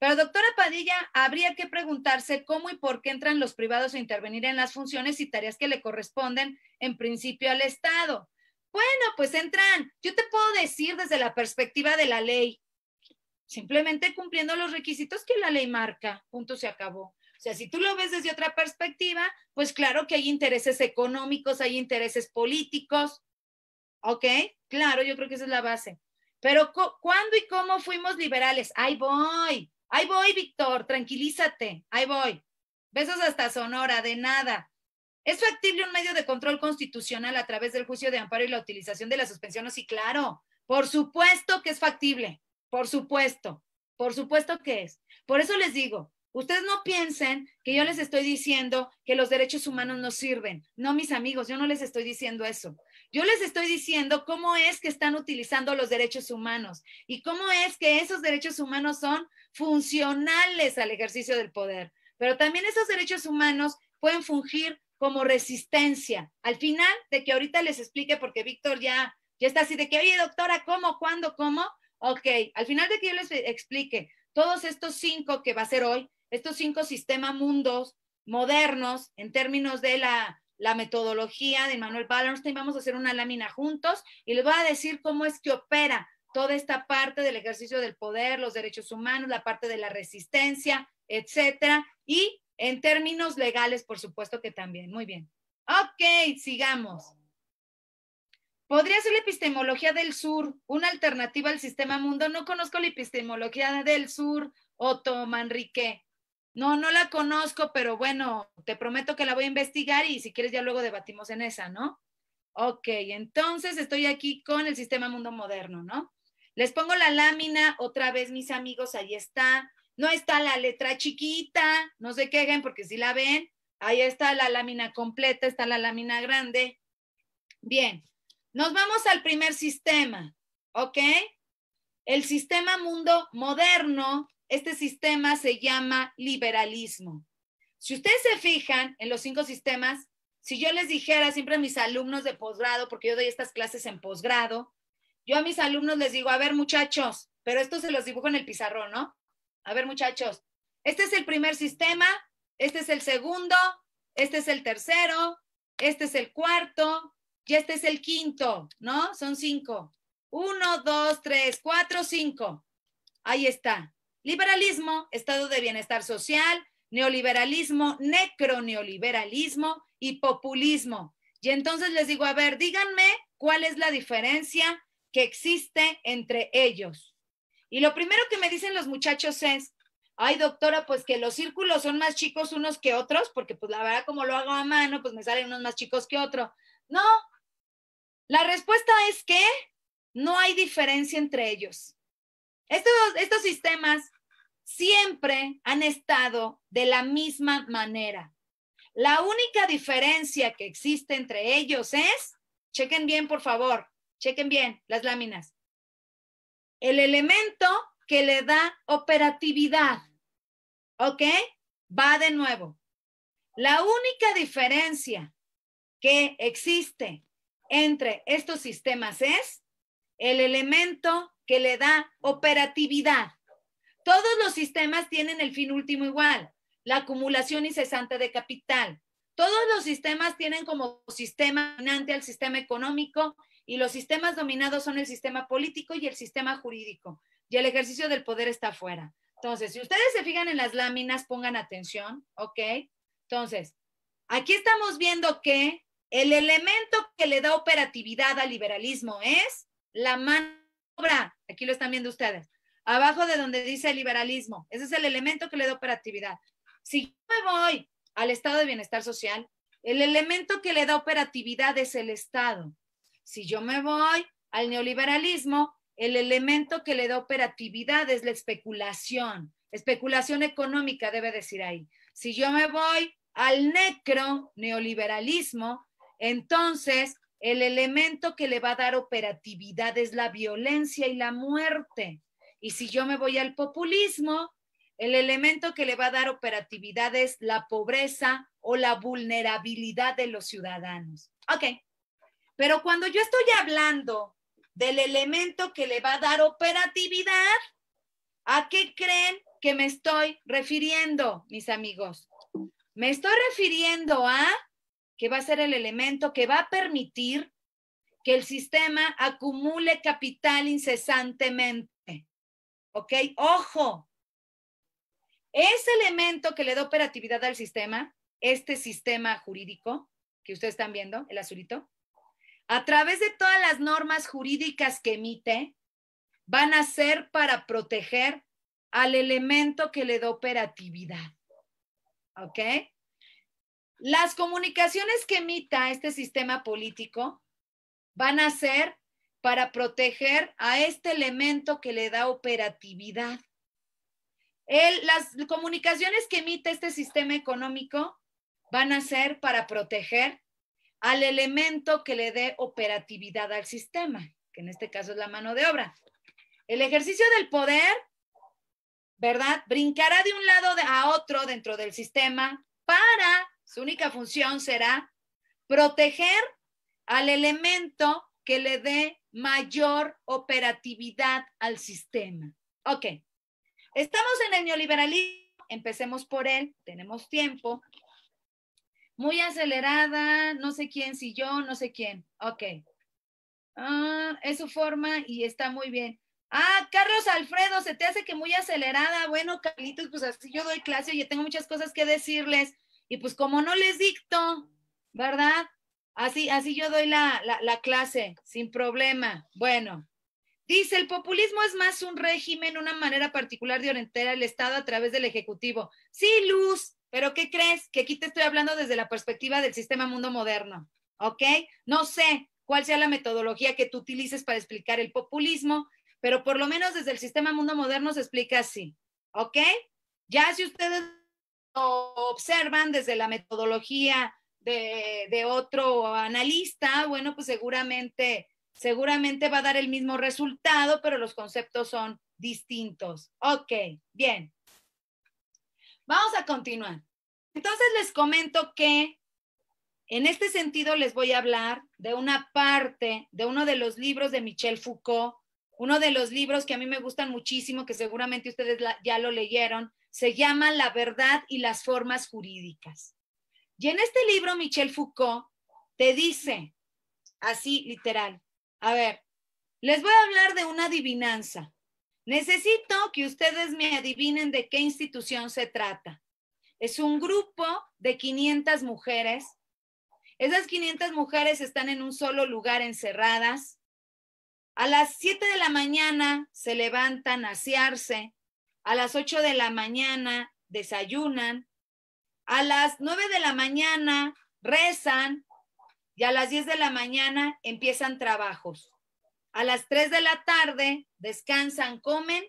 pero doctora Padilla, habría que preguntarse cómo y por qué entran los privados a intervenir en las funciones y tareas que le corresponden en principio al Estado. Bueno, pues entran. Yo te puedo decir desde la perspectiva de la ley, simplemente cumpliendo los requisitos que la ley marca, punto se acabó. O sea, si tú lo ves desde otra perspectiva, pues claro que hay intereses económicos, hay intereses políticos, ¿ok? Claro, yo creo que esa es la base. Pero ¿cuándo y cómo fuimos liberales? Ahí voy. Ahí voy, Víctor, tranquilízate, ahí voy. Besos hasta Sonora, de nada. ¿Es factible un medio de control constitucional a través del juicio de amparo y la utilización de la suspensión? Sí, claro. Por supuesto que es factible. Por supuesto. Por supuesto que es. Por eso les digo, Ustedes no piensen que yo les estoy diciendo que los derechos humanos no sirven. No, mis amigos, yo no les estoy diciendo eso. Yo les estoy diciendo cómo es que están utilizando los derechos humanos y cómo es que esos derechos humanos son funcionales al ejercicio del poder. Pero también esos derechos humanos pueden fungir como resistencia. Al final de que ahorita les explique, porque Víctor ya, ya está así de que, oye, doctora, ¿cómo? ¿Cuándo? ¿Cómo? Ok, al final de que yo les explique todos estos cinco que va a ser hoy, estos cinco sistemas mundos modernos en términos de la, metodología de Manuel Ballernstein Vamos a hacer una lámina juntos y les voy a decir cómo es que opera toda esta parte del ejercicio del poder, los derechos humanos, la parte de la resistencia, etcétera, y en términos legales, por supuesto que también. Muy bien. Ok, sigamos. Podría ser la epistemología del sur, una alternativa al sistema mundo. No conozco la epistemología del sur, Otto Manrique. No, no la conozco, pero bueno, te prometo que la voy a investigar y si quieres ya luego debatimos en esa, ¿no? Ok, entonces estoy aquí con el sistema mundo moderno, ¿no? Les pongo la lámina otra vez, mis amigos, ahí está. No está la letra chiquita, no se quejen porque si la ven, ahí está la lámina completa, está la lámina grande. Bien, nos vamos al primer sistema, ¿ok? El sistema mundo moderno este sistema se llama liberalismo. Si ustedes se fijan en los cinco sistemas, si yo les dijera siempre a mis alumnos de posgrado, porque yo doy estas clases en posgrado, yo a mis alumnos les digo, a ver muchachos, pero esto se los dibujo en el pizarrón, ¿no? A ver muchachos, este es el primer sistema, este es el segundo, este es el tercero, este es el cuarto y este es el quinto, ¿no? Son cinco. Uno, dos, tres, cuatro, cinco. Ahí está. Liberalismo, estado de bienestar social, neoliberalismo, necroneoliberalismo y populismo. Y entonces les digo, a ver, díganme cuál es la diferencia que existe entre ellos. Y lo primero que me dicen los muchachos es, ay doctora, pues que los círculos son más chicos unos que otros, porque pues la verdad como lo hago a mano, pues me salen unos más chicos que otro. No, la respuesta es que no hay diferencia entre ellos. Estos, sistemas siempre han estado de la misma manera. La única diferencia que existe entre ellos es, chequen bien por favor, chequen bien las láminas, el elemento que le da operatividad. ¿Ok? Va de nuevo. La única diferencia que existe entre estos sistemas es el elemento que le da operatividad. Todos los sistemas tienen el fin último igual, la acumulación incesante de capital. Todos los sistemas tienen como sistema dominante al sistema económico y los sistemas dominados son el sistema político y el sistema jurídico. Y el ejercicio del poder está afuera. Entonces, si ustedes se fijan en las láminas, pongan atención, ¿ok? Entonces, aquí estamos viendo que el elemento que le da operatividad al liberalismo es la mano aquí lo están viendo ustedes, abajo de donde dice liberalismo. Ese es el elemento que le da operatividad. Si yo me voy al estado de bienestar social, el elemento que le da operatividad es el Estado. Si yo me voy al neoliberalismo, el elemento que le da operatividad es la especulación. Especulación económica, debe decir ahí. Si yo me voy al necro neoliberalismo, entonces el elemento que le va a dar operatividad es la violencia y la muerte. Y si yo me voy al populismo, el elemento que le va a dar operatividad es la pobreza o la vulnerabilidad de los ciudadanos. Ok, pero cuando yo estoy hablando del elemento que le va a dar operatividad, ¿a qué creen que me estoy refiriendo, mis amigos? Me estoy refiriendo a que va a ser el elemento que va a permitir que el sistema acumule capital incesantemente. ¿Ok? Ojo, ese elemento que le da operatividad al sistema, este sistema jurídico que ustedes están viendo, el azulito, a través de todas las normas jurídicas que emite, van a ser para proteger al elemento que le da operatividad. ¿Ok? Las comunicaciones que emita este sistema político van a ser para proteger a este elemento que le da operatividad. las comunicaciones que emite este sistema económico van a ser para proteger al elemento que le dé operatividad al sistema, que en este caso es la mano de obra. El ejercicio del poder, ¿verdad? Brincará de un lado a otro dentro del sistema para su única función será proteger al elemento que le dé mayor operatividad al sistema. Ok, estamos en el neoliberalismo, empecemos por él, tenemos tiempo. Muy acelerada, no sé quién, si yo, no sé quién. Ok. Ah, es su forma y está muy bien. Ah, Carlos Alfredo, se te hace que muy acelerada. Bueno, Carlitos, pues así yo doy clase y tengo muchas cosas que decirles. Y pues como no les dicto, ¿verdad? Así, así yo doy la, la clase, sin problema. Bueno, dice, el populismo es más un régimen, una manera particular de orientar al Estado a través del Ejecutivo. Sí, Luz, pero ¿qué crees? Que aquí te estoy hablando desde la perspectiva del sistema mundo moderno, ¿ok? No sé cuál sea la metodología que tú utilices para explicar el populismo, pero por lo menos desde el sistema mundo moderno se explica así, ¿ok? Ya si ustedes observan desde la metodología de, otro analista, bueno, pues seguramente, seguramente va a dar el mismo resultado, pero los conceptos son distintos. Ok, bien. Vamos a continuar. Entonces les comento que en este sentido les voy a hablar de una parte de uno de los libros de Michel Foucault, uno de los libros que a mí me gustan muchísimo, que seguramente ustedes ya lo leyeron, se llama La verdad y las formas jurídicas. Y en este libro, Michel Foucault te dice, así literal, a ver, les voy a hablar de una adivinanza. Necesito que ustedes me adivinen de qué institución se trata. Es un grupo de 500 mujeres. Esas 500 mujeres están en un solo lugar encerradas. A las 7 de la mañana se levantan a asearse, a las 8 de la mañana desayunan, a las 9 de la mañana rezan y a las 10 de la mañana empiezan trabajos. A las 3 de la tarde descansan, comen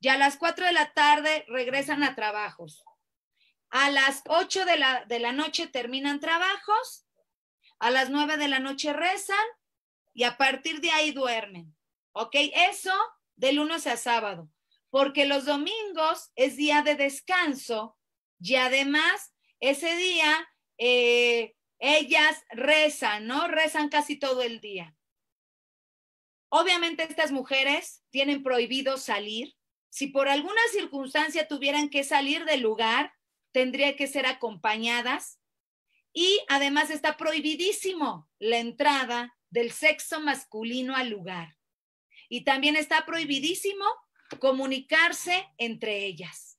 y a las 4 de la tarde regresan a trabajos. A las 8 de la, de la noche terminan trabajos, a las 9 de la noche rezan y a partir de ahí duermen. ¿Ok? Eso del lunes a sábado porque los domingos es día de descanso y además ese día eh, ellas rezan, ¿no? Rezan casi todo el día. Obviamente estas mujeres tienen prohibido salir. Si por alguna circunstancia tuvieran que salir del lugar, tendría que ser acompañadas. Y además está prohibidísimo la entrada del sexo masculino al lugar. Y también está prohibidísimo comunicarse entre ellas.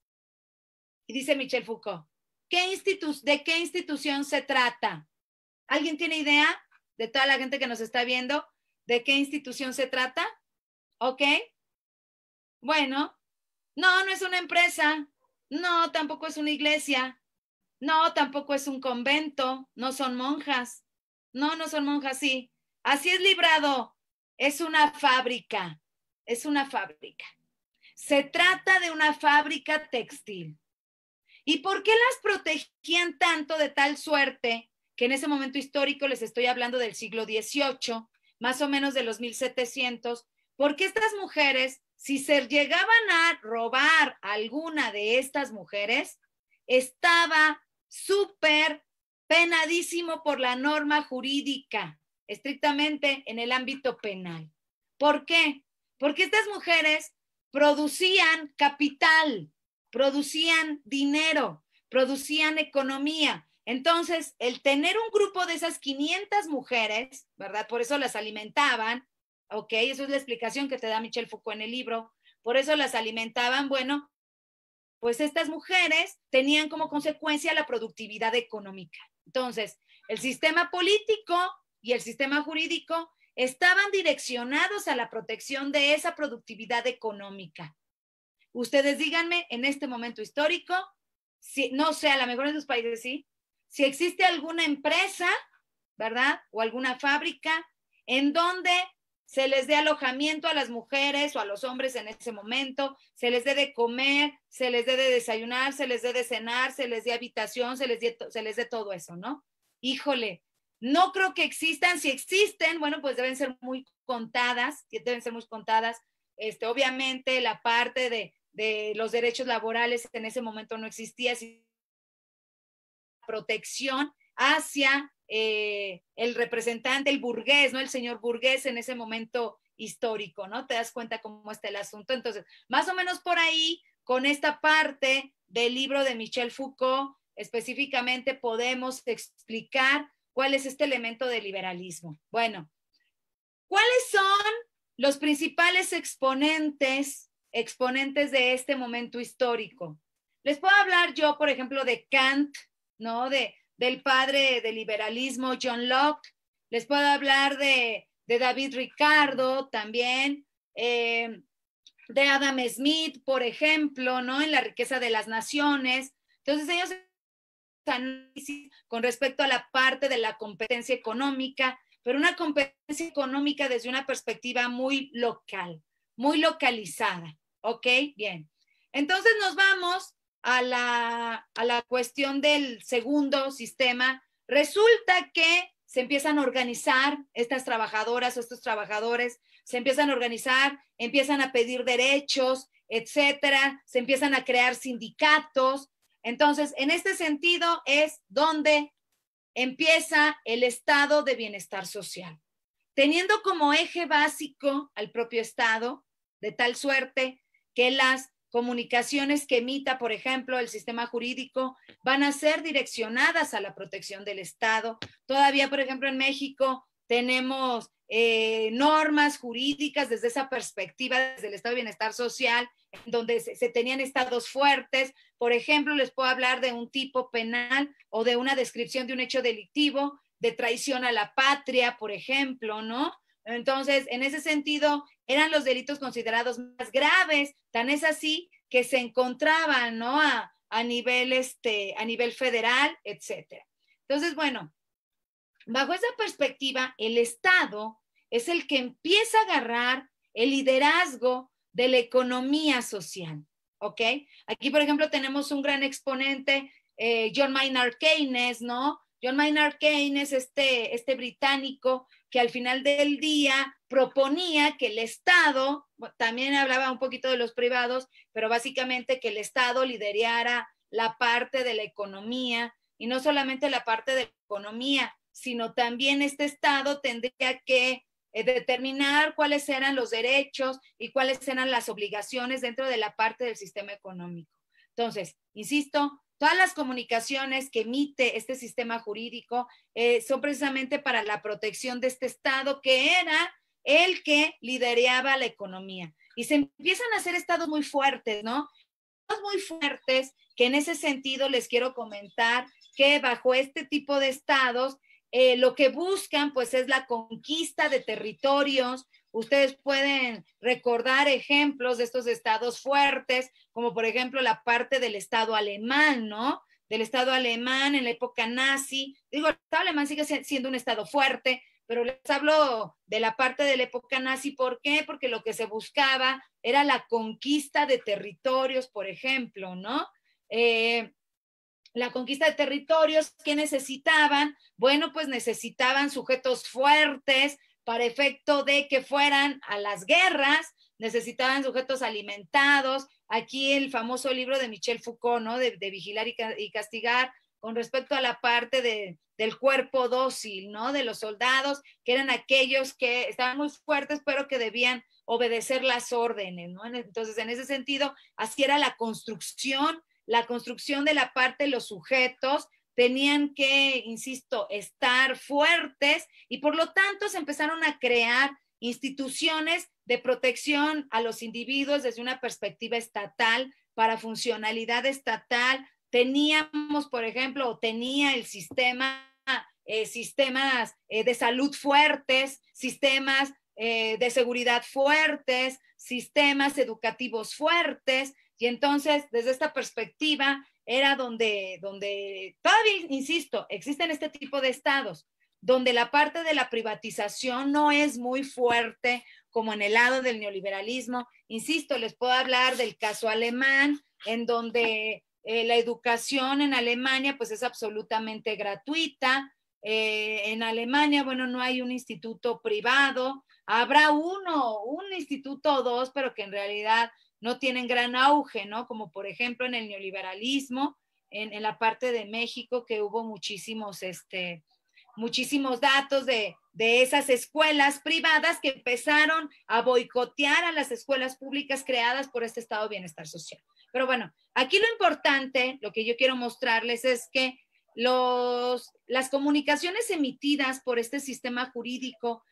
Y dice Michel Foucault, ¿qué ¿de qué institución se trata? ¿Alguien tiene idea de toda la gente que nos está viendo de qué institución se trata? ¿Ok? Bueno, no, no es una empresa, no, tampoco es una iglesia, no, tampoco es un convento, no son monjas, no, no son monjas, sí. Así es librado, es una fábrica, es una fábrica. Se trata de una fábrica textil. ¿Y por qué las protegían tanto de tal suerte que en ese momento histórico les estoy hablando del siglo XVIII, más o menos de los 1700? Porque estas mujeres, si se llegaban a robar alguna de estas mujeres, estaba súper penadísimo por la norma jurídica, estrictamente en el ámbito penal. ¿Por qué? Porque estas mujeres producían capital, producían dinero, producían economía. Entonces, el tener un grupo de esas 500 mujeres, ¿verdad? Por eso las alimentaban, ¿ok? Eso es la explicación que te da Michelle Foucault en el libro. Por eso las alimentaban, bueno, pues estas mujeres tenían como consecuencia la productividad económica. Entonces, el sistema político y el sistema jurídico estaban direccionados a la protección de esa productividad económica. Ustedes díganme en este momento histórico, si, no sé, a lo mejor en sus países sí, si existe alguna empresa, ¿verdad? O alguna fábrica en donde se les dé alojamiento a las mujeres o a los hombres en ese momento, se les dé de comer, se les dé de desayunar, se les dé de cenar, se les dé habitación, se les dé todo eso, ¿no? Híjole, no creo que existan. Si existen, bueno, pues deben ser muy contadas, deben ser muy contadas. Este, obviamente la parte de, los derechos laborales en ese momento no existía, protección hacia eh, el representante, el burgués, ¿no? El señor burgués en ese momento histórico, ¿no? Te das cuenta cómo está el asunto. Entonces, más o menos por ahí, con esta parte del libro de Michel Foucault, específicamente podemos explicar cuál es este elemento de liberalismo. Bueno, ¿cuáles son los principales exponentes, exponentes de este momento histórico? Les puedo hablar yo, por ejemplo, de Kant, ¿no? De, del padre del liberalismo, John Locke. Les puedo hablar de, David Ricardo también, eh, de Adam Smith, por ejemplo, ¿no? En la riqueza de las naciones. Entonces ellos análisis con respecto a la parte de la competencia económica, pero una competencia económica desde una perspectiva muy local, muy localizada. ¿Ok? Bien. Entonces nos vamos a la, a la cuestión del segundo sistema. Resulta que se empiezan a organizar estas trabajadoras o estos trabajadores, se empiezan a organizar, empiezan a pedir derechos, etcétera, se empiezan a crear sindicatos, entonces, en este sentido es donde empieza el estado de bienestar social, teniendo como eje básico al propio estado, de tal suerte que las comunicaciones que emita, por ejemplo, el sistema jurídico, van a ser direccionadas a la protección del Estado. Todavía, por ejemplo, en México tenemos eh, normas jurídicas desde esa perspectiva, desde el Estado de Bienestar Social, donde se, tenían estados fuertes. Por ejemplo, les puedo hablar de un tipo penal o de una descripción de un hecho delictivo, de traición a la patria, por ejemplo, ¿no? Entonces, en ese sentido, eran los delitos considerados más graves, tan es así que se encontraban, ¿no? A, nivel, este, a nivel federal, etcétera. Entonces, bueno, bajo esa perspectiva, el Estado es el que empieza a agarrar el liderazgo de la economía social, ¿ok? Aquí, por ejemplo, tenemos un gran exponente, eh, John Maynard Keynes, ¿no? John Maynard Keynes, este, este británico que al final del día proponía que el Estado, también hablaba un poquito de los privados, pero básicamente que el Estado liderara la parte de la economía y no solamente la parte de la economía, sino también este Estado tendría que eh, determinar cuáles eran los derechos y cuáles eran las obligaciones dentro de la parte del sistema económico. Entonces, insisto, todas las comunicaciones que emite este sistema jurídico eh, son precisamente para la protección de este Estado que era el que lideraba la economía. Y se empiezan a hacer estados muy fuertes, ¿no? Estados muy fuertes que en ese sentido les quiero comentar que bajo este tipo de estados eh, lo que buscan pues es la conquista de territorios. Ustedes pueden recordar ejemplos de estos estados fuertes, como por ejemplo la parte del estado alemán, ¿no? Del estado alemán en la época nazi. Digo, el estado alemán sigue siendo un estado fuerte, pero les hablo de la parte de la época nazi. ¿Por qué? Porque lo que se buscaba era la conquista de territorios, por ejemplo, ¿no? Eh, la conquista de territorios, ¿qué necesitaban? Bueno, pues necesitaban sujetos fuertes para efecto de que fueran a las guerras, necesitaban sujetos alimentados. Aquí el famoso libro de Michel Foucault, ¿no? De, vigilar y, castigar con respecto a la parte del cuerpo dócil, ¿no? De los soldados, que eran aquellos que estaban muy fuertes, pero que debían obedecer las órdenes, ¿no? E, entonces, en ese sentido, así era la construcción la construcción de la parte de los sujetos, tenían que, insisto, estar fuertes y por lo tanto se empezaron a crear instituciones de protección a los individuos desde una perspectiva estatal, para funcionalidad estatal. Teníamos, por ejemplo, o tenía el sistema, eh, sistemas eh, de salud fuertes, sistemas eh, de seguridad fuertes, sistemas educativos fuertes, y entonces, desde esta perspectiva, era donde, donde todavía, insisto, existen este tipo de estados, donde la parte de la privatización no es muy fuerte como en el lado del neoliberalismo. Insisto, les puedo hablar del caso alemán, en donde eh, la educación en Alemania pues es absolutamente gratuita. Eh, en Alemania, bueno, no hay un instituto privado, habrá uno, un instituto o dos, pero que en realidad no tienen gran auge, ¿no? Como por ejemplo en el neoliberalismo, en, la parte de México, que hubo muchísimos, este, muchísimos datos de, esas escuelas privadas que empezaron a boicotear a las escuelas públicas creadas por este Estado de Bienestar Social. Pero bueno, aquí lo importante, lo que yo quiero mostrarles es que los, las comunicaciones emitidas por este sistema jurídico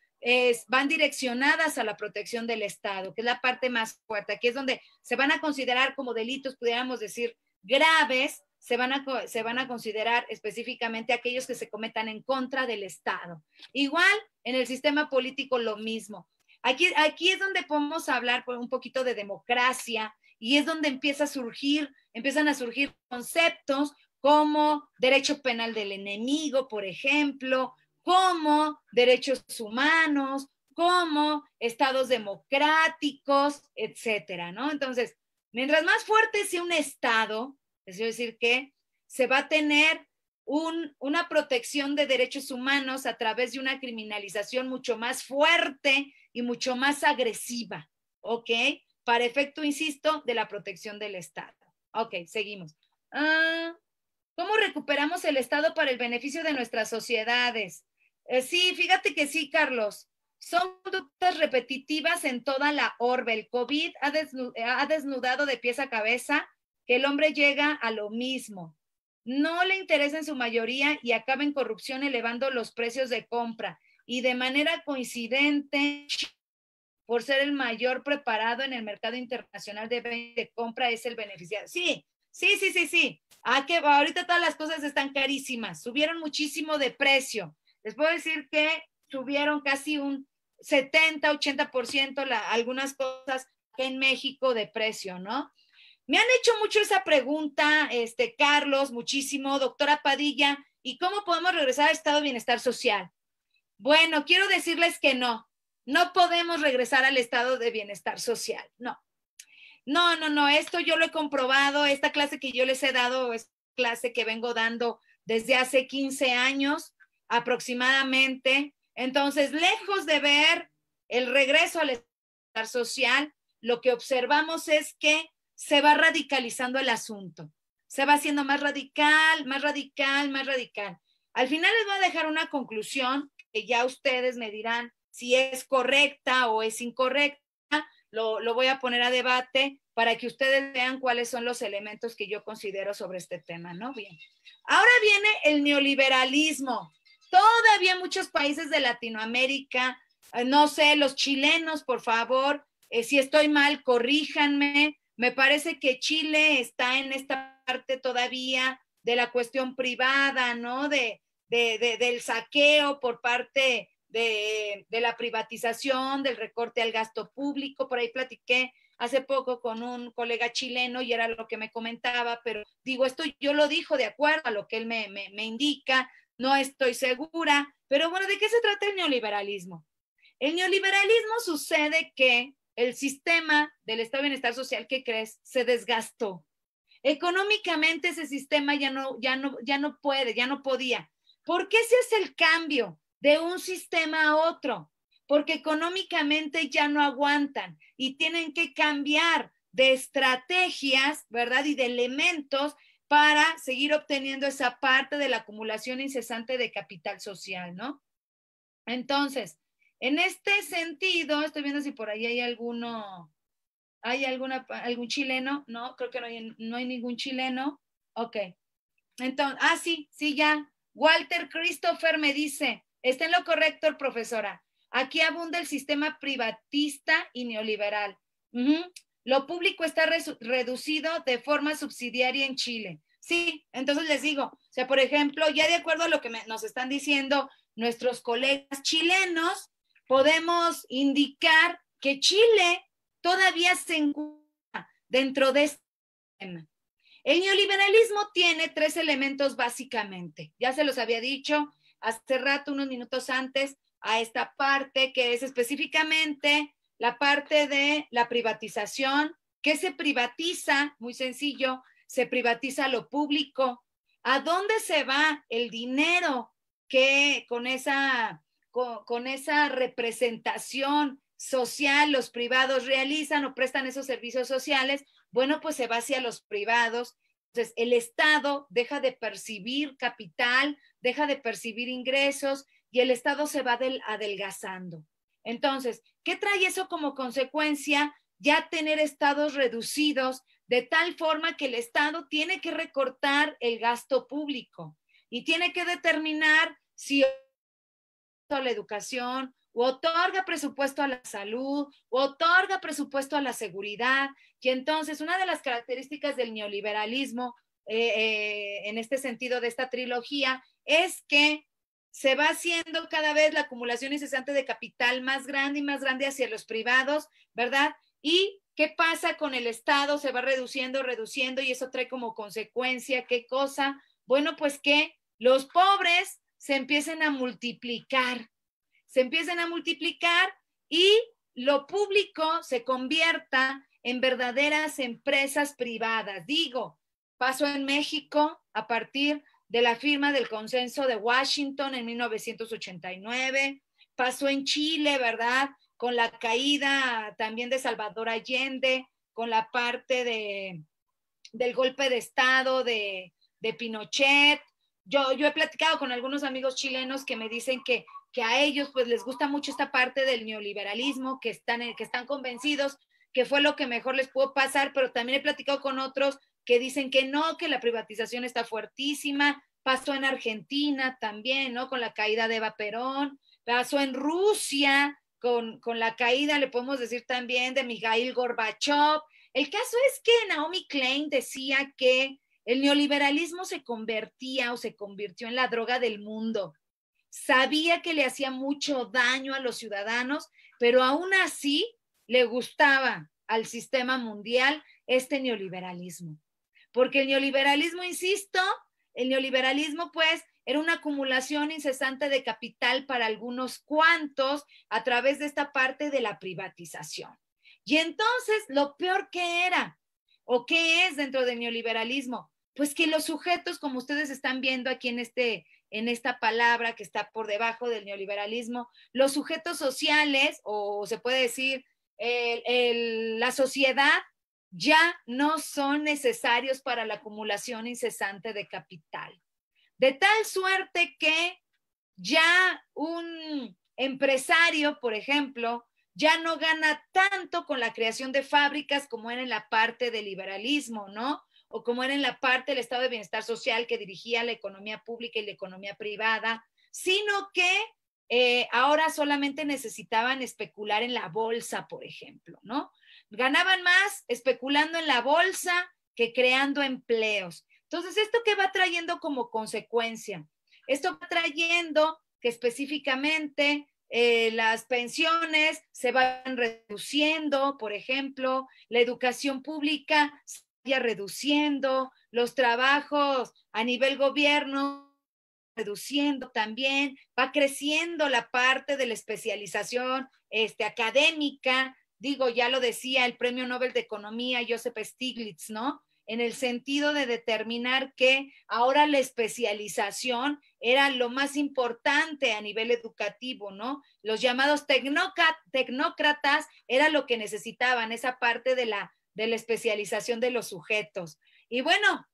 van direccionadas a la protección del Estado, que es la parte más fuerte. Aquí es donde se van a considerar como delitos, pudiéramos decir, graves, se van, a, considerar específicamente aquellos que se cometan en contra del Estado. Igual en el sistema político lo mismo. Aquí, aquí es donde podemos hablar un poquito de democracia y es donde empieza a surgir, empiezan a surgir conceptos como derecho penal del enemigo, por ejemplo, como derechos humanos, como estados democráticos, etcétera, ¿no? Entonces, mientras más fuerte sea un estado, es decir, que se va a tener una protección de derechos humanos a través de una criminalización mucho más fuerte y mucho más agresiva, ¿ok? Para efecto, insisto, de la protección del Estado. Ok, seguimos. Ah, ¿Cómo recuperamos el Estado para el beneficio de nuestras sociedades? Eh, sí, fíjate que sí, Carlos. Son conductas repetitivas en toda la orbe. El COVID ha, desnudado de pies a cabeza que el hombre llega a lo mismo. No le interesa en su mayoría y acaba en corrupción elevando los precios de compra. Y de manera coincidente, por ser el mayor preparado en el mercado internacional de, compra, es el beneficiado. Sí, sí, sí, sí, sí. Ah, que ahorita todas las cosas están carísimas. Subieron muchísimo de precio. Les puedo decir que tuvieron casi un 70, 80% la, algunas cosas en México de precio, ¿no? Me han hecho mucho esa pregunta, este, Carlos, muchísimo, doctora Padilla, ¿y cómo podemos regresar al estado de bienestar social? Bueno, quiero decirles que no, no podemos regresar al estado de bienestar social, no. No, no, no, esto yo lo he comprobado, esta clase que yo les he dado es clase que vengo dando desde hace 15 años aproximadamente. Entonces, lejos de ver el regreso al estar social, lo que observamos es que se va radicalizando el asunto, se va haciendo más radical, más radical, más radical. Al final les voy a dejar una conclusión que ya ustedes me dirán si es correcta o es incorrecta. Lo, voy a poner a debate para que ustedes vean cuáles son los elementos que yo considero sobre este tema, ¿no? Bien. Ahora viene el neoliberalismo. Todavía muchos países de Latinoamérica, eh, no sé, los chilenos, por favor, eh, si estoy mal, corríjanme. Me parece que Chile está en esta parte todavía de la cuestión privada, ¿no? De, del saqueo por parte de, la privatización, del recorte al gasto público. Por ahí platiqué hace poco con un colega chileno y era lo que me comentaba, pero digo, esto yo lo dijo de acuerdo a lo que él me, me indica, no estoy segura, pero bueno, ¿de qué se trata el neoliberalismo? El neoliberalismo sucede que el sistema del estado de bienestar social que crees se desgastó. Económicamente ese sistema ya no, ya no, ya no puede, ya no podía. ¿Por qué se hace el cambio de un sistema a otro? Porque económicamente ya no aguantan y tienen que cambiar de estrategias, ¿verdad? Y de elementos para seguir obteniendo esa parte de la acumulación incesante de capital social, ¿no? Entonces, en este sentido, estoy viendo si por ahí hay alguno, hay alguna, algún chileno, no, creo que no hay, ningún chileno, ok. Entonces, ah, sí, sí, ya. Walter Christopher me dice, está en lo correcto, profesora. Aquí abunda el sistema privatista y neoliberal. Lo público está reducido de forma subsidiaria en Chile. Sí, entonces les digo, o sea, por ejemplo, ya de acuerdo a lo que nos están diciendo nuestros colegas chilenos, podemos indicar que Chile todavía se encuentra dentro de este tema. El neoliberalismo tiene tres elementos básicamente. Ya se los había dicho hace rato, unos minutos antes, a esta parte que es específicamente la parte de la privatización, que se privatiza, muy sencillo, se privatiza lo público. ¿A dónde se va el dinero que con esa, con, esa representación social los privados realizan o prestan esos servicios sociales? Bueno, pues se va hacia los privados. Entonces, el Estado deja de percibir capital, deja de percibir ingresos y el Estado se va adelgazando. Entonces, ¿qué trae eso como consecuencia? Ya tener estados reducidos, de tal forma que el Estado tiene que recortar el gasto público y tiene que determinar si a la educación o otorga presupuesto a la salud o otorga presupuesto a la seguridad. Y entonces una de las características del neoliberalismo eh, eh, en este sentido de esta trilogía es que se va haciendo cada vez la acumulación incesante de capital más grande y más grande hacia los privados, ¿verdad? Y ¿Qué pasa con el Estado? Se va reduciendo, reduciendo y eso trae como consecuencia, ¿qué cosa? Bueno, pues que los pobres se empiecen a multiplicar, se empiecen a multiplicar y lo público se convierta en verdaderas empresas privadas. Digo, pasó en México a partir de la firma del consenso de Washington en 1989, pasó en Chile, ¿verdad? con la caída también de Salvador Allende, con la parte del golpe de Estado de, Pinochet. Yo, yo he platicado con algunos amigos chilenos que me dicen que, a ellos pues les gusta mucho esta parte del neoliberalismo, que están, que están convencidos que fue lo que mejor les pudo pasar, pero también he platicado con otros que dicen que no, que la privatización está fuertísima, pasó en Argentina también, ¿no? Con la caída de Eva Perón, pasó en Rusia, con, la caída, le podemos decir también, de Mikhail Gorbachev. El caso es que Naomi Klein decía que el neoliberalismo se convertía o se convirtió en la droga del mundo. Sabía que le hacía mucho daño a los ciudadanos, pero aún así le gustaba al sistema mundial este neoliberalismo. Porque el neoliberalismo, insisto, el neoliberalismo pues era una acumulación incesante de capital para algunos cuantos a través de esta parte de la privatización. Y entonces, lo peor que era o qué es dentro del neoliberalismo, pues que los sujetos, como ustedes están viendo aquí en este en esta palabra que está por debajo del neoliberalismo, los sujetos sociales, o se puede decir, la sociedad ya no son necesarios para la acumulación incesante de capital. De tal suerte que ya un empresario, por ejemplo, ya no gana tanto con la creación de fábricas como era en la parte del liberalismo, ¿no? O como era en la parte del estado de bienestar social que dirigía la economía pública y la economía privada, sino que eh, ahora solamente necesitaban especular en la bolsa, por ejemplo, ¿no? Ganaban más especulando en la bolsa que creando empleos. Entonces, ¿esto qué va trayendo como consecuencia? Esto va trayendo que específicamente eh, las pensiones se van reduciendo, por ejemplo, la educación pública se vaya reduciendo, los trabajos a nivel gobierno reduciendo también, va creciendo la parte de la especialización este, académica, digo, ya lo decía el premio Nobel de Economía, Joseph Stiglitz, ¿no? en el sentido de determinar que ahora la especialización era lo más importante a nivel educativo, ¿no? Los llamados tecnócratas era lo que necesitaban, esa parte de la, de especialización de los sujetos. Y bueno,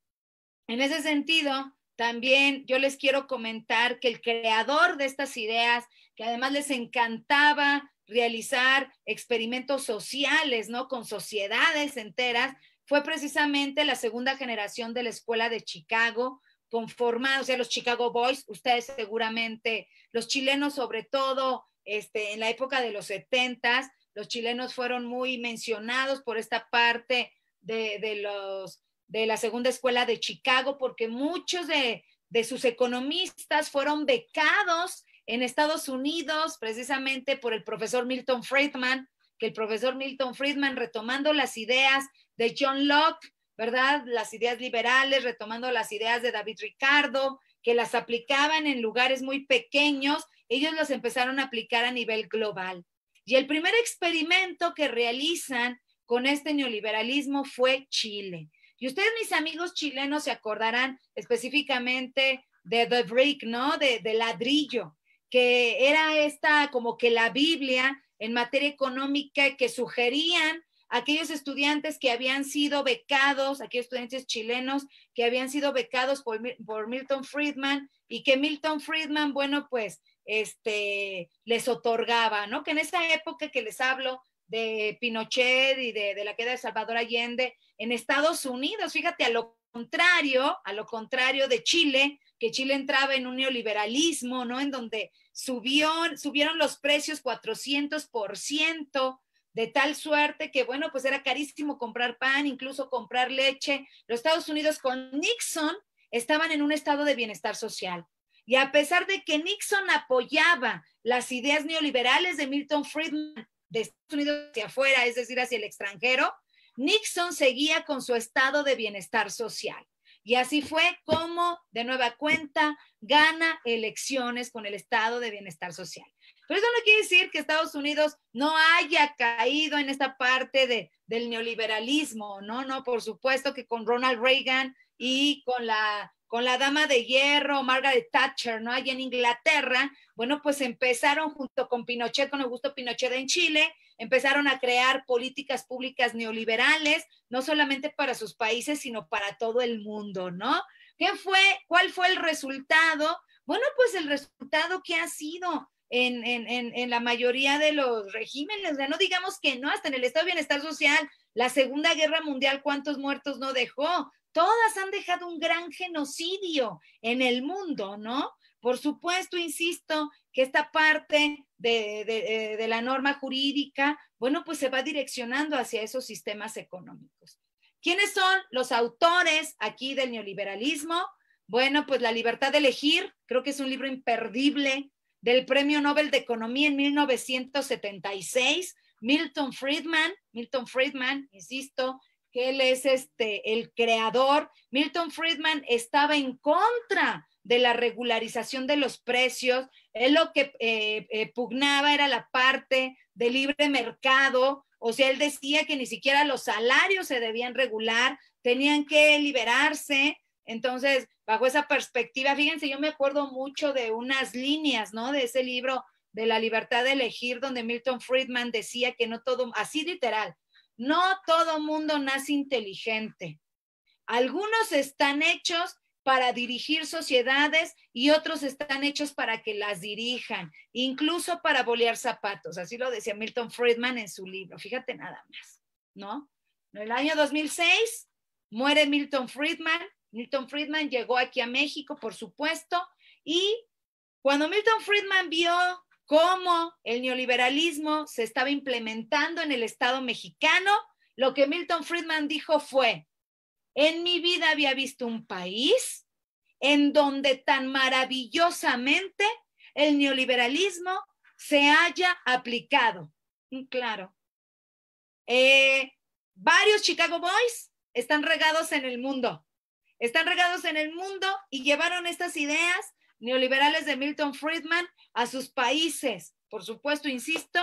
en ese sentido, también yo les quiero comentar que el creador de estas ideas, que además les encantaba realizar experimentos sociales, ¿no? Con sociedades enteras, fue precisamente la segunda generación de la escuela de Chicago, conformada, o sea, los Chicago Boys, ustedes seguramente, los chilenos sobre todo, este, en la época de los setentas, los chilenos fueron muy mencionados por esta parte de, los, de la segunda escuela de Chicago, porque muchos de, de sus economistas fueron becados en Estados Unidos, precisamente por el profesor Milton Friedman, que el profesor Milton Friedman, retomando las ideas de John Locke, ¿verdad? Las ideas liberales, retomando las ideas de David Ricardo, que las aplicaban en lugares muy pequeños, ellos las empezaron a aplicar a nivel global. Y el primer experimento que realizan con este neoliberalismo fue Chile. Y ustedes, mis amigos chilenos, se acordarán específicamente de The Brick, ¿no? De, de ladrillo, que era esta como que la Biblia en materia económica que sugerían aquellos estudiantes que habían sido becados, aquellos estudiantes chilenos que habían sido becados por, Milton Friedman y que Milton Friedman, bueno, pues este, les otorgaba, ¿no? Que en esa época que les hablo de Pinochet y de, la queda de Salvador Allende en Estados Unidos, fíjate, a lo contrario, a lo contrario de Chile, que Chile entraba en un neoliberalismo, ¿no? En donde subieron los precios 400%, de tal suerte que, bueno, pues era carísimo comprar pan, incluso comprar leche. Los Estados Unidos con Nixon estaban en un estado de bienestar social. Y a pesar de que Nixon apoyaba las ideas neoliberales de Milton Friedman de Estados Unidos hacia afuera, es decir, hacia el extranjero, Nixon seguía con su estado de bienestar social. Y así fue como, de nueva cuenta, gana elecciones con el estado de bienestar social. Pero eso no quiere decir que Estados Unidos no haya caído en esta parte del neoliberalismo, ¿no? No, por supuesto que con Ronald Reagan y con la, con la dama de hierro, Margaret Thatcher, ¿no? Allí en Inglaterra, bueno, pues empezaron junto con Pinochet, con Augusto Pinochet en Chile, empezaron a crear políticas públicas neoliberales, no solamente para sus países, sino para todo el mundo, ¿no? ¿Qué fue? ¿Cuál fue el resultado? Bueno, pues el resultado que ha sido en, en, en, la mayoría de los regímenes, no digamos que no, hasta en el Estado de Bienestar Social, la Segunda Guerra Mundial, ¿cuántos muertos no dejó? Todas han dejado un gran genocidio en el mundo, ¿no? Por supuesto, insisto, que esta parte de, de, eh, de la norma jurídica, bueno, pues se va direccionando hacia esos sistemas económicos. ¿Quiénes son los autores aquí del neoliberalismo? Bueno, pues La libertad de elegir, creo que es un libro imperdible del Premio Nobel de Economía en 1976, Milton Friedman, Milton Friedman, insisto, que él es este el creador, Milton Friedman estaba en contra de la regularización de los precios, él lo que eh, eh, pugnaba era la parte de libre mercado, o sea, él decía que ni siquiera los salarios se debían regular, tenían que liberarse entonces, bajo esa perspectiva, fíjense, yo me acuerdo mucho de unas líneas, ¿no? De ese libro de la libertad de elegir, donde Milton Friedman decía que no todo, así literal, no todo mundo nace inteligente. Algunos están hechos para dirigir sociedades y otros están hechos para que las dirijan, incluso para bolear zapatos. Así lo decía Milton Friedman en su libro. Fíjate nada más, ¿no? En el año 2006 muere Milton Friedman, Milton Friedman llegó aquí a México, por supuesto, y cuando Milton Friedman vio cómo el neoliberalismo se estaba implementando en el Estado mexicano, lo que Milton Friedman dijo fue, en mi vida había visto un país en donde tan maravillosamente el neoliberalismo se haya aplicado. Mm, claro. Eh, varios Chicago Boys están regados en el mundo. Están regados en el mundo y llevaron estas ideas neoliberales de Milton Friedman a sus países, por supuesto, insisto,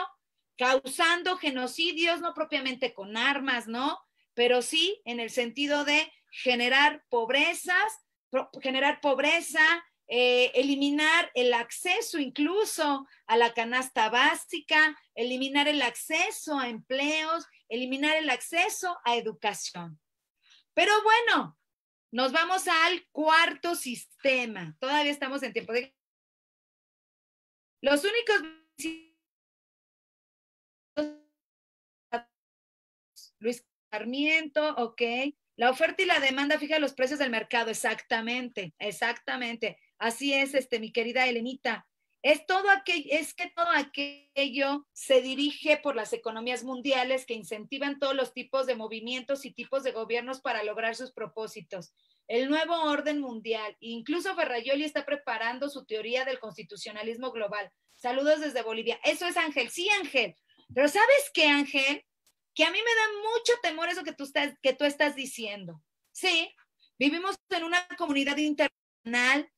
causando genocidios, no propiamente con armas, ¿no? Pero sí en el sentido de generar pobrezas, generar pobreza, eh, eliminar el acceso incluso a la canasta básica, eliminar el acceso a empleos, eliminar el acceso a educación. Pero bueno, nos vamos al cuarto sistema. Todavía estamos en tiempo de... Los únicos... Luis Sarmiento, ok. La oferta y la demanda fija los precios del mercado, exactamente, exactamente. Así es, este, mi querida Elenita. Es, todo es que todo aquello se dirige por las economías mundiales que incentivan todos los tipos de movimientos y tipos de gobiernos para lograr sus propósitos. El nuevo orden mundial. Incluso Ferrayoli está preparando su teoría del constitucionalismo global. Saludos desde Bolivia. Eso es Ángel. Sí, Ángel. Pero ¿sabes qué, Ángel? Que a mí me da mucho temor eso que tú estás, que tú estás diciendo. Sí, vivimos en una comunidad internacional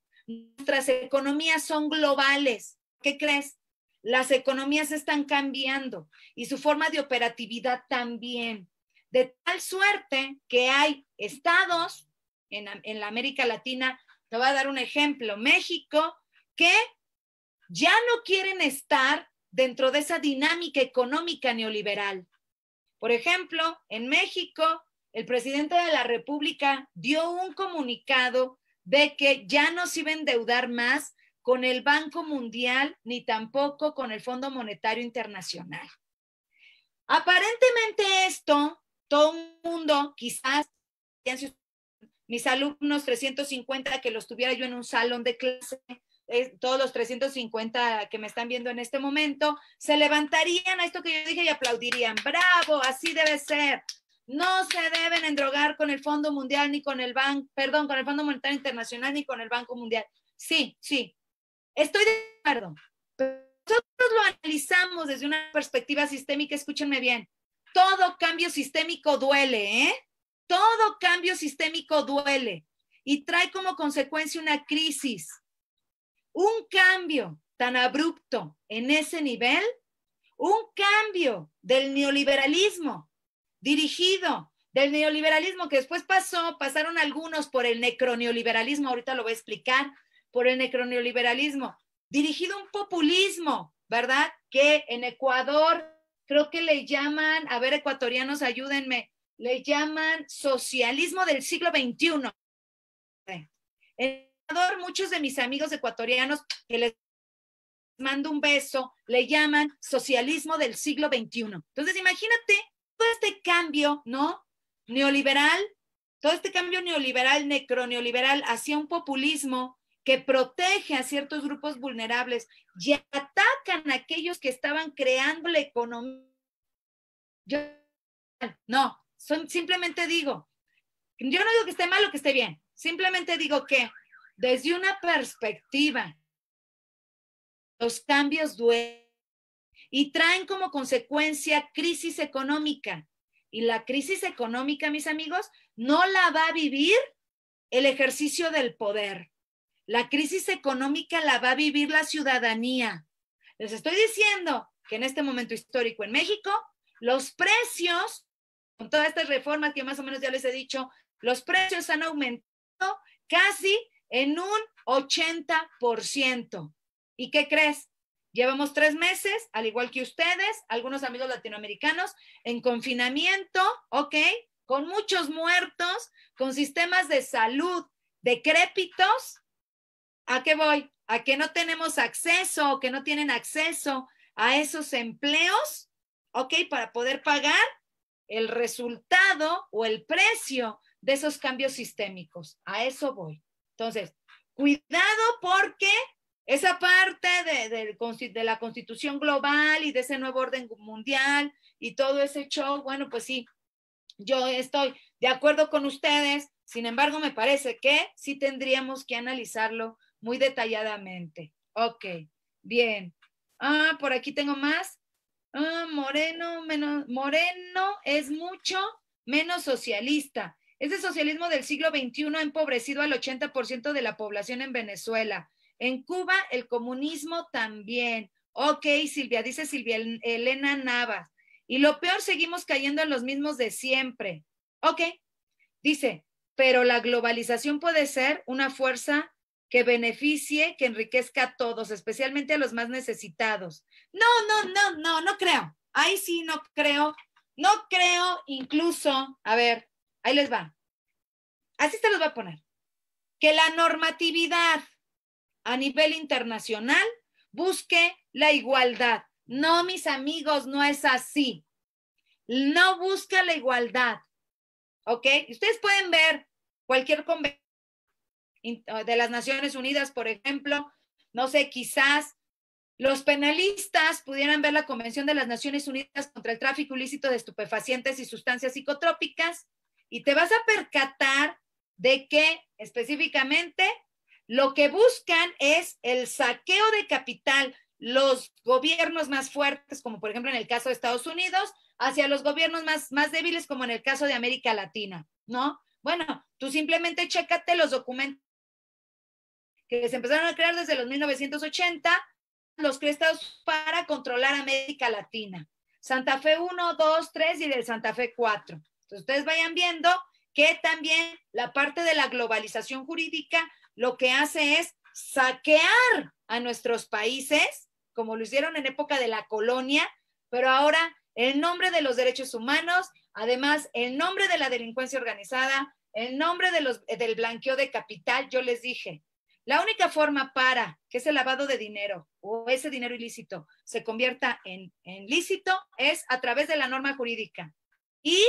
Nuestras economías son globales. ¿Qué crees? Las economías están cambiando y su forma de operatividad también. De tal suerte que hay estados en, la América Latina, te voy a dar un ejemplo, México, que ya no quieren estar dentro de esa dinámica económica neoliberal. Por ejemplo, en México, el presidente de la República dio un comunicado de que ya no se iba a endeudar más con el Banco Mundial ni tampoco con el Fondo Monetario Internacional. Aparentemente esto, todo el mundo, quizás mis alumnos 350 que los tuviera yo en un salón de clase, todos los 350 que me están viendo en este momento, se levantarían a esto que yo dije y aplaudirían, bravo, así debe ser, no se deben endrogar con el Fondo Mundial ni con el Banco, perdón, con el Fondo Monetario Internacional ni con el Banco Mundial. Sí, sí, estoy de acuerdo. nosotros lo analizamos desde una perspectiva sistémica, escúchenme bien. Todo cambio sistémico duele, ¿eh? Todo cambio sistémico duele y trae como consecuencia una crisis. Un cambio tan abrupto en ese nivel, un cambio del neoliberalismo dirigido del neoliberalismo que después pasó, pasaron algunos por el necroneoliberalismo, ahorita lo voy a explicar, por el necroneoliberalismo, dirigido un populismo, ¿verdad? Que en Ecuador creo que le llaman, a ver, ecuatorianos, ayúdenme, le llaman socialismo del siglo XXI. En Ecuador, muchos de mis amigos ecuatorianos que les mando un beso, le llaman socialismo del siglo XXI. Entonces, imagínate todo este cambio, ¿no? Neoliberal, todo este cambio neoliberal, necroneoliberal hacia un populismo que protege a ciertos grupos vulnerables y atacan a aquellos que estaban creando la economía. no, simplemente digo, yo no digo que esté mal o que esté bien, simplemente digo que desde una perspectiva, los cambios duelen y traen como consecuencia crisis económica. Y la crisis económica, mis amigos, no la va a vivir el ejercicio del poder. La crisis económica la va a vivir la ciudadanía. Les estoy diciendo que en este momento histórico en México, los precios, con todas estas reformas que más o menos ya les he dicho, los precios han aumentado casi en un 80%. ¿Y qué crees? Llevamos tres meses, al igual que ustedes, algunos amigos latinoamericanos, en confinamiento, ¿ok? Con muchos muertos, con sistemas de salud decrépitos. ¿A qué voy? A que no tenemos acceso o que no tienen acceso a esos empleos, ¿ok? Para poder pagar el resultado o el precio de esos cambios sistémicos. A eso voy. Entonces, cuidado porque esa parte de, la constitución global y de ese nuevo orden mundial y todo ese show, bueno, pues sí, yo estoy de acuerdo con ustedes, sin embargo, me parece que sí tendríamos que analizarlo muy detalladamente. Ok, bien. Ah, por aquí tengo más. Ah, moreno, menos, moreno es mucho menos socialista. Ese socialismo del siglo XXI ha empobrecido al 80% de la población en Venezuela en Cuba, el comunismo también. Ok, Silvia, dice Silvia Elena Navas. Y lo peor, seguimos cayendo en los mismos de siempre. Ok, dice, pero la globalización puede ser una fuerza que beneficie, que enriquezca a todos, especialmente a los más necesitados. No, no, no, no, no creo. Ahí sí no creo. No creo incluso, a ver, ahí les va. Así se los va a poner. Que la normatividad a nivel internacional busque la igualdad. No, mis amigos, no es así. No busca la igualdad. ¿Ok? Ustedes pueden ver cualquier convenio ah, de las Naciones Unidas, por ejemplo, no sé, quizás los penalistas pudieran ver la Convención de las Naciones Unidas contra el Tráfico Ilícito de Estupefacientes y Sustancias Psicotrópicas y te vas a percatar de que específicamente lo que buscan es el saqueo de capital, los gobiernos más fuertes, como por ejemplo en el caso de Estados Unidos, hacia los gobiernos más, más débiles, como en el caso de América Latina, ¿no? Bueno, tú simplemente chécate los documentos que se empezaron a crear desde los 1980, los están para controlar América Latina. Santa Fe 1, 2, 3 y del Santa Fe 4. Entonces, ustedes vayan viendo que también la parte de la globalización jurídica lo que hace es saquear a nuestros países, como lo hicieron en época de la colonia, pero ahora en nombre de los derechos humanos, además en nombre de la delincuencia organizada, en nombre de los, del blanqueo de capital, yo les dije, la única forma para que ese lavado de dinero o ese dinero ilícito se convierta en, en lícito es a través de la norma jurídica y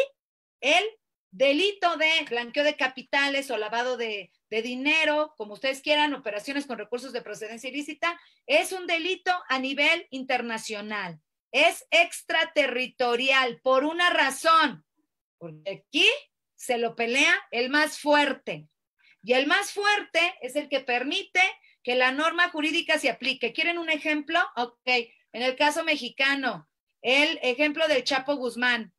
el delito de blanqueo de capitales o lavado de, de dinero, como ustedes quieran, operaciones con recursos de procedencia ilícita, es un delito a nivel internacional. Es extraterritorial por una razón, porque aquí se lo pelea el más fuerte. Y el más fuerte es el que permite que la norma jurídica se aplique. ¿Quieren un ejemplo? Ok, en el caso mexicano, el ejemplo del Chapo Guzmán.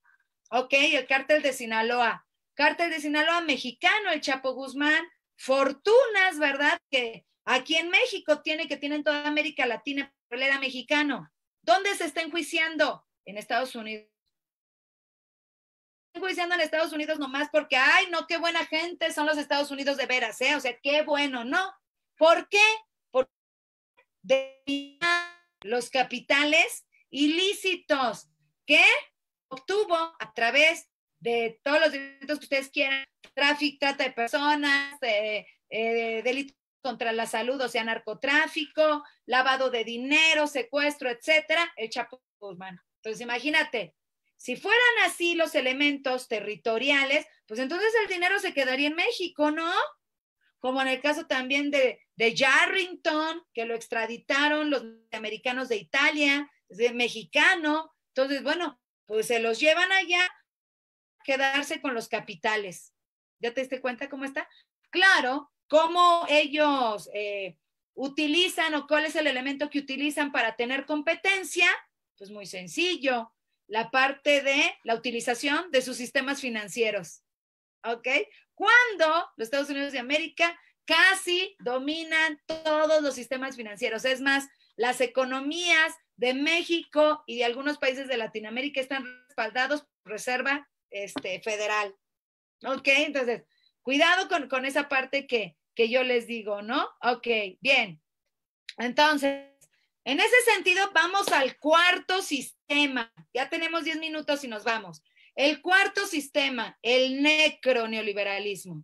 Ok, el cártel de Sinaloa. Cártel de Sinaloa mexicano, el Chapo Guzmán, fortunas, ¿verdad? Que aquí en México tiene que tienen toda América Latina, pero era mexicano. ¿Dónde se está enjuiciando? En Estados Unidos. Enjuiciando en Estados Unidos nomás porque, ay, no, qué buena gente son los Estados Unidos de veras, ¿eh? O sea, qué bueno, ¿no? ¿Por qué? Porque los capitales ilícitos que obtuvo a través de todos los delitos que ustedes quieran, tráfico, trata de personas, eh, delitos contra la salud, o sea, narcotráfico, lavado de dinero, secuestro, etcétera, el Chapo Guzmán. Entonces, imagínate, si fueran así los elementos territoriales, pues entonces el dinero se quedaría en México, ¿no? Como en el caso también de, de Yarrington, que lo extraditaron los americanos de Italia, es de mexicano. Entonces, bueno, pues se los llevan allá, quedarse con los capitales. ¿Ya te diste cuenta cómo está? Claro, cómo ellos eh, utilizan o cuál es el elemento que utilizan para tener competencia, pues muy sencillo, la parte de la utilización de sus sistemas financieros. ¿Ok? Cuando los Estados Unidos de América casi dominan todos los sistemas financieros. Es más, las economías de México y de algunos países de Latinoamérica están respaldados por Reserva este, federal. ¿Ok? Entonces, cuidado con, con esa parte que, que yo les digo, ¿no? Ok, bien. Entonces, en ese sentido, vamos al cuarto sistema. Ya tenemos diez minutos y nos vamos. El cuarto sistema, el necroneoliberalismo.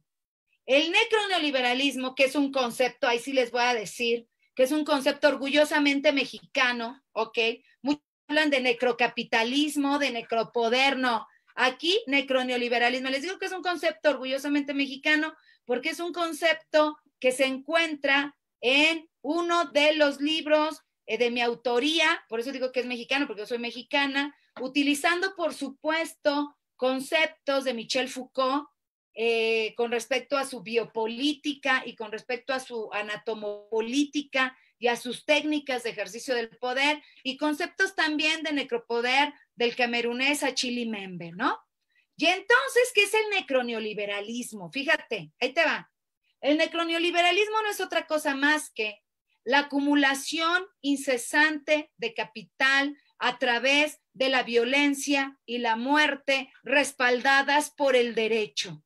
El necroneoliberalismo, que es un concepto, ahí sí les voy a decir, que es un concepto orgullosamente mexicano, ¿ok? Muchos hablan de necrocapitalismo, de necropoder, no. Aquí, necroneoliberalismo. Les digo que es un concepto orgullosamente mexicano porque es un concepto que se encuentra en uno de los libros eh, de mi autoría, por eso digo que es mexicano, porque yo soy mexicana, utilizando, por supuesto, conceptos de Michel Foucault eh, con respecto a su biopolítica y con respecto a su anatomopolítica y a sus técnicas de ejercicio del poder y conceptos también de necropoder del camerunés a Membe, ¿no? Y entonces, ¿qué es el necronioliberalismo? Fíjate, ahí te va. El necronioliberalismo no es otra cosa más que la acumulación incesante de capital a través de la violencia y la muerte respaldadas por el derecho.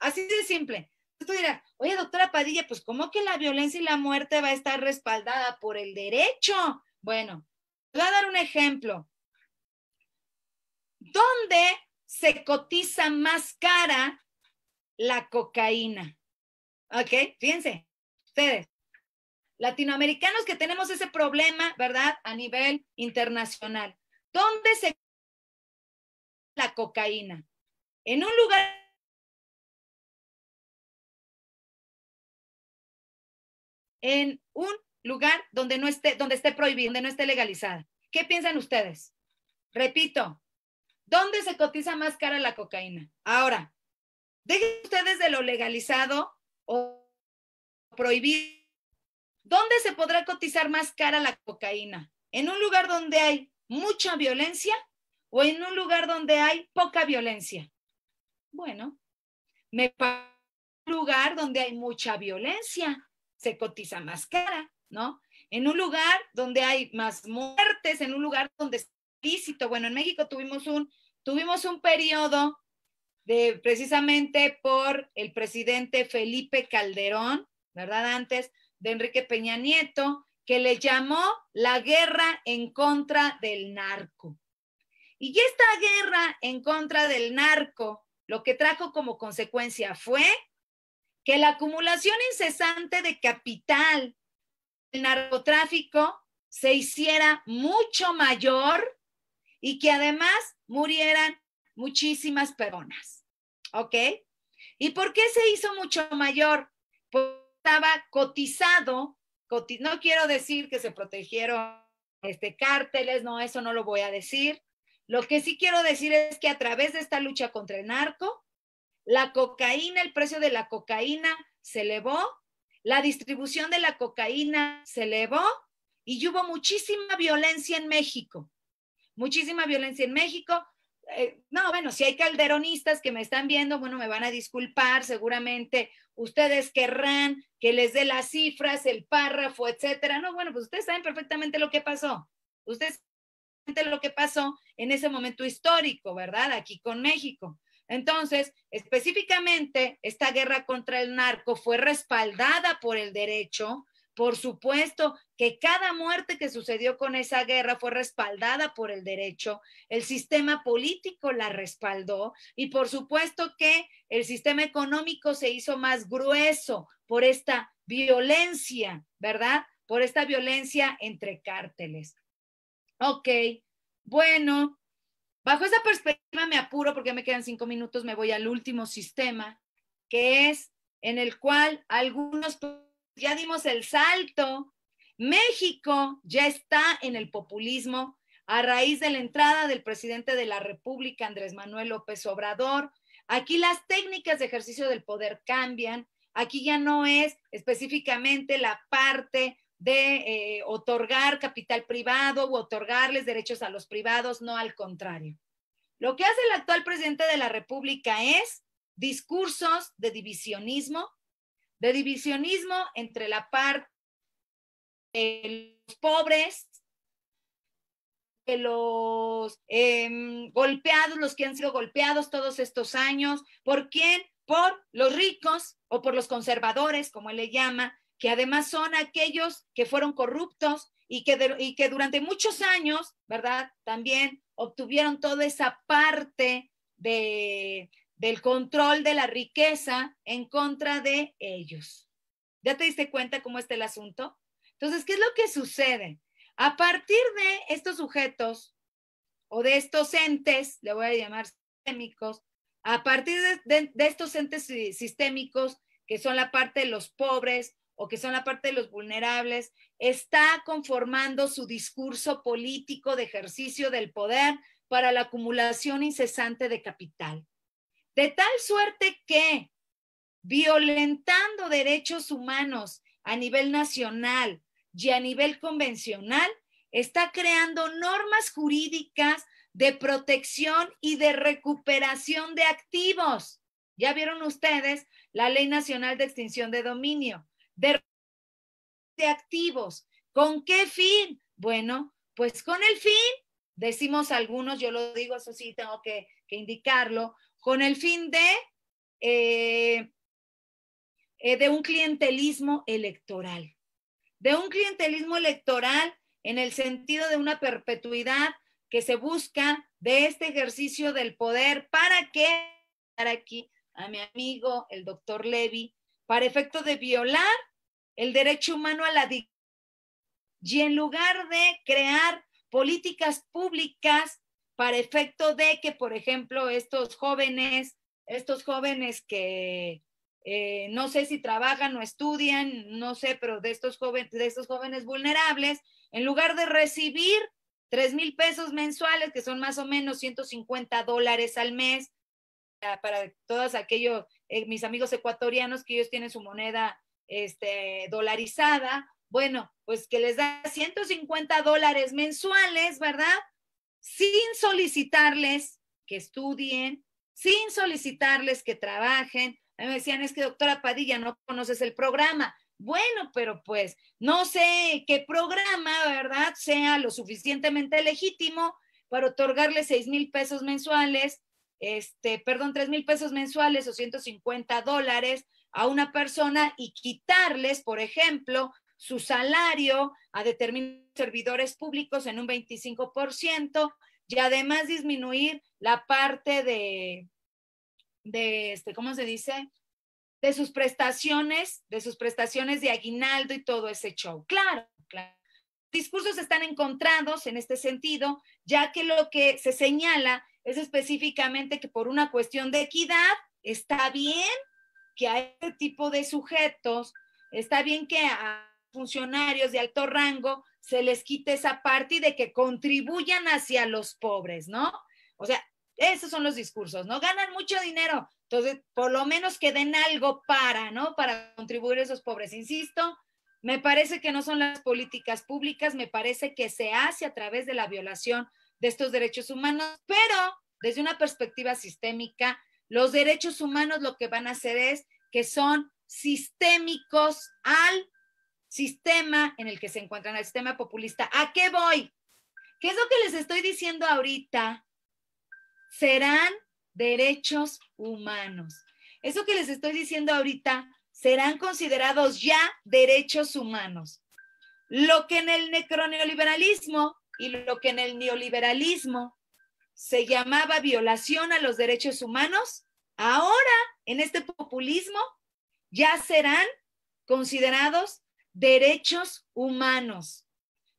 Así de simple. Tú dirás, oye, doctora Padilla, pues ¿cómo que la violencia y la muerte va a estar respaldada por el derecho? Bueno, te voy a dar un ejemplo. ¿Dónde se cotiza más cara la cocaína? ¿Ok? Fíjense, ustedes, latinoamericanos que tenemos ese problema, ¿verdad? A nivel internacional. ¿Dónde se la cocaína? En un lugar en un lugar donde no esté donde esté prohibida, donde no esté legalizada. ¿Qué piensan ustedes? Repito, ¿Dónde se cotiza más cara la cocaína? Ahora, dejen ustedes de lo legalizado o prohibido. ¿Dónde se podrá cotizar más cara la cocaína? ¿En un lugar donde hay mucha violencia o en un lugar donde hay poca violencia? Bueno, me parece un lugar donde hay mucha violencia, se cotiza más cara, ¿no? En un lugar donde hay más muertes, en un lugar donde bueno, en México tuvimos un, tuvimos un periodo de, precisamente por el presidente Felipe Calderón, ¿verdad? Antes de Enrique Peña Nieto, que le llamó la guerra en contra del narco. Y esta guerra en contra del narco lo que trajo como consecuencia fue que la acumulación incesante de capital, del narcotráfico, se hiciera mucho mayor y que además murieran muchísimas personas. ¿Ok? ¿Y por qué se hizo mucho mayor? Porque estaba cotizado, no quiero decir que se protegieron este, cárteles, no, eso no lo voy a decir. Lo que sí quiero decir es que a través de esta lucha contra el narco, la cocaína, el precio de la cocaína se elevó, la distribución de la cocaína se elevó y hubo muchísima violencia en México muchísima violencia en México. Eh, no, bueno, si hay calderonistas que me están viendo, bueno, me van a disculpar, seguramente ustedes querrán que les dé las cifras, el párrafo, etcétera. No, bueno, pues ustedes saben perfectamente lo que pasó. Ustedes saben lo que pasó en ese momento histórico, ¿verdad? Aquí con México. Entonces, específicamente, esta guerra contra el narco fue respaldada por el derecho, por supuesto que cada muerte que sucedió con esa guerra fue respaldada por el derecho, el sistema político la respaldó y por supuesto que el sistema económico se hizo más grueso por esta violencia, ¿verdad? Por esta violencia entre cárteles. Ok, bueno, bajo esa perspectiva me apuro porque me quedan cinco minutos, me voy al último sistema, que es en el cual algunos ya dimos el salto. México ya está en el populismo a raíz de la entrada del presidente de la República, Andrés Manuel López Obrador. Aquí las técnicas de ejercicio del poder cambian. Aquí ya no es específicamente la parte de eh, otorgar capital privado u otorgarles derechos a los privados, no al contrario. Lo que hace el actual presidente de la República es discursos de divisionismo, de divisionismo entre la parte de los pobres, de los em, golpeados, los que han sido golpeados todos estos años, ¿por quién? Por los ricos o por los conservadores, como él le llama, que además son aquellos que fueron corruptos y que, y que durante muchos años, ¿verdad? También obtuvieron toda esa parte de, del control de la riqueza en contra de ellos. ¿Ya te diste cuenta cómo está el asunto? Entonces, ¿qué es lo que sucede? A partir de estos sujetos o de estos entes, le voy a llamar sistémicos, a partir de, de estos entes sistémicos, que son la parte de los pobres o que son la parte de los vulnerables, está conformando su discurso político de ejercicio del poder para la acumulación incesante de capital. De tal suerte que, violentando derechos humanos a nivel nacional y a nivel convencional, está creando normas jurídicas de protección y de recuperación de activos. Ya vieron ustedes la Ley Nacional de Extinción de Dominio, de, activos. ¿Con qué fin? Bueno, pues con el fin, decimos algunos, yo lo digo, eso sí tengo que indicarlo, con el fin de, eh, eh, de un clientelismo electoral, de un clientelismo electoral en el sentido de una perpetuidad que se busca de este ejercicio del poder para que, para aquí a mi amigo, el doctor Levy, para efecto de violar el derecho humano a la dignidad y en lugar de crear políticas públicas para efecto de que, por ejemplo, estos jóvenes, estos jóvenes que eh, no sé si trabajan o estudian, no sé, pero de estos jóvenes, de estos jóvenes vulnerables, en lugar de recibir 3 mil pesos mensuales, que son más o menos 150 dólares al mes, ah, para todos aquellos, eh, mis amigos ecuatorianos que ellos tienen su moneda este, dolarizada, bueno, pues que les da 150 dólares mensuales, ¿verdad? sin solicitarles que estudien, sin solicitarles que trabajen. A me decían, es que doctora Padilla, no conoces el programa. Bueno, pero pues no sé qué programa, ¿verdad? Sea lo suficientemente legítimo para otorgarle seis mil pesos mensuales, este, perdón, tres mil pesos mensuales o 150 dólares a una persona y quitarles, por ejemplo, su salario a determinados servidores públicos en un 25% y además disminuir la parte de, de este, ¿cómo se dice? De sus prestaciones, de sus prestaciones de aguinaldo y todo ese show. Claro, claro. Discursos están encontrados en este sentido, ya que lo que se señala es específicamente que por una cuestión de equidad está bien que a este tipo de sujetos, está bien que a funcionarios de alto rango se les quite esa parte y de que contribuyan hacia los pobres, ¿no? O sea, esos son los discursos, ¿no? Ganan mucho dinero, entonces por lo menos que den algo para, ¿no? Para contribuir a esos pobres, insisto. Me parece que no son las políticas públicas, me parece que se hace a través de la violación de estos derechos humanos, pero desde una perspectiva sistémica, los derechos humanos lo que van a hacer es que son sistémicos al sistema en el que se encuentran, el sistema populista. ¿A qué voy? ¿Qué es lo que les estoy diciendo ahorita? Serán derechos humanos. Eso que les estoy diciendo ahorita serán considerados ya derechos humanos. Lo que en el necroneoliberalismo y lo que en el neoliberalismo se llamaba violación a los derechos humanos, ahora en este populismo ya serán considerados derechos humanos,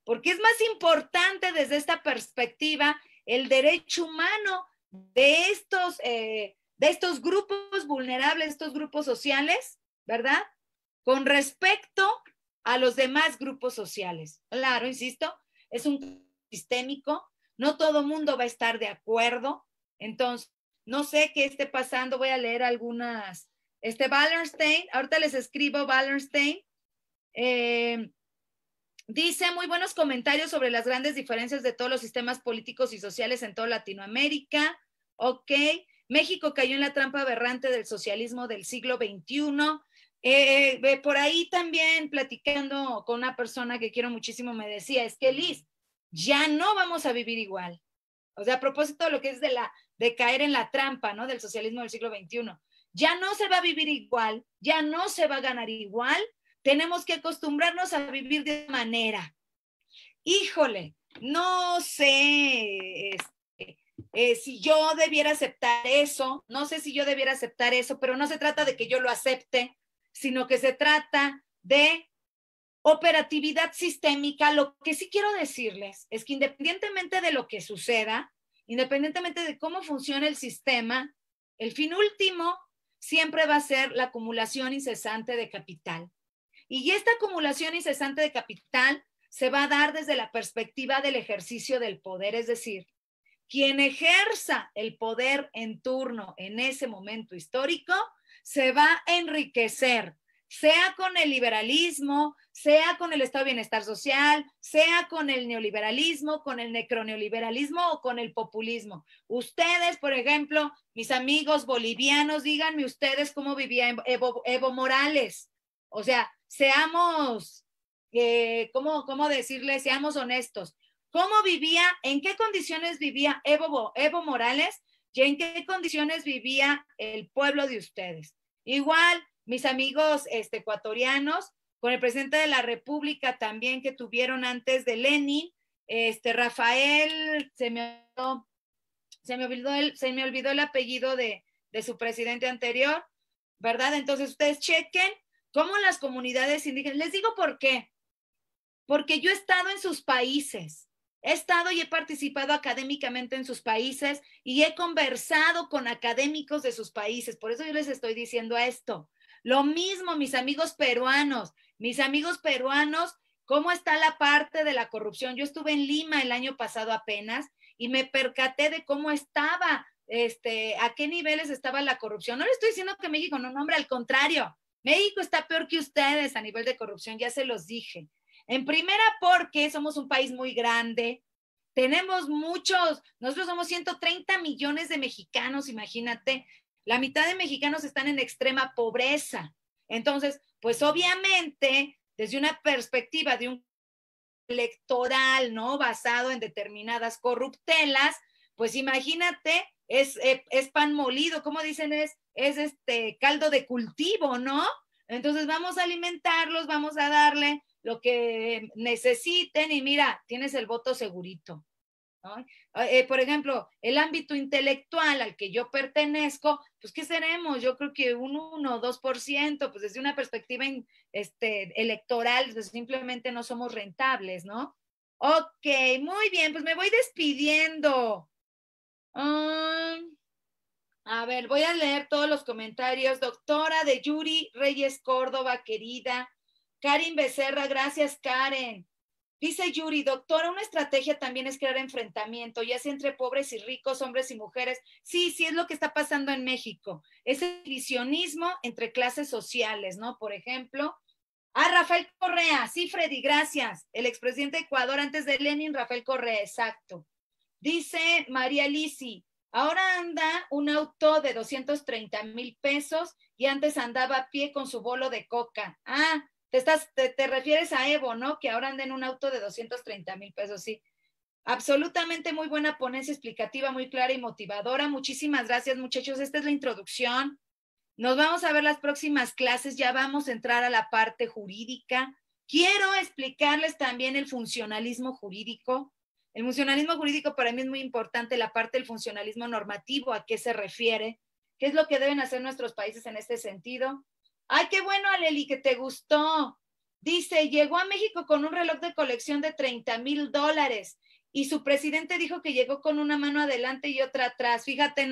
porque es más importante desde esta perspectiva el derecho humano de estos, eh, de estos grupos vulnerables, estos grupos sociales, ¿verdad? Con respecto a los demás grupos sociales. Claro, insisto, es un sistémico, no todo mundo va a estar de acuerdo, entonces, no sé qué esté pasando, voy a leer algunas. Este Wallerstein, ahorita les escribo Wallerstein, eh, dice muy buenos comentarios sobre las grandes diferencias de todos los sistemas políticos y sociales en toda Latinoamérica. Ok. México cayó en la trampa aberrante del socialismo del siglo XXI. Eh, por ahí también platicando con una persona que quiero muchísimo me decía, es que Liz, ya no vamos a vivir igual. O sea, a propósito de lo que es de, la, de caer en la trampa, ¿no? Del socialismo del siglo XXI. Ya no se va a vivir igual, ya no se va a ganar igual, tenemos que acostumbrarnos a vivir de manera. Híjole, no sé este, eh, si yo debiera aceptar eso, no sé si yo debiera aceptar eso, pero no se trata de que yo lo acepte, sino que se trata de operatividad sistémica. Lo que sí quiero decirles es que independientemente de lo que suceda, independientemente de cómo funciona el sistema, el fin último siempre va a ser la acumulación incesante de capital. Y esta acumulación incesante de capital se va a dar desde la perspectiva del ejercicio del poder, es decir, quien ejerza el poder en turno en ese momento histórico se va a enriquecer, sea con el liberalismo, sea con el estado de bienestar social, sea con el neoliberalismo, con el necroneoliberalismo o con el populismo. Ustedes, por ejemplo, mis amigos bolivianos, díganme ustedes cómo vivía Evo, Evo Morales. O sea, seamos, eh, ¿cómo, ¿cómo decirle? Seamos honestos. ¿Cómo vivía? ¿En qué condiciones vivía Evo, Evo Morales? ¿Y en qué condiciones vivía el pueblo de ustedes? Igual, mis amigos este, ecuatorianos, con el presidente de la República también que tuvieron antes de Lenin, este Rafael, se me olvidó, se me olvidó, el, se me olvidó el apellido de, de su presidente anterior, ¿verdad? Entonces ustedes chequen cómo las comunidades indígenas, les digo por qué, porque yo he estado en sus países, he estado y he participado académicamente en sus países y he conversado con académicos de sus países, por eso yo les estoy diciendo esto. Lo mismo, mis amigos peruanos, mis amigos peruanos, ¿cómo está la parte de la corrupción? Yo estuve en Lima el año pasado apenas y me percaté de cómo estaba, este, a qué niveles estaba la corrupción. No le estoy diciendo que México no nombre, al contrario, México está peor que ustedes a nivel de corrupción, ya se los dije. En primera, porque somos un país muy grande, tenemos muchos, nosotros somos 130 millones de mexicanos, imagínate, la mitad de mexicanos están en extrema pobreza. Entonces, pues obviamente, desde una perspectiva de un electoral, ¿no? Basado en determinadas corruptelas, pues imagínate, es, eh, es pan molido, ¿cómo dicen? Es es este caldo de cultivo, ¿no? Entonces vamos a alimentarlos, vamos a darle lo que necesiten y mira, tienes el voto segurito. Eh, eh, por ejemplo, el ámbito intelectual al que yo pertenezco, pues ¿qué seremos? Yo creo que un 1 o 2%, pues desde una perspectiva este, electoral, pues simplemente no somos rentables, ¿no? Ok, muy bien, pues me voy despidiendo. Ah, a ver, voy a leer todos los comentarios. Doctora de Yuri Reyes Córdoba, querida. Karin Becerra, gracias Karen. Dice Yuri, doctora, una estrategia también es crear enfrentamiento, ya sea entre pobres y ricos, hombres y mujeres. Sí, sí es lo que está pasando en México. Es el divisionismo entre clases sociales, ¿no? Por ejemplo. Ah, Rafael Correa, sí, Freddy, gracias. El expresidente de Ecuador antes de Lenin, Rafael Correa, exacto. Dice María Lisi, Ahora anda un auto de 230 mil pesos y antes andaba a pie con su bolo de coca. Ah, te, estás, te, refieres a Evo, ¿no? Que ahora anda en un auto de 230 mil pesos, sí. Absolutamente muy buena ponencia explicativa, muy clara y motivadora. Muchísimas gracias, muchachos. Esta es la introducción. Nos vamos a ver las próximas clases. Ya vamos a entrar a la parte jurídica. Quiero explicarles también el funcionalismo jurídico el funcionalismo jurídico para mí es muy importante, la parte del funcionalismo normativo, a qué se refiere, qué es lo que deben hacer nuestros países en este sentido. Ay, qué bueno, Aleli, que te gustó. Dice, llegó a México con un reloj de colección de 30 mil dólares y su presidente dijo que llegó con una mano adelante y otra atrás. Fíjate,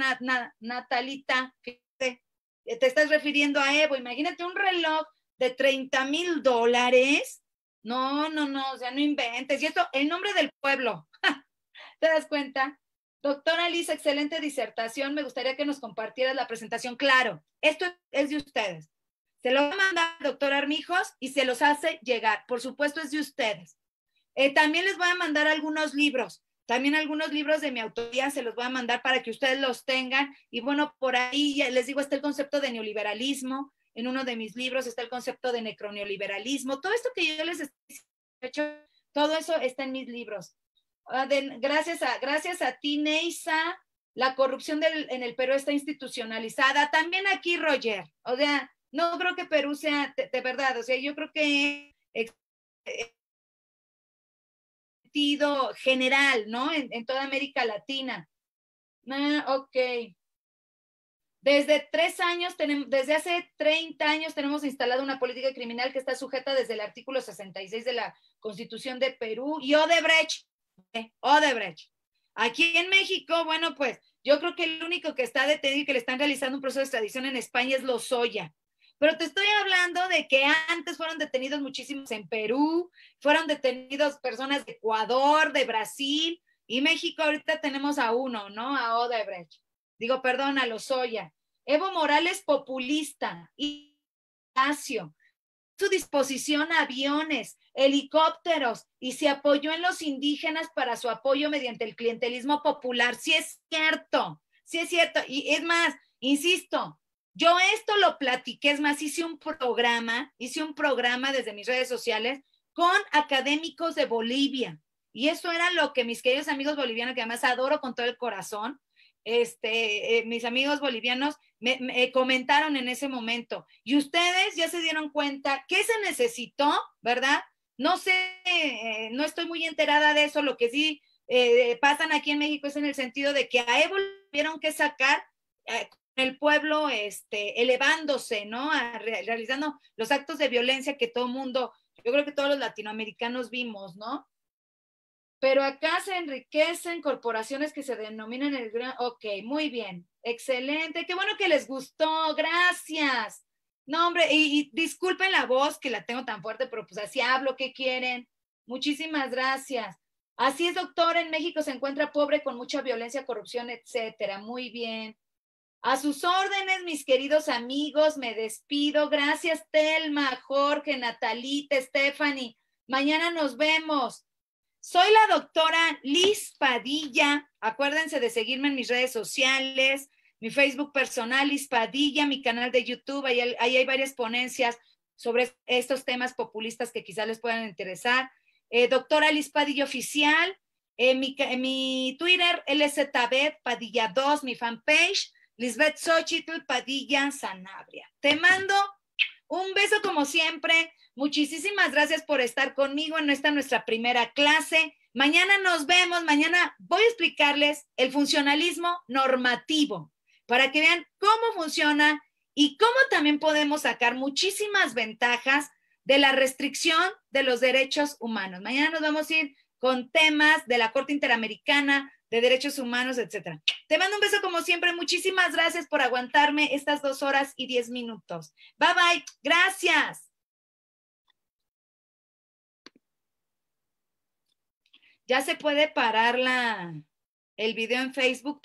Natalita, fíjate, te estás refiriendo a Evo. Imagínate un reloj de 30 mil dólares no, no, no, o sea, no inventes. Y esto, el nombre del pueblo. ¿Te das cuenta? Doctora Liz, excelente disertación. Me gustaría que nos compartieras la presentación. Claro, esto es de ustedes. Se lo manda el doctor Armijos y se los hace llegar. Por supuesto, es de ustedes. Eh, también les voy a mandar algunos libros. También algunos libros de mi autoría se los voy a mandar para que ustedes los tengan. Y bueno, por ahí les digo, está el concepto de neoliberalismo, en uno de mis libros está el concepto de necroneoliberalismo, todo esto que yo les he hecho, todo eso está en mis libros. Ah, gracias a, gracias a ti, Neisa, la corrupción del, en el Perú está institucionalizada. También aquí, Roger, o sea, no creo que Perú sea de, verdad, o sea, yo creo que sentido general, ¿no? En, toda América Latina. Ah, ok. Desde tres años, tenemos, desde hace 30 años tenemos instalada una política criminal que está sujeta desde el artículo 66 de la Constitución de Perú y Odebrecht, ¿eh? Odebrecht. Aquí en México, bueno, pues yo creo que el único que está detenido y que le están realizando un proceso de extradición en España es Lozoya. Pero te estoy hablando de que antes fueron detenidos muchísimos en Perú, fueron detenidos personas de Ecuador, de Brasil, y México ahorita tenemos a uno, ¿no? A Odebrecht digo, perdón, a Lozoya. Evo Morales populista y Su disposición aviones, helicópteros y se apoyó en los indígenas para su apoyo mediante el clientelismo popular. Sí es cierto, sí es cierto. Y es más, insisto, yo esto lo platiqué, es más, hice un programa, hice un programa desde mis redes sociales con académicos de Bolivia. Y eso era lo que mis queridos amigos bolivianos, que además adoro con todo el corazón, este, eh, mis amigos bolivianos me, eh, comentaron en ese momento. Y ustedes ya se dieron cuenta que se necesitó, ¿verdad? No sé, eh, no estoy muy enterada de eso. Lo que sí pasan aquí en México es en el sentido de que a Evo tuvieron que sacar el pueblo este, elevándose, ¿no? realizando los actos de violencia que todo mundo, yo creo que todos los latinoamericanos vimos, ¿no? Pero acá se enriquecen corporaciones que se denominan el gran... Ok, muy bien, excelente, qué bueno que les gustó, gracias. No, hombre, y, disculpen la voz que la tengo tan fuerte, pero pues así hablo, ¿qué quieren? Muchísimas gracias. Así es, doctor, en México se encuentra pobre con mucha violencia, corrupción, etcétera. Muy bien. A sus órdenes, mis queridos amigos, me despido. Gracias, Telma, Jorge, Natalita, Stephanie. Mañana nos vemos. Soy la doctora Liz Padilla. Acuérdense de seguirme en mis redes sociales, mi Facebook personal, Liz Padilla, mi canal de YouTube. Ahí, hay varias ponencias sobre estos temas populistas que quizás les puedan interesar. Eh, doctora Liz Padilla Oficial, eh, mi, Twitter, LZB Padilla 2, mi fanpage, Lisbeth Sochitl Padilla Sanabria. Te mando un beso como siempre. Muchísimas gracias por estar conmigo en esta nuestra primera clase. Mañana nos vemos, mañana voy a explicarles el funcionalismo normativo para que vean cómo funciona y cómo también podemos sacar muchísimas ventajas de la restricción de los derechos humanos. Mañana nos vamos a ir con temas de la Corte Interamericana de Derechos Humanos, etcétera. Te mando un beso como siempre. Muchísimas gracias por aguantarme estas dos horas y diez minutos. Bye bye. Gracias. Ya se puede parar la, el video en Facebook